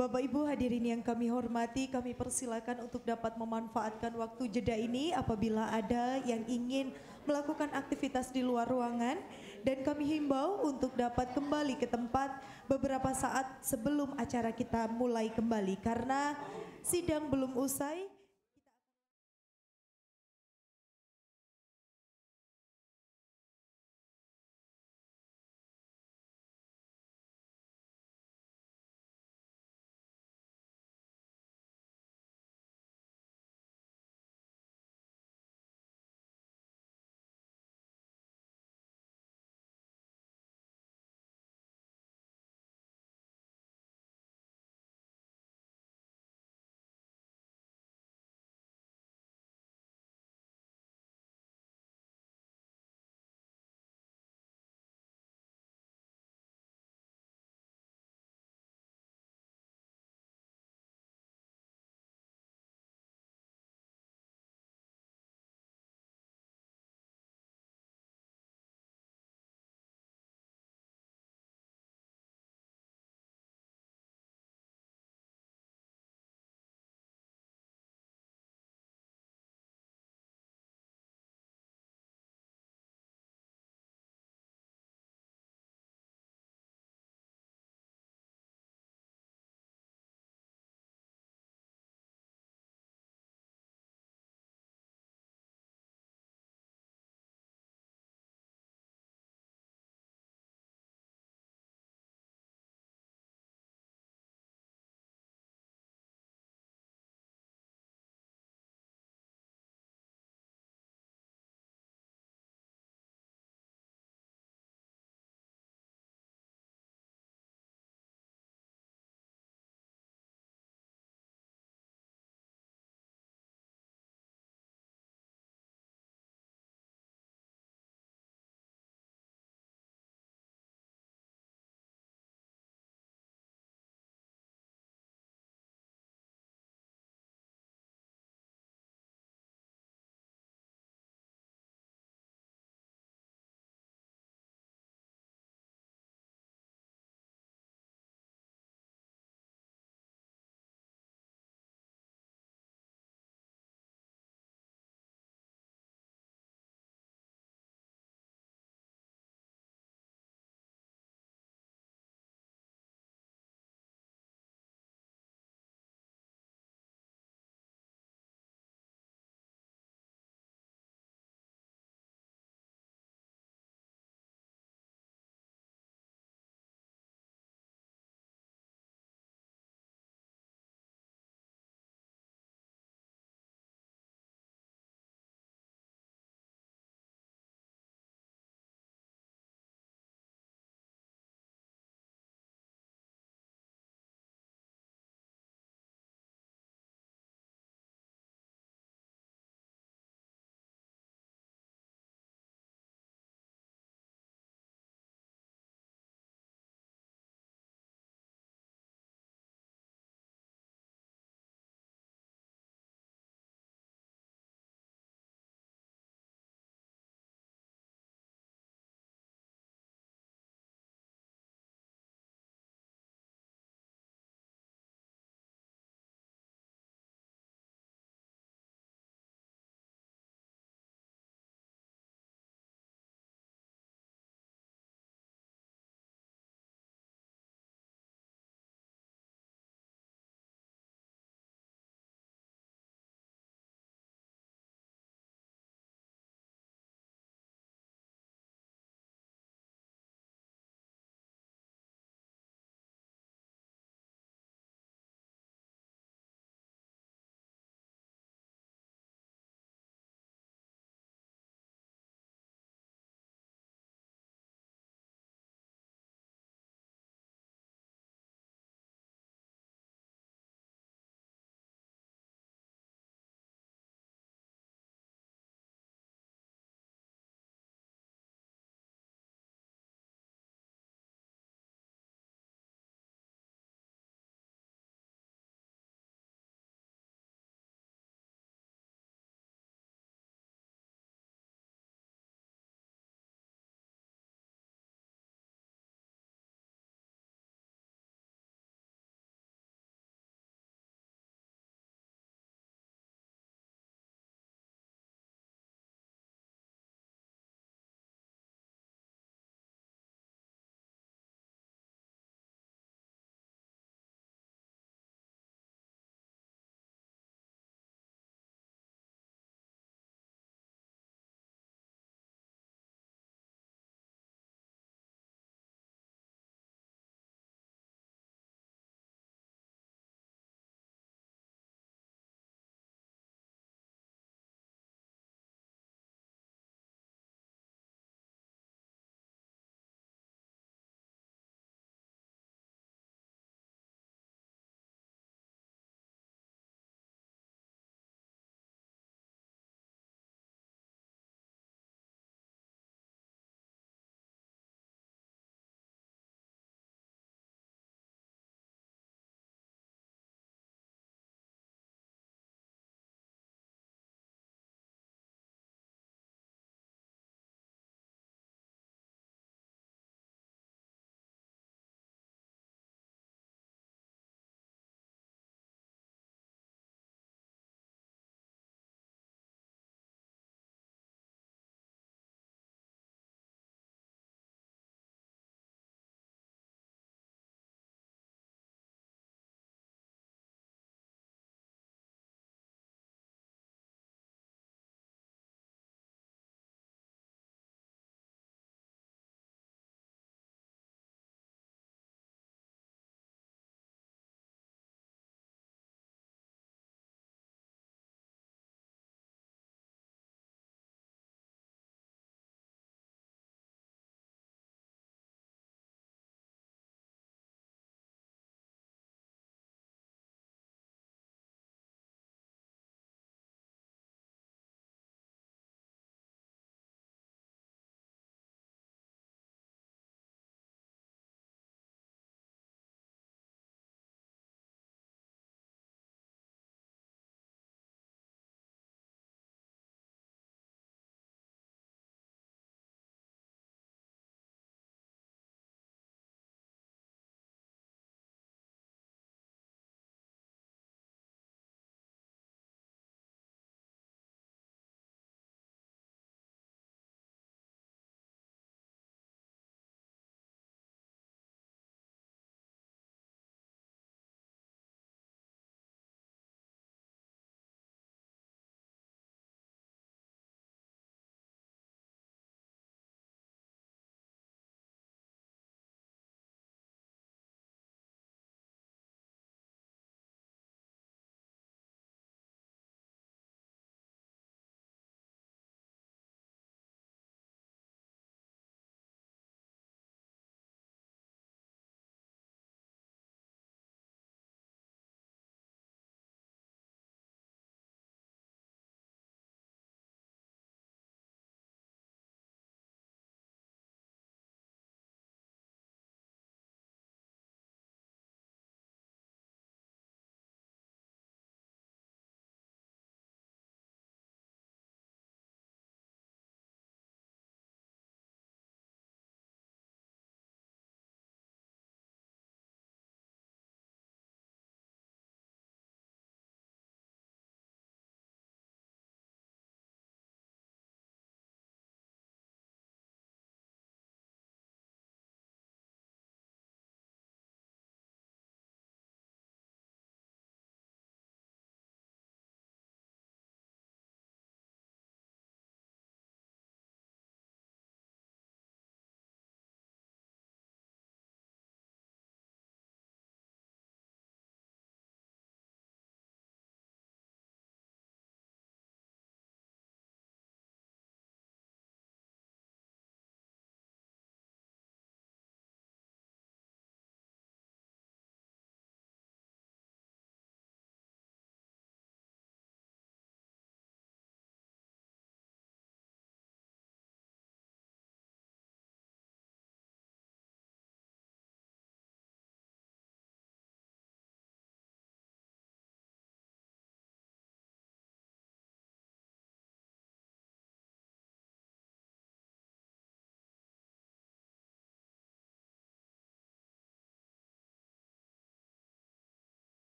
Bapak Ibu hadirin yang kami hormati, kami persilakan untuk dapat memanfaatkan waktu jeda ini apabila ada yang ingin melakukan aktivitas di luar ruangan dan kami himbau untuk dapat kembali ke tempat beberapa saat sebelum acara kita mulai kembali karena sidang belum usai.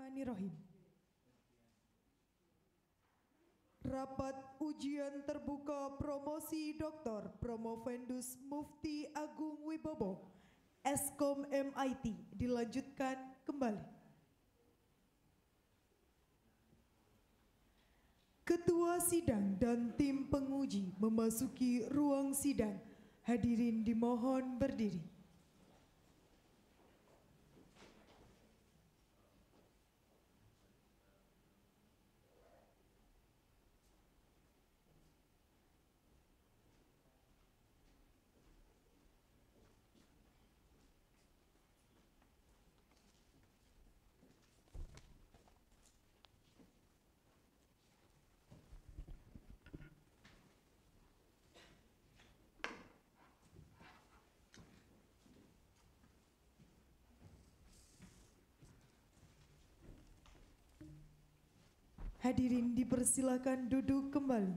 Bismillahirrahmanirrahim. Rapat ujian terbuka promosi Dr. Promovendus Mufti Agung Wibowo, Eskom MIT dilanjutkan kembali. Ketua sidang dan tim penguji memasuki ruang sidang. Hadirin dimohon berdiri. Hadirin dipersilakan duduk kembali.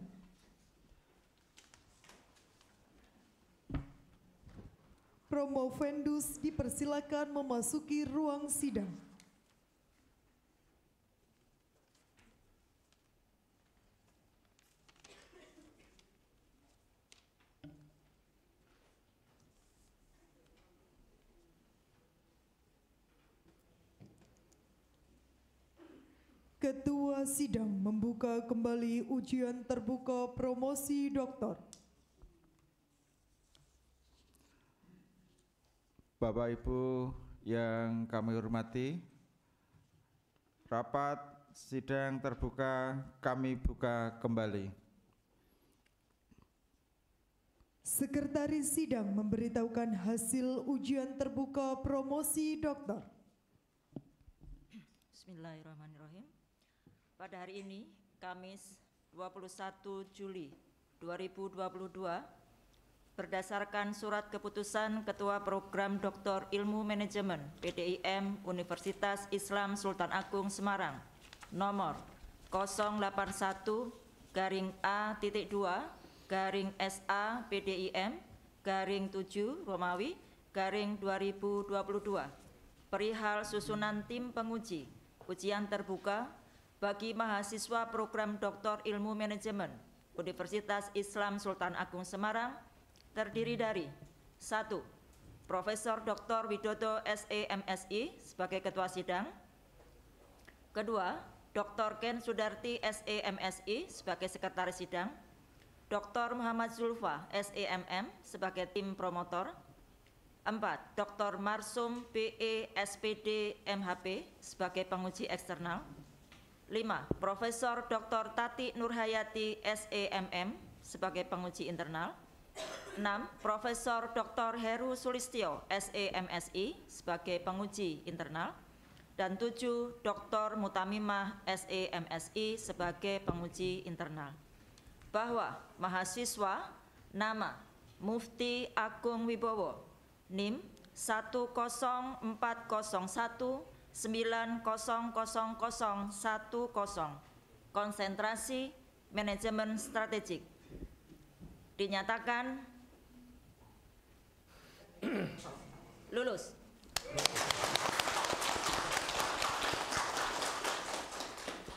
Promovendus dipersilakan memasuki ruang sidang. sidang membuka kembali ujian terbuka promosi doktor. Bapak Ibu yang kami hormati, rapat sidang terbuka kami buka kembali. Sekretaris sidang memberitahukan hasil ujian terbuka promosi doktor. Bismillahirrahmanirrahim pada hari ini, Kamis 21 Juli 2022, berdasarkan surat keputusan Ketua Program Doktor Ilmu Manajemen PDIM Universitas Islam Sultan Agung Semarang, nomor 081 garing A titik 2 garing SA PDIM garing 7 Romawi garing 2022 perihal susunan tim penguji ujian terbuka bagi mahasiswa program Doktor Ilmu Manajemen Universitas Islam Sultan Agung Semarang terdiri dari satu, Profesor Dr. Widodo SEMSI sebagai Ketua Sidang Kedua, Dr. Ken Sudarti SEMSI sebagai Sekretaris Sidang Dr. Muhammad Zulfa S.A.M.M e sebagai Tim Promotor empat, Dr. Marsum BE MHP sebagai penguji eksternal 5. Profesor Dr. Tati Nurhayati SEMM sebagai penguji internal. 6. Profesor Dr. Heru Sulistyo SEMSI sebagai penguji internal dan 7. Dr. Mutamimah SEMSI sebagai penguji internal. Bahwa mahasiswa nama Mufti Agung Wibowo NIM 10401 900010 konsentrasi manajemen strategik dinyatakan lulus.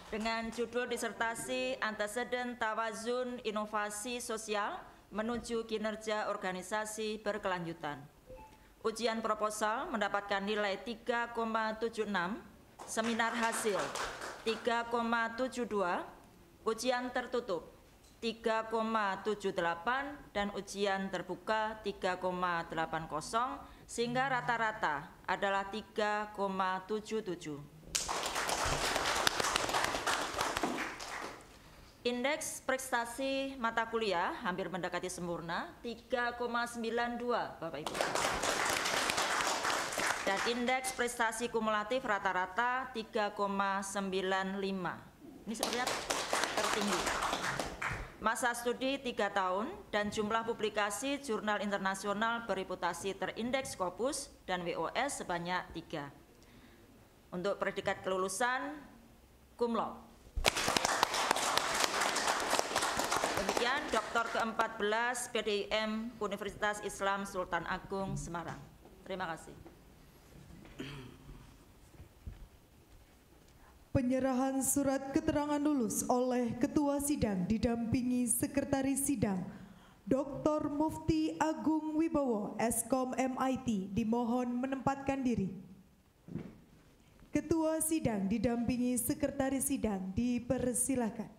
Dengan judul disertasi antecedent tawazun inovasi sosial menuju kinerja organisasi berkelanjutan. Ujian proposal mendapatkan nilai 3,76, seminar hasil 3,72, ujian tertutup 3,78 dan ujian terbuka 3,80 sehingga rata-rata adalah 3,77. Indeks prestasi mata kuliah hampir mendekati sempurna 3,92 Bapak Ibu dan indeks prestasi kumulatif rata-rata 3,95. Ini sebenarnya tertinggi. Masa studi 3 tahun dan jumlah publikasi jurnal internasional bereputasi terindeks Scopus dan WOS sebanyak 3. Untuk predikat kelulusan, cum Demikian doktor ke-14 PDIM Universitas Islam Sultan Agung Semarang. Terima kasih. Penyerahan surat keterangan lulus oleh Ketua Sidang didampingi Sekretaris Sidang Dr. Mufti Agung Wibowo, Eskom MIT, dimohon menempatkan diri. Ketua Sidang didampingi Sekretaris Sidang dipersilakan.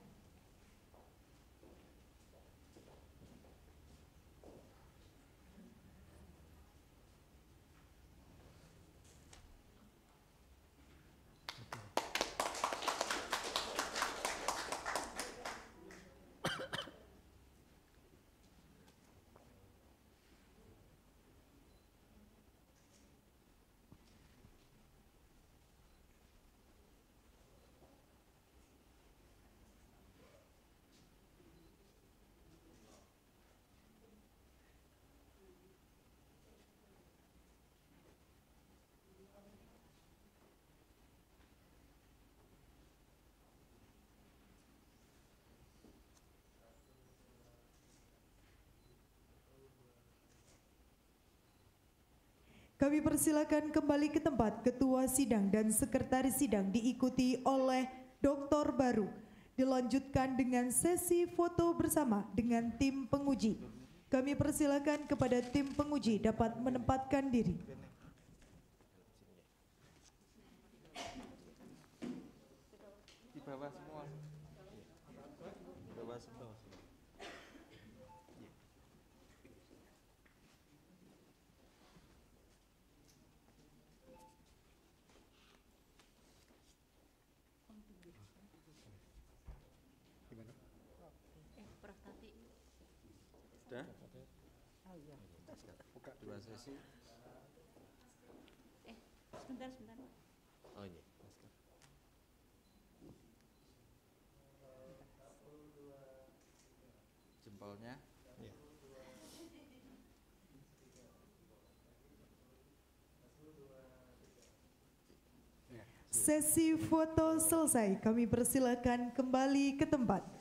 Kami persilakan kembali ke tempat ketua sidang dan sekretaris sidang diikuti oleh Dr. Baru. Dilanjutkan dengan sesi foto bersama dengan tim penguji. Kami persilakan kepada tim penguji dapat menempatkan diri. sih? Eh, sebentar, sebentar. Oh iya. Jempolnya? Iya. Sesi foto selesai, kami persilakan kembali ke tempat.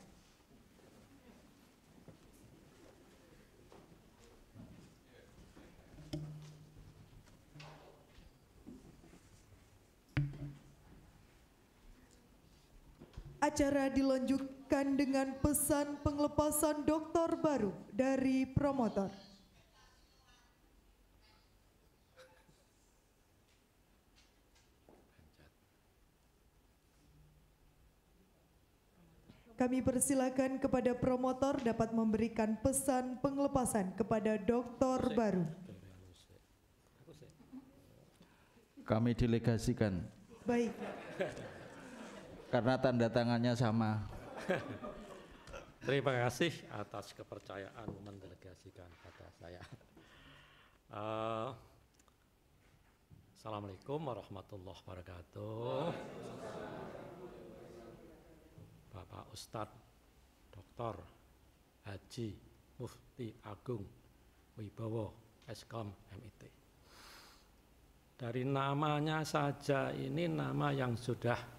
Acara dilanjutkan dengan pesan penglepasan dokter baru dari promotor. Kami persilakan kepada promotor dapat memberikan pesan penglepasan kepada dokter baru. Kami delegasikan. Baik. karena tanda tangannya sama. Terima kasih atas kepercayaan mendelegasikan pada saya. Uh, Assalamualaikum warahmatullahi wabarakatuh. Bapak Ustadz Dr. Haji Mufti Agung Wibowo Eskom MIT. Dari namanya saja ini nama yang sudah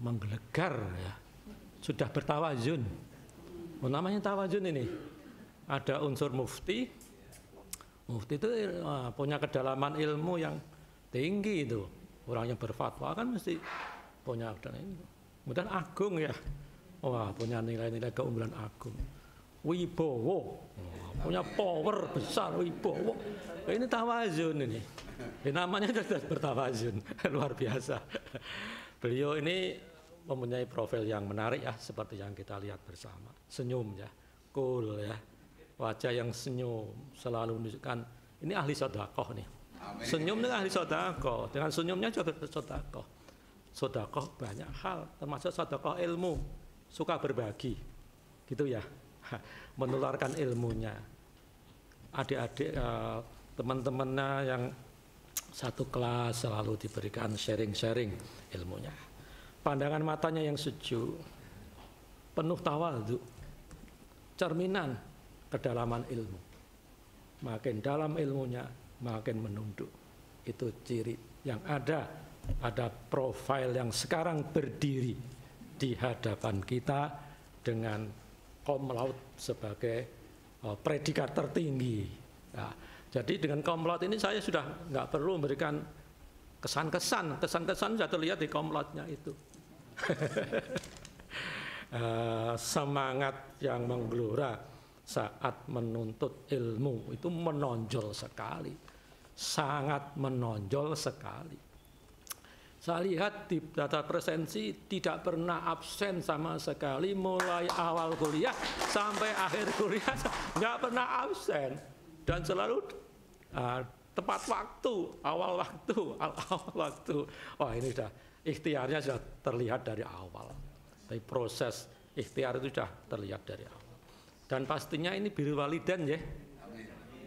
menggelegar ya. Sudah bertawazun. Oh, namanya tawazun ini. Ada unsur mufti. Mufti itu uh, punya kedalaman ilmu yang tinggi itu. Orang yang berfatwa kan mesti punya kedalaman. Kemudian agung ya. Wah, punya nilai-nilai keunggulan agung. Wibowo, Wah, punya power besar Wibowo. Ini tawazun ini. Ini namanya sudah bertawazun, luar biasa. Beliau ini mempunyai profil yang menarik ya seperti yang kita lihat bersama. Senyum ya, cool ya. Wajah yang senyum selalu menunjukkan ini ahli sodakoh nih. Amin. Senyum dengan ahli sodakoh, dengan senyumnya juga sodakoh Sodakoh banyak hal, termasuk sodakoh ilmu, suka berbagi, gitu ya, menularkan ilmunya. Adik-adik eh, teman-temannya yang satu kelas selalu diberikan sharing-sharing ilmunya. Pandangan matanya yang sejuk, penuh itu, cerminan kedalaman ilmu. Makin dalam ilmunya, makin menunduk. Itu ciri yang ada ada profil yang sekarang berdiri di hadapan kita dengan kom laut sebagai eh, predikat tertinggi. Nah, jadi dengan komplot ini saya sudah nggak perlu memberikan kesan-kesan, kesan-kesan sudah terlihat di komplotnya itu. Eh, semangat yang menggelora saat menuntut ilmu itu menonjol sekali, sangat menonjol sekali. Saya lihat di data presensi tidak pernah absen sama sekali mulai awal kuliah sampai akhir kuliah nggak pernah absen dan selalu uh, tepat waktu, awal waktu, awal waktu. Wah ini sudah ikhtiarnya sudah terlihat dari awal. Tapi proses ikhtiar itu sudah terlihat dari awal. Dan pastinya ini biru walidan ya.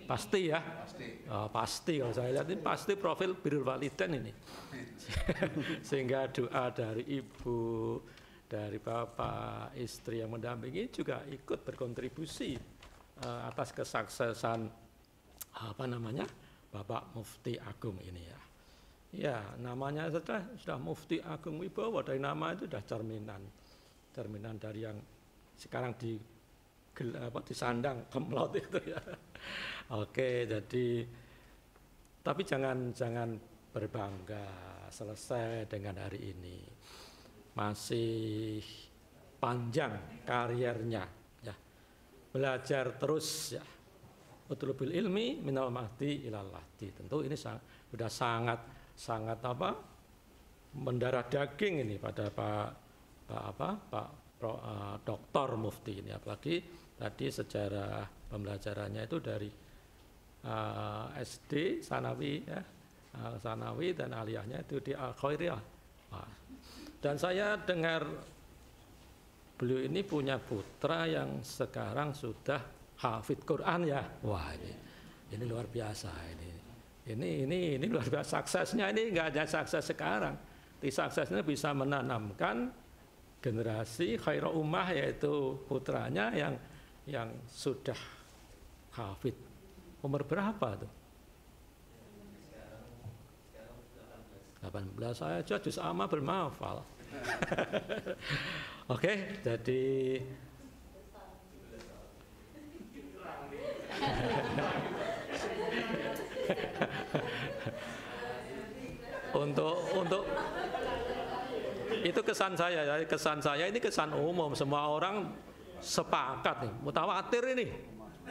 Pasti ya, pasti. Oh, pasti kalau saya lihat ini pasti profil biru walidan ini. Sehingga doa dari ibu, dari bapak, istri yang mendampingi juga ikut berkontribusi ah, atas kesuksesan apa namanya Bapak Mufti Agung ini ya. Ya namanya sudah sudah Mufti Agung Wibowo dari nama itu sudah cerminan cerminan dari yang sekarang di apa disandang kemlot itu ya. Oke, jadi tapi jangan jangan berbangga selesai dengan hari ini. Masih panjang karirnya ya. Belajar terus ya utulubil ilmi minal mahdi ilal lahdi. Tentu ini sudah sangat sangat apa mendarah daging ini pada Pak Pak apa Pak Pro, uh, Doktor Mufti ini apalagi tadi sejarah pembelajarannya itu dari uh, eh, SD Sanawi ya uh, Sanawi dan aliyahnya itu di Al Khairiyah nah, dan saya dengar beliau ini punya putra yang sekarang sudah hafid Quran ya wah ini ini luar biasa ini ini ini ini luar biasa suksesnya ini nggak hanya sukses sekarang di suksesnya bisa menanamkan generasi Khairul ummah yaitu putranya yang yang sudah hafid umur berapa tuh 18 saya aja juz amma bermafal. Oke, okay, jadi untuk untuk itu kesan saya ya kesan saya ini kesan umum semua orang sepakat nih mutawatir ini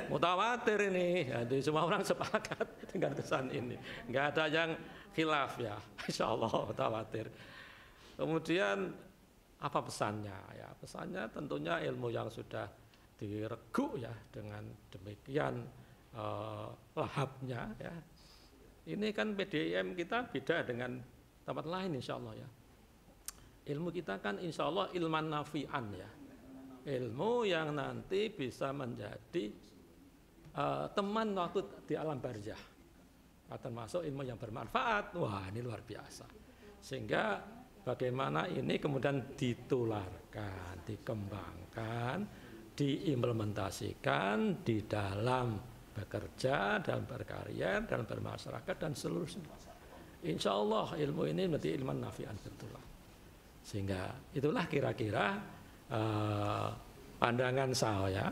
mutawatir ini jadi semua orang sepakat dengan kesan ini nggak ada yang hilaf ya insya Allah mutawatir kemudian apa pesannya ya pesannya tentunya ilmu yang sudah direguk ya dengan demikian eh, lahapnya ya. Ini kan PDIM kita beda dengan tempat lain insya Allah ya. Ilmu kita kan insya Allah ilman nafian ya. Ilmu yang nanti bisa menjadi eh, teman waktu di alam barjah barzah. Nah, termasuk ilmu yang bermanfaat. Wah ini luar biasa. Sehingga bagaimana ini kemudian ditularkan, dikembangkan diimplementasikan di dalam bekerja, dalam berkarya, dalam bermasyarakat dan seluruhnya. Insya Allah ilmu ini menjadi ilmu nafian tentulah. Sehingga itulah kira-kira uh, pandangan saya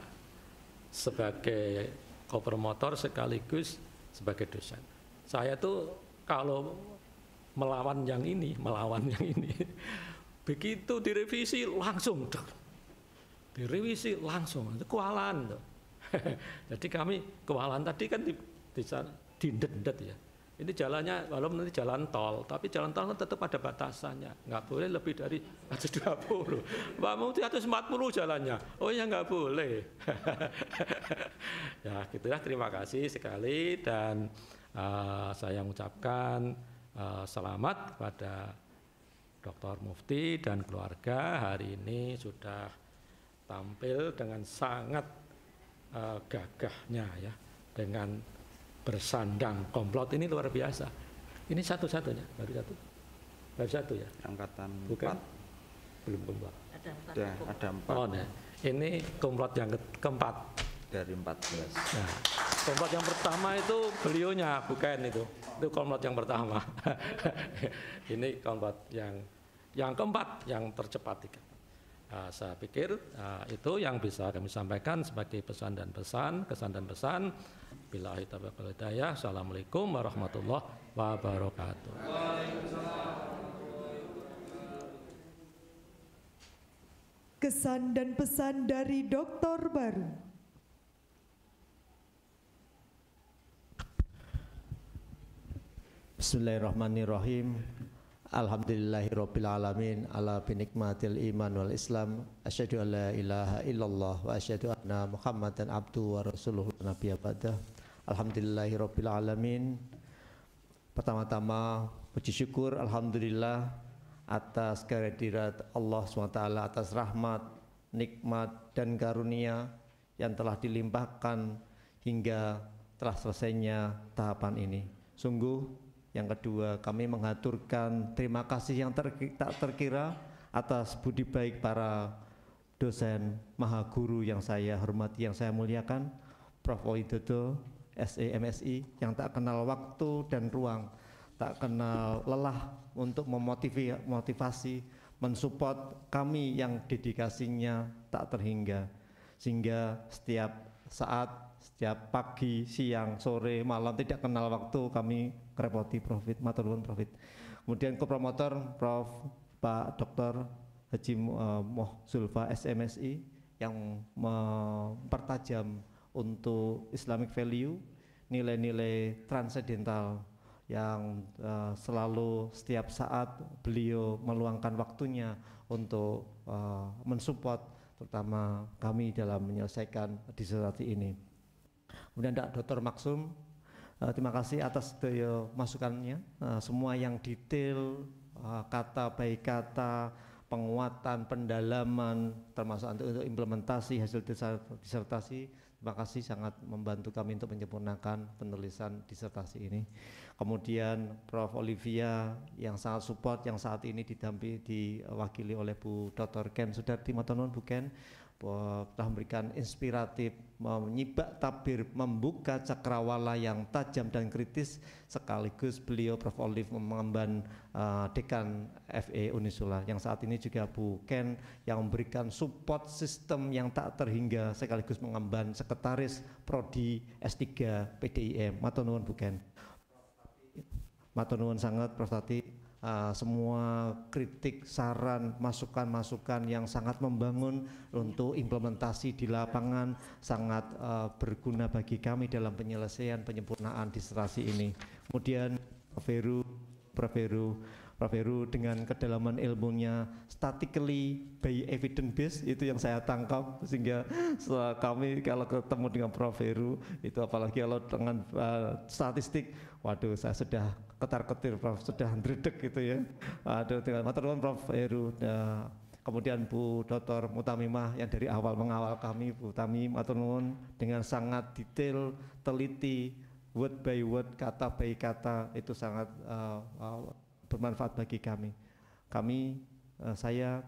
sebagai kopromotor sekaligus sebagai dosen. Saya tuh kalau melawan yang ini, melawan yang ini, begitu direvisi langsung direvisi langsung itu kewalan tuh. Jadi kami kewalan tadi kan di, di dindet ya. Ini jalannya walaupun nanti jalan tol, tapi jalan tol kan tetap ada batasannya. Nggak boleh lebih dari 120. Mbak mau 140 jalannya. Oh ya nggak boleh. ya gitulah terima kasih sekali dan uh, saya mengucapkan uh, selamat kepada Dr. Mufti dan keluarga hari ini sudah tampil dengan sangat uh, gagahnya ya dengan bersandang komplot ini luar biasa. Ini satu-satunya baru satu. Baru satu ya. Angkatan Bukan? empat. Belum komplot. Ada empat. Ada, ada empat. Oh, nah. Ini komplot yang ke keempat dari empat belas Nah, komplot yang pertama itu beliaunya bukan itu. Itu komplot yang pertama. ini komplot yang yang keempat yang tercepat tiga. Nah, saya pikir nah, itu yang bisa kami sampaikan sebagai pesan dan pesan, kesan dan pesan. Bila kita berkelidayah, Assalamualaikum warahmatullahi wabarakatuh. Kesan dan pesan dari dokter baru. Bismillahirrahmanirrahim. Alhamdulillahirabbil alamin ala binikmatil iman wal islam asyhadu ilaha illallah wa asyhadu anna muhammadan abdu wa rasuluhu nabiyya ba'da Alhamdulillahirabbil alamin Pertama-tama puji syukur alhamdulillah atas kehadirat Allah SWT atas rahmat, nikmat dan karunia yang telah dilimpahkan hingga telah selesainya tahapan ini. Sungguh yang kedua, kami mengaturkan terima kasih yang ter, tak terkira atas budi baik para dosen maha guru yang saya hormati, yang saya muliakan, Prof. Widodo, SEMSI, yang tak kenal waktu dan ruang, tak kenal lelah untuk memotivasi, mensupport kami yang dedikasinya tak terhingga. Sehingga setiap saat setiap pagi, siang, sore, malam tidak kenal waktu kami kerepoti Profit, maturun Profit. Kemudian promotor Prof Pak Dr. Haji eh, Moh Zulfa SMSI yang mempertajam untuk Islamic value, nilai-nilai transcendental yang uh, selalu setiap saat beliau meluangkan waktunya untuk uh, mensupport terutama kami dalam menyelesaikan disertasi ini kemudian Dr. Maksum uh, terima kasih atas daya masukannya uh, semua yang detail uh, kata baik kata penguatan pendalaman termasuk untuk, untuk implementasi hasil disertasi terima kasih sangat membantu kami untuk menyempurnakan penulisan disertasi ini kemudian Prof Olivia yang sangat support yang saat ini didampingi diwakili oleh Bu Dr Ken Sudarti Matonun Bu Ken telah memberikan inspiratif, menyibak tabir, membuka cakrawala yang tajam dan kritis sekaligus beliau Prof. Olive mengemban uh, dekan FE Unisula yang saat ini juga Bu Ken yang memberikan support sistem yang tak terhingga sekaligus mengemban sekretaris Prodi S3 PDIM. Matonuan Bu Ken. Matonuan sangat Prof. Tati uh, semua kritik, saran, masukan-masukan yang sangat membangun untuk implementasi di lapangan sangat uh, berguna bagi kami dalam penyelesaian penyempurnaan disertasi ini. Kemudian Veru, Prof. Veru, Prof. Heru dengan kedalaman ilmunya statically by evidence based itu yang saya tangkap sehingga kami kalau ketemu dengan Prof. Heru itu apalagi kalau dengan uh, statistik waduh saya sudah ketar-ketir Prof sudah dredeg gitu ya aduh tinggal maturnuwun Prof Heru ya. kemudian Bu Dr. Mutamimah yang dari awal mengawal kami Bu Tamim nuwun dengan sangat detail teliti word by word kata by kata itu sangat uh, uh, bermanfaat bagi kami kami uh, saya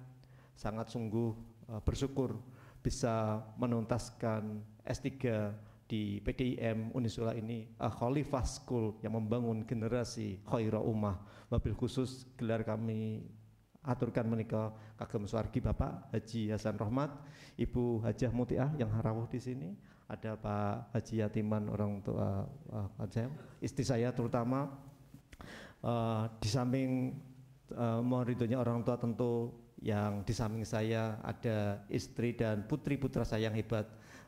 sangat sungguh uh, bersyukur bisa menuntaskan S3 di PDIM Unisula ini uh, Khalifah School yang membangun generasi khairah ummah wabil khusus gelar kami aturkan menikah kagem suargi Bapak Haji Hasan Rahmat Ibu Hajah Mutiah yang harawuh di sini, ada Pak Haji Yatiman orang tua uh, istri saya terutama uh, di samping uh, mohon orang tua tentu yang di samping saya ada istri dan putri putra saya yang hebat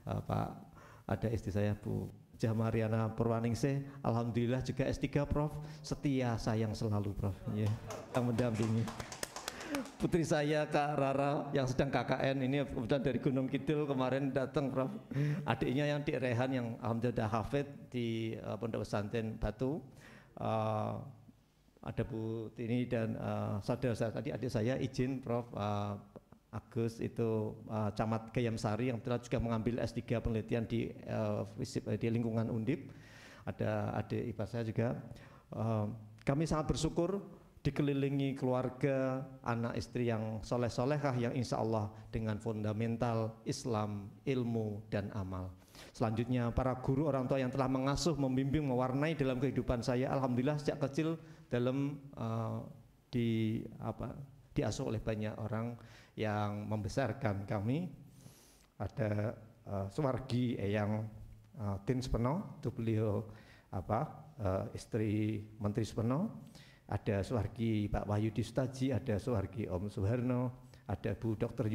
uh, Pak ada istri saya Bu Jamariana Purwaningse Alhamdulillah juga S3 Prof setia sayang selalu Prof ya yang mendampingi putri saya Kak Rara yang sedang KKN ini kebetulan dari Gunung Kidul kemarin datang Prof adiknya yang di Rehan yang alhamdulillah hafid di uh, Pondok Pesantren Batu uh, ada Bu Tini dan uh, saudara saya tadi adik saya izin Prof uh, Agus itu uh, Camat Kayamsari yang telah juga mengambil S3 penelitian di uh, di lingkungan Undip. Ada adik ipar saya juga. Uh, kami sangat bersyukur dikelilingi keluarga anak istri yang soleh-solehah yang insya Allah dengan fundamental Islam, ilmu, dan amal. Selanjutnya para guru orang tua yang telah mengasuh, membimbing, mewarnai dalam kehidupan saya, alhamdulillah sejak kecil dalam uh, di apa diasuh oleh banyak orang yang membesarkan kami. Ada uh, Suwargi Eyang uh, Tin Speno, itu beliau apa uh, istri Menteri Speno. Ada Suwargi Pak Wahyudi Distaji, ada Suwargi Om Soeharno, ada Bu Dr.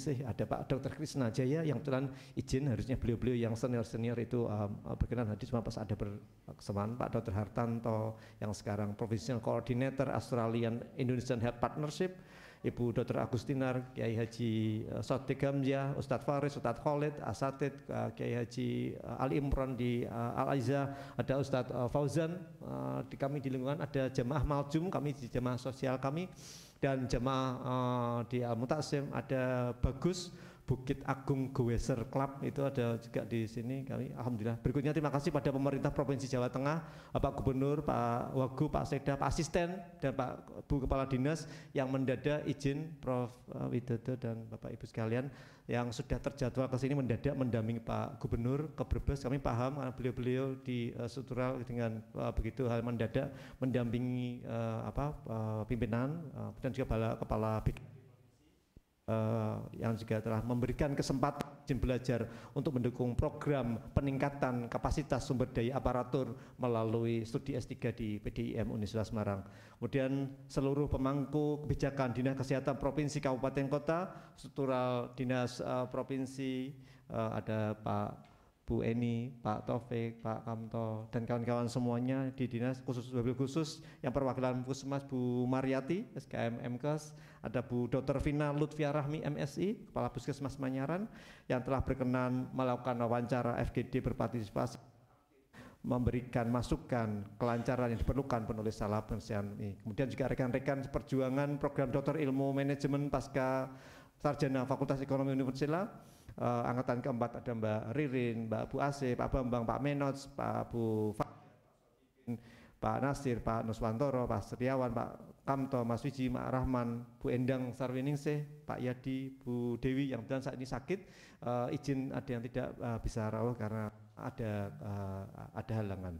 sih, ada Pak Dr. Krisna Jaya yang kebetulan izin harusnya beliau-beliau yang senior-senior itu um, uh, berkenan hadir cuma pas ada kesempatan Pak Dr. Hartanto yang sekarang Provincial Coordinator Australian Indonesian Health Partnership, Ibu Dr. Agustinar, Kiai Haji uh, Sotik Gamja, Ustadz Faris, Ustadz Khalid, Asatid, uh, Kiai Haji Ali Imran di Al Aiza, ada Ustadz Fauzan di kami di lingkungan, ada jemaah Maljum kami di jemaah sosial kami dan jemaah uh, di Al Mutasim ada bagus Bukit Agung Goweser Club itu ada juga di sini kami alhamdulillah. Berikutnya terima kasih pada pemerintah Provinsi Jawa Tengah, Bapak Gubernur, Pak Wagub, Pak Sekda, Pak Asisten dan Pak Bu Kepala Dinas yang mendadak izin Prof eh, Widodo dan Bapak Ibu sekalian yang sudah terjadwal ke sini mendadak mendampingi Pak Gubernur ke Brebes. Kami paham karena beliau-beliau di uh, struktural dengan uh, begitu hal mendadak mendampingi uh, apa uh, pimpinan uh, dan juga bala, kepala BK. Eh, yang juga telah memberikan kesempatan izin belajar untuk mendukung program peningkatan kapasitas sumber daya aparatur melalui studi S3 di PDIM Universitas Semarang. Kemudian seluruh pemangku kebijakan Dinas Kesehatan Provinsi Kabupaten Kota, struktural Dinas eh, Provinsi eh, ada Pak Bu Eni, Pak Taufik, Pak Kamto, dan kawan-kawan semuanya di dinas khusus khusus yang perwakilan Pusmas Bu Mariati, SKM MKes, ada Bu Dr. Vina Lutfia Rahmi MSI, Kepala Puskesmas Manyaran yang telah berkenan melakukan wawancara FGD berpartisipasi memberikan masukan kelancaran yang diperlukan penulis salah penulisan ini. Kemudian juga rekan-rekan perjuangan program Dokter Ilmu Manajemen pasca sarjana Fakultas Ekonomi Universitas uh, eh, angkatan keempat ada Mbak Ririn, Mbak Bu Asih, Pak Bambang, Pak Menots, Pak Bu Pak Nasir, Pak Nuswantoro, Pak Setiawan, Pak Kamto, Mas Wiji, Mak Rahman, Bu Endang Sarwiningsih, Pak Yadi, Bu Dewi yang kemudian saat ini sakit, uh, izin ada yang tidak uh, bisa rawat karena ada uh, ada halangan.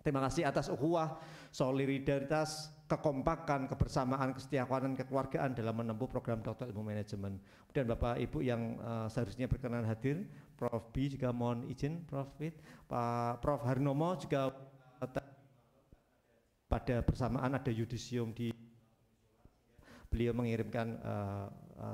Terima kasih atas ukhuwah, solidaritas, kekompakan, kebersamaan, kesetiakuanan, kekeluargaan dalam menempuh program Doktor Ilmu Manajemen. Kemudian Bapak Ibu yang uh, seharusnya berkenan hadir, Prof B juga mohon izin, Prof Fit, Pak Prof Harnomo juga pada persamaan ada yudisium di beliau mengirimkan uh,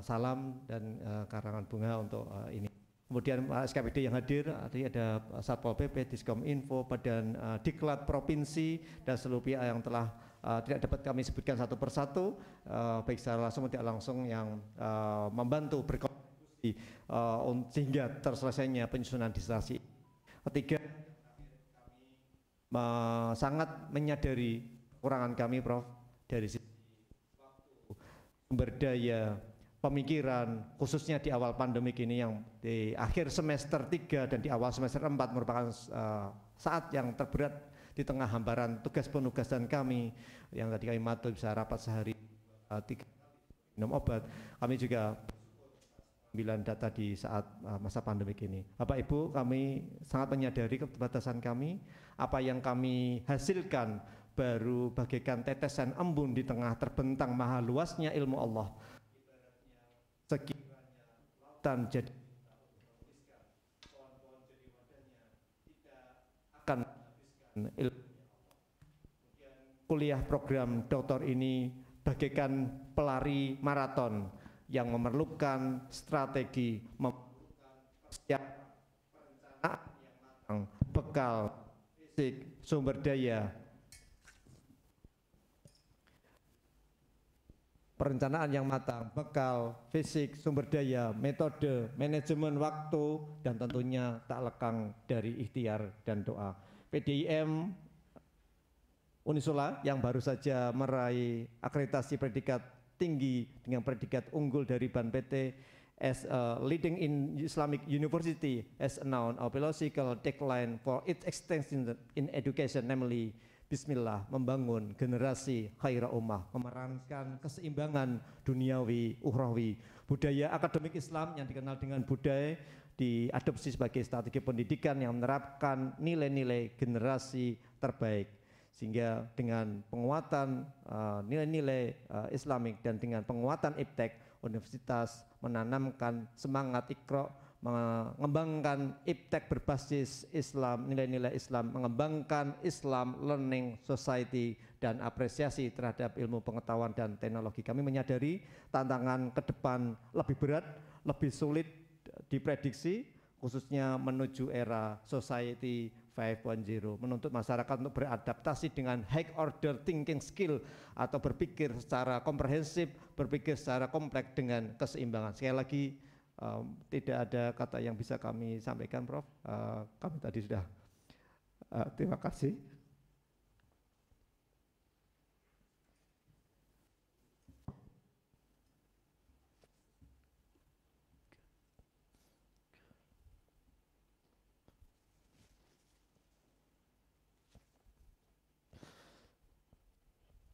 salam dan uh, karangan bunga untuk uh, ini. Kemudian uh, SKPD yang hadir, tadi ada Satpol PP, Diskom Info, Badan uh, Diklat Provinsi, dan seluruh pihak yang telah uh, tidak dapat kami sebutkan satu persatu, uh, baik secara langsung tidak langsung yang uh, membantu berkontribusi uh, sehingga terselesainya penyusunan disertasi. Ketiga, sangat menyadari kekurangan kami Prof dari sisi pemikiran khususnya di awal pandemi ini yang di akhir semester 3 dan di awal semester 4 merupakan eh, saat yang terberat di tengah hambaran tugas penugasan kami yang tadi kami matu bisa rapat sehari eh, tiga minum obat kami juga pengambilan data di saat uh, masa pandemik ini. Bapak Ibu, kami sangat menyadari keterbatasan kami. Apa yang kami hasilkan baru bagaikan tetesan embun di tengah terbentang maha luasnya ilmu Allah. Sekiranya jadi Kuliah program doktor ini bagaikan pelari maraton yang memerlukan strategi memerlukan perencanaan bekal fisik, sumber daya, perencanaan yang matang, bekal, fisik, sumber daya, metode, manajemen waktu, dan tentunya tak lekang dari ikhtiar dan doa. PDIM Unisula yang baru saja meraih akreditasi predikat tinggi dengan predikat unggul dari Ban PT as a leading in Islamic university as a noun of philosophical decline for its extension in education namely Bismillah membangun generasi khaira ummah memerankan keseimbangan duniawi uhrawi budaya akademik Islam yang dikenal dengan budaya diadopsi sebagai strategi pendidikan yang menerapkan nilai-nilai generasi terbaik sehingga dengan penguatan uh, nilai-nilai uh, Islamik dan dengan penguatan IPTEK, universitas menanamkan semangat ikro, mengembangkan IPTEK berbasis Islam, nilai-nilai Islam, mengembangkan Islam Learning Society dan apresiasi terhadap ilmu pengetahuan dan teknologi. Kami menyadari tantangan ke depan lebih berat, lebih sulit diprediksi, khususnya menuju era society 5.0 menuntut masyarakat untuk beradaptasi dengan high order thinking skill atau berpikir secara komprehensif, berpikir secara kompleks dengan keseimbangan. Sekali lagi um, tidak ada kata yang bisa kami sampaikan, Prof. Uh, kami tadi sudah uh, terima kasih.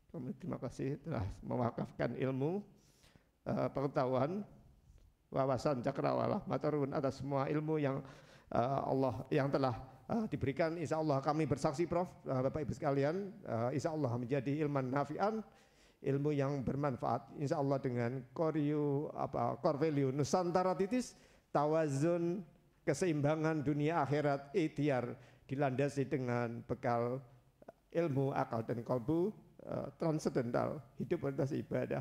Terima kasih telah mewakafkan ilmu, uh, pengetahuan, wawasan cakrawala, maturun atas semua ilmu yang uh, Allah yang telah uh, diberikan. Insya Allah kami bersaksi, Prof, uh, Bapak Ibu sekalian, uh, Insya Allah menjadi ilman nafian, ilmu yang bermanfaat. Insya Allah dengan koryu apa korvelio Nusantara titis tawazun keseimbangan dunia akhirat ikhtiar dilandasi dengan bekal ilmu akal dan kalbu Eh, transcendental hidup berdasar ibadah.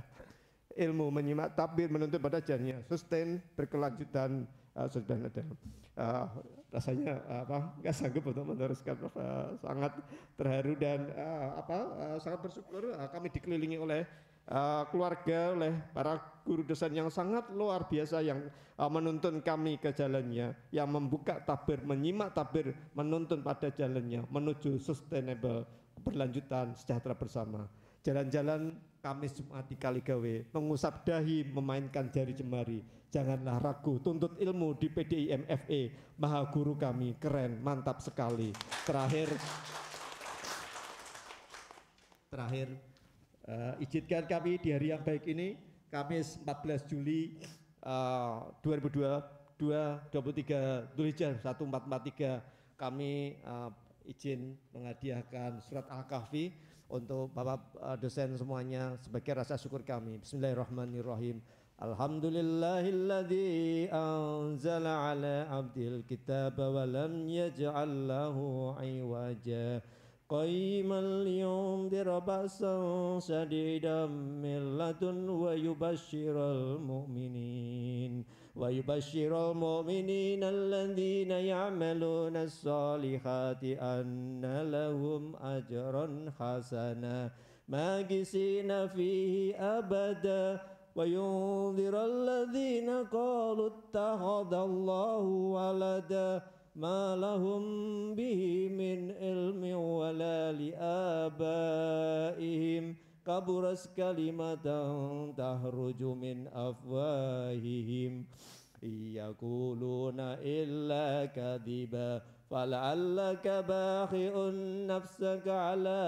Ilmu menyimak tabir menuntut pada jalannya sustain berkelanjutan uh, sudah eh, rasanya apa nggak sanggup untuk meneruskan uh, sangat terharu dan apa sangat bersyukur kami dikelilingi oleh keluarga oleh para guru dosen yang sangat luar biasa yang menuntun kami ke jalannya yang membuka tabir menyimak tabir menuntun pada jalannya menuju sustainable berlanjutan sejahtera bersama. Jalan-jalan Kamis Jumat di Kaligawe, mengusap dahi, memainkan jari jemari. Janganlah ragu, tuntut ilmu di PDI MFE, Maha guru kami, keren, mantap sekali. Terakhir, terakhir, uh, izinkan kami di hari yang baik ini, Kamis 14 Juli uh, 2022, 23 Dzulhijjah 1443 kami uh, izin menghadiahkan surat Al-Kahfi untuk Bapak eh, dosen semuanya sebagai rasa syukur kami. Bismillahirrahmanirrahim. Alhamdulillahilladzi anzala ala abdil kitab wa lam yaj'al lahu iwaja. قيما لينذر sadidam شديدا من لدن ويبشر ويبشر المؤمنين الذين يعملون الصالحات أن لهم أجرا حسنا ماكسين فيه أبدا وينذر الذين قالوا اتخذ الله ولدا ما لهم به من علم ولا لآبائهم kaburas kalimatan tahruju min afwahihim Iyakuluna illa kadiba فَلَعَلَّكَ بَاخِئٌ نَفْسَكَ عَلَىٰ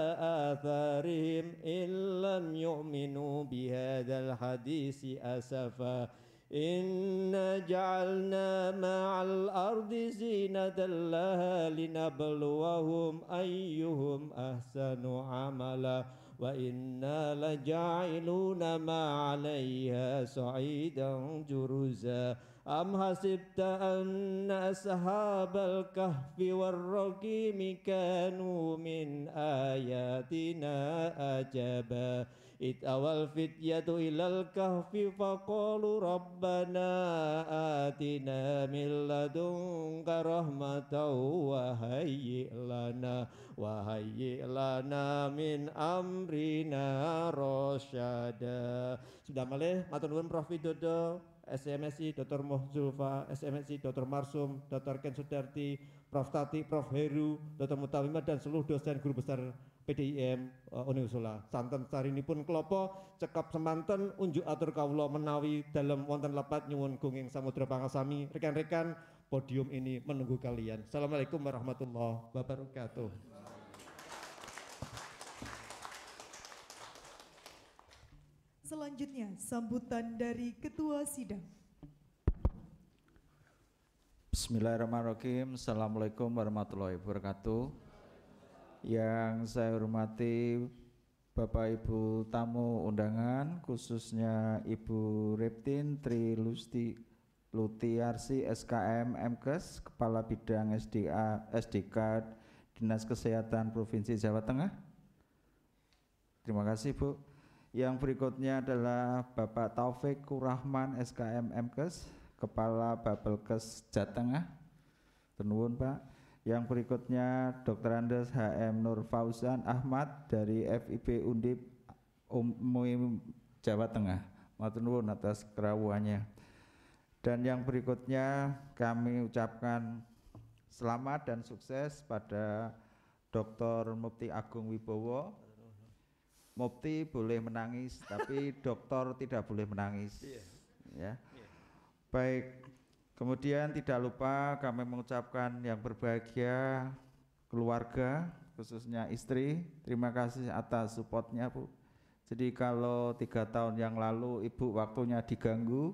آثَارِهِمْ إِنْ لَمْ يُؤْمِنُوا بِهَذَا الْحَدِيثِ أَسَفًا إِنَّا جَعَلْنَا مَا عَلَى الْأَرْضِ زِينَةً لَهَا لِنَبْلُوَهُمْ أَيُّهُمْ أَحْسَنُ عَمَلًا وإنا لجاعلون ما عليها سعيدا جرزا أم حسبت أن أصحاب الكهف والرقيم كانوا من آياتنا أجبا itawal fityatu ilal kahfi faqalu rabbana atina min ladunka rahmatan wa hayyi lana wa hayyi lana min amrina rasyada sudah malih matur nuwun Prof Widodo SMSI Dr. Mohzulfa, SMSI Dr. Marsum, Dr. Ken Sudarti, Prof. Tati, Prof. Heru, Dr. Mutawimah, dan seluruh dosen guru besar PDIM uh, eh, Unisula ini pun kelopo, cekap semanten unjuk atur kaulo menawi dalam wonten lepat nyuwun gunging samudra pangasami rekan-rekan podium ini menunggu kalian Assalamualaikum warahmatullahi wabarakatuh Selanjutnya sambutan dari Ketua Sidang Bismillahirrahmanirrahim Assalamualaikum warahmatullahi wabarakatuh yang saya hormati Bapak Ibu tamu undangan khususnya Ibu Reptin Tri Lusti Lutiarsi SKM MKes Kepala Bidang SDA SDK Dinas Kesehatan Provinsi Jawa Tengah. Terima kasih Bu. Yang berikutnya adalah Bapak Taufik Kurahman SKM MKes Kepala Babelkes Jatengah. Tenun Pak. Yang berikutnya Dr. Andes HM Nur Fauzan Ahmad dari FIP Undip Umum Jawa Tengah. Matur nuwun atas kerawuhannya. Dan yang berikutnya kami ucapkan selamat dan sukses pada Dr. Mukti Agung Wibowo. Mukti boleh menangis, tapi dokter tidak boleh menangis. Iya. Ya. Baik, Kemudian tidak lupa kami mengucapkan yang berbahagia keluarga khususnya istri terima kasih atas supportnya Bu. Jadi kalau tiga tahun yang lalu ibu waktunya diganggu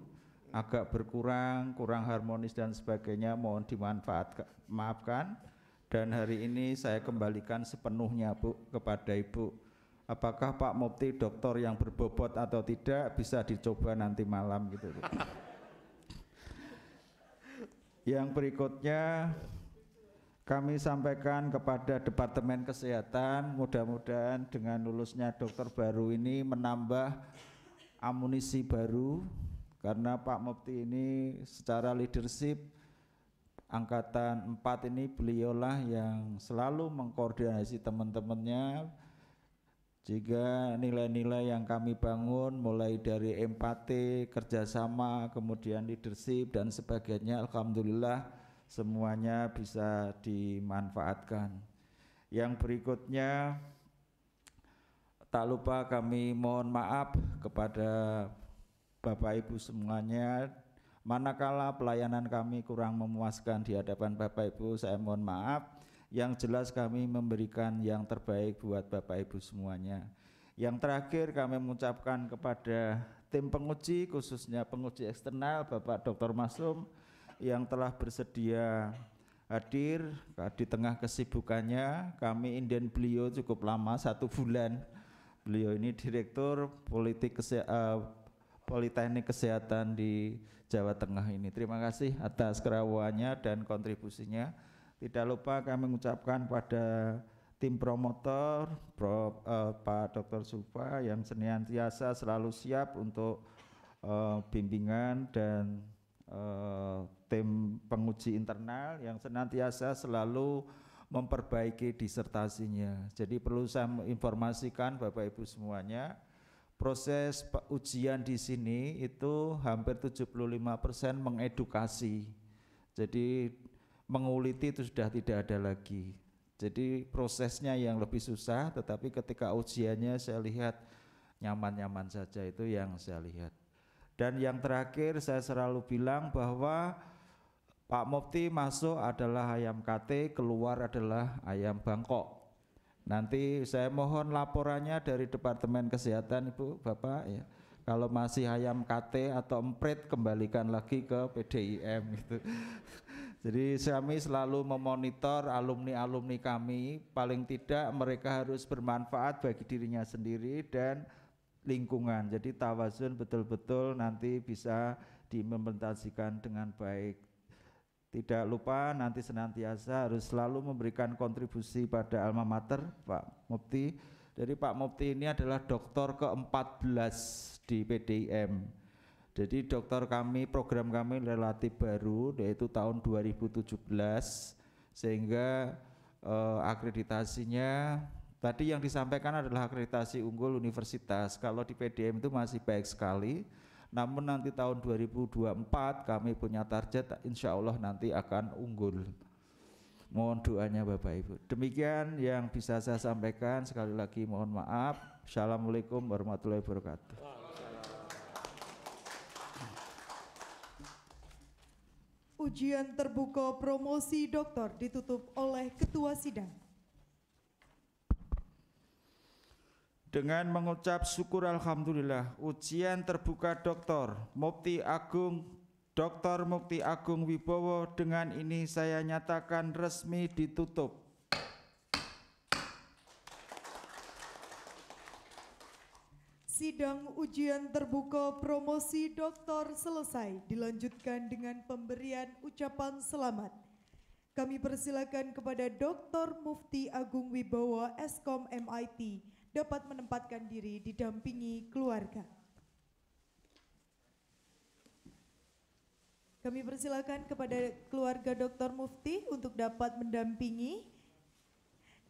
agak berkurang kurang harmonis dan sebagainya mohon dimanfaatkan maafkan dan hari ini saya kembalikan sepenuhnya Bu kepada ibu. Apakah Pak mopti dokter yang berbobot atau tidak bisa dicoba nanti malam gitu Bu. Yang berikutnya kami sampaikan kepada Departemen Kesehatan, mudah-mudahan dengan lulusnya dokter baru ini menambah amunisi baru karena Pak Mopti ini secara leadership angkatan 4 ini beliaulah yang selalu mengkoordinasi teman-temannya jika nilai-nilai yang kami bangun mulai dari empati, kerjasama, kemudian leadership dan sebagainya Alhamdulillah semuanya bisa dimanfaatkan. Yang berikutnya tak lupa kami mohon maaf kepada Bapak Ibu semuanya manakala pelayanan kami kurang memuaskan di hadapan Bapak Ibu saya mohon maaf yang jelas kami memberikan yang terbaik buat Bapak Ibu semuanya. Yang terakhir kami mengucapkan kepada tim penguji khususnya penguji eksternal Bapak Dr. Masum yang telah bersedia hadir di tengah kesibukannya kami inden beliau cukup lama satu bulan beliau ini direktur politik kese uh, Politeknik Kesehatan di Jawa Tengah ini. Terima kasih atas kerawannya dan kontribusinya. Tidak lupa kami mengucapkan pada tim promotor Pro, uh, eh, Pak Dr. Sufa yang senantiasa selalu siap untuk uh, bimbingan dan uh, tim penguji internal yang senantiasa selalu memperbaiki disertasinya. Jadi perlu saya informasikan Bapak Ibu semuanya proses ujian di sini itu hampir 75% mengedukasi. Jadi menguliti itu sudah tidak ada lagi. Jadi prosesnya yang lebih susah, tetapi ketika ujiannya saya lihat nyaman-nyaman saja itu yang saya lihat. Dan yang terakhir saya selalu bilang bahwa Pak Mopti masuk adalah ayam KT, keluar adalah ayam bangkok. Nanti saya mohon laporannya dari Departemen Kesehatan Ibu Bapak ya. Kalau masih ayam KT atau emprit kembalikan lagi ke PDIM gitu. Jadi kami selalu memonitor alumni-alumni kami, paling tidak mereka harus bermanfaat bagi dirinya sendiri dan lingkungan. Jadi tawasun betul-betul nanti bisa diimplementasikan dengan baik. Tidak lupa nanti senantiasa harus selalu memberikan kontribusi pada alma mater Pak Mopti. Jadi Pak Mopti ini adalah doktor ke-14 di PDIM jadi dokter kami program kami relatif baru yaitu tahun 2017 sehingga eh, akreditasinya tadi yang disampaikan adalah akreditasi unggul universitas. Kalau di PDM itu masih baik sekali. Namun nanti tahun 2024 kami punya target insya Allah nanti akan unggul. Mohon doanya Bapak Ibu. Demikian yang bisa saya sampaikan. Sekali lagi mohon maaf. Assalamualaikum warahmatullahi wabarakatuh. ujian terbuka promosi doktor ditutup oleh ketua sidang. Dengan mengucap syukur Alhamdulillah, ujian terbuka doktor Mukti Agung Doktor Mukti Agung Wibowo dengan ini saya nyatakan resmi ditutup. Sidang ujian terbuka promosi doktor selesai dilanjutkan dengan pemberian ucapan selamat. Kami persilakan kepada Dr. Mufti Agung Wibowo Eskom MIT dapat menempatkan diri didampingi keluarga. Kami persilakan kepada keluarga Dr. Mufti untuk dapat mendampingi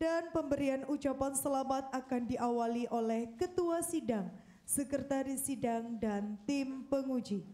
dan pemberian ucapan selamat akan diawali oleh Ketua Sidang sekretaris sidang dan tim penguji.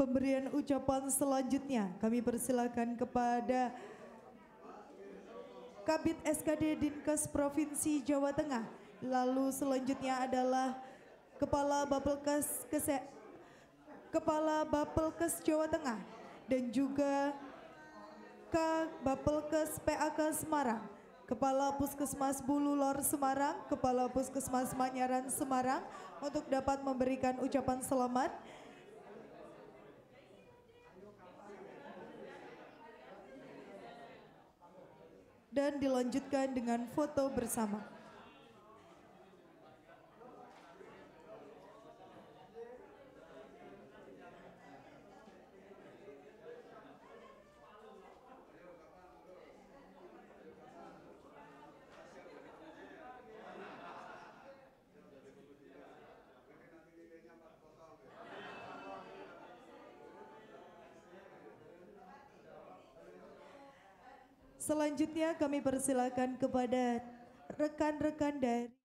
Pemberian ucapan selanjutnya kami persilakan kepada Kabit SKD Dinkes Provinsi Jawa Tengah. Lalu selanjutnya adalah Kepala Bapelkes Kese Kepala Bapelkes Jawa Tengah dan juga K Bapelkes PAK Semarang. Kepala Puskesmas Bulu Lor Semarang, Kepala Puskesmas Manyaran Semarang untuk dapat memberikan ucapan selamat dan dilanjutkan dengan foto bersama. selanjutnya kami persilakan kepada rekan-rekan dari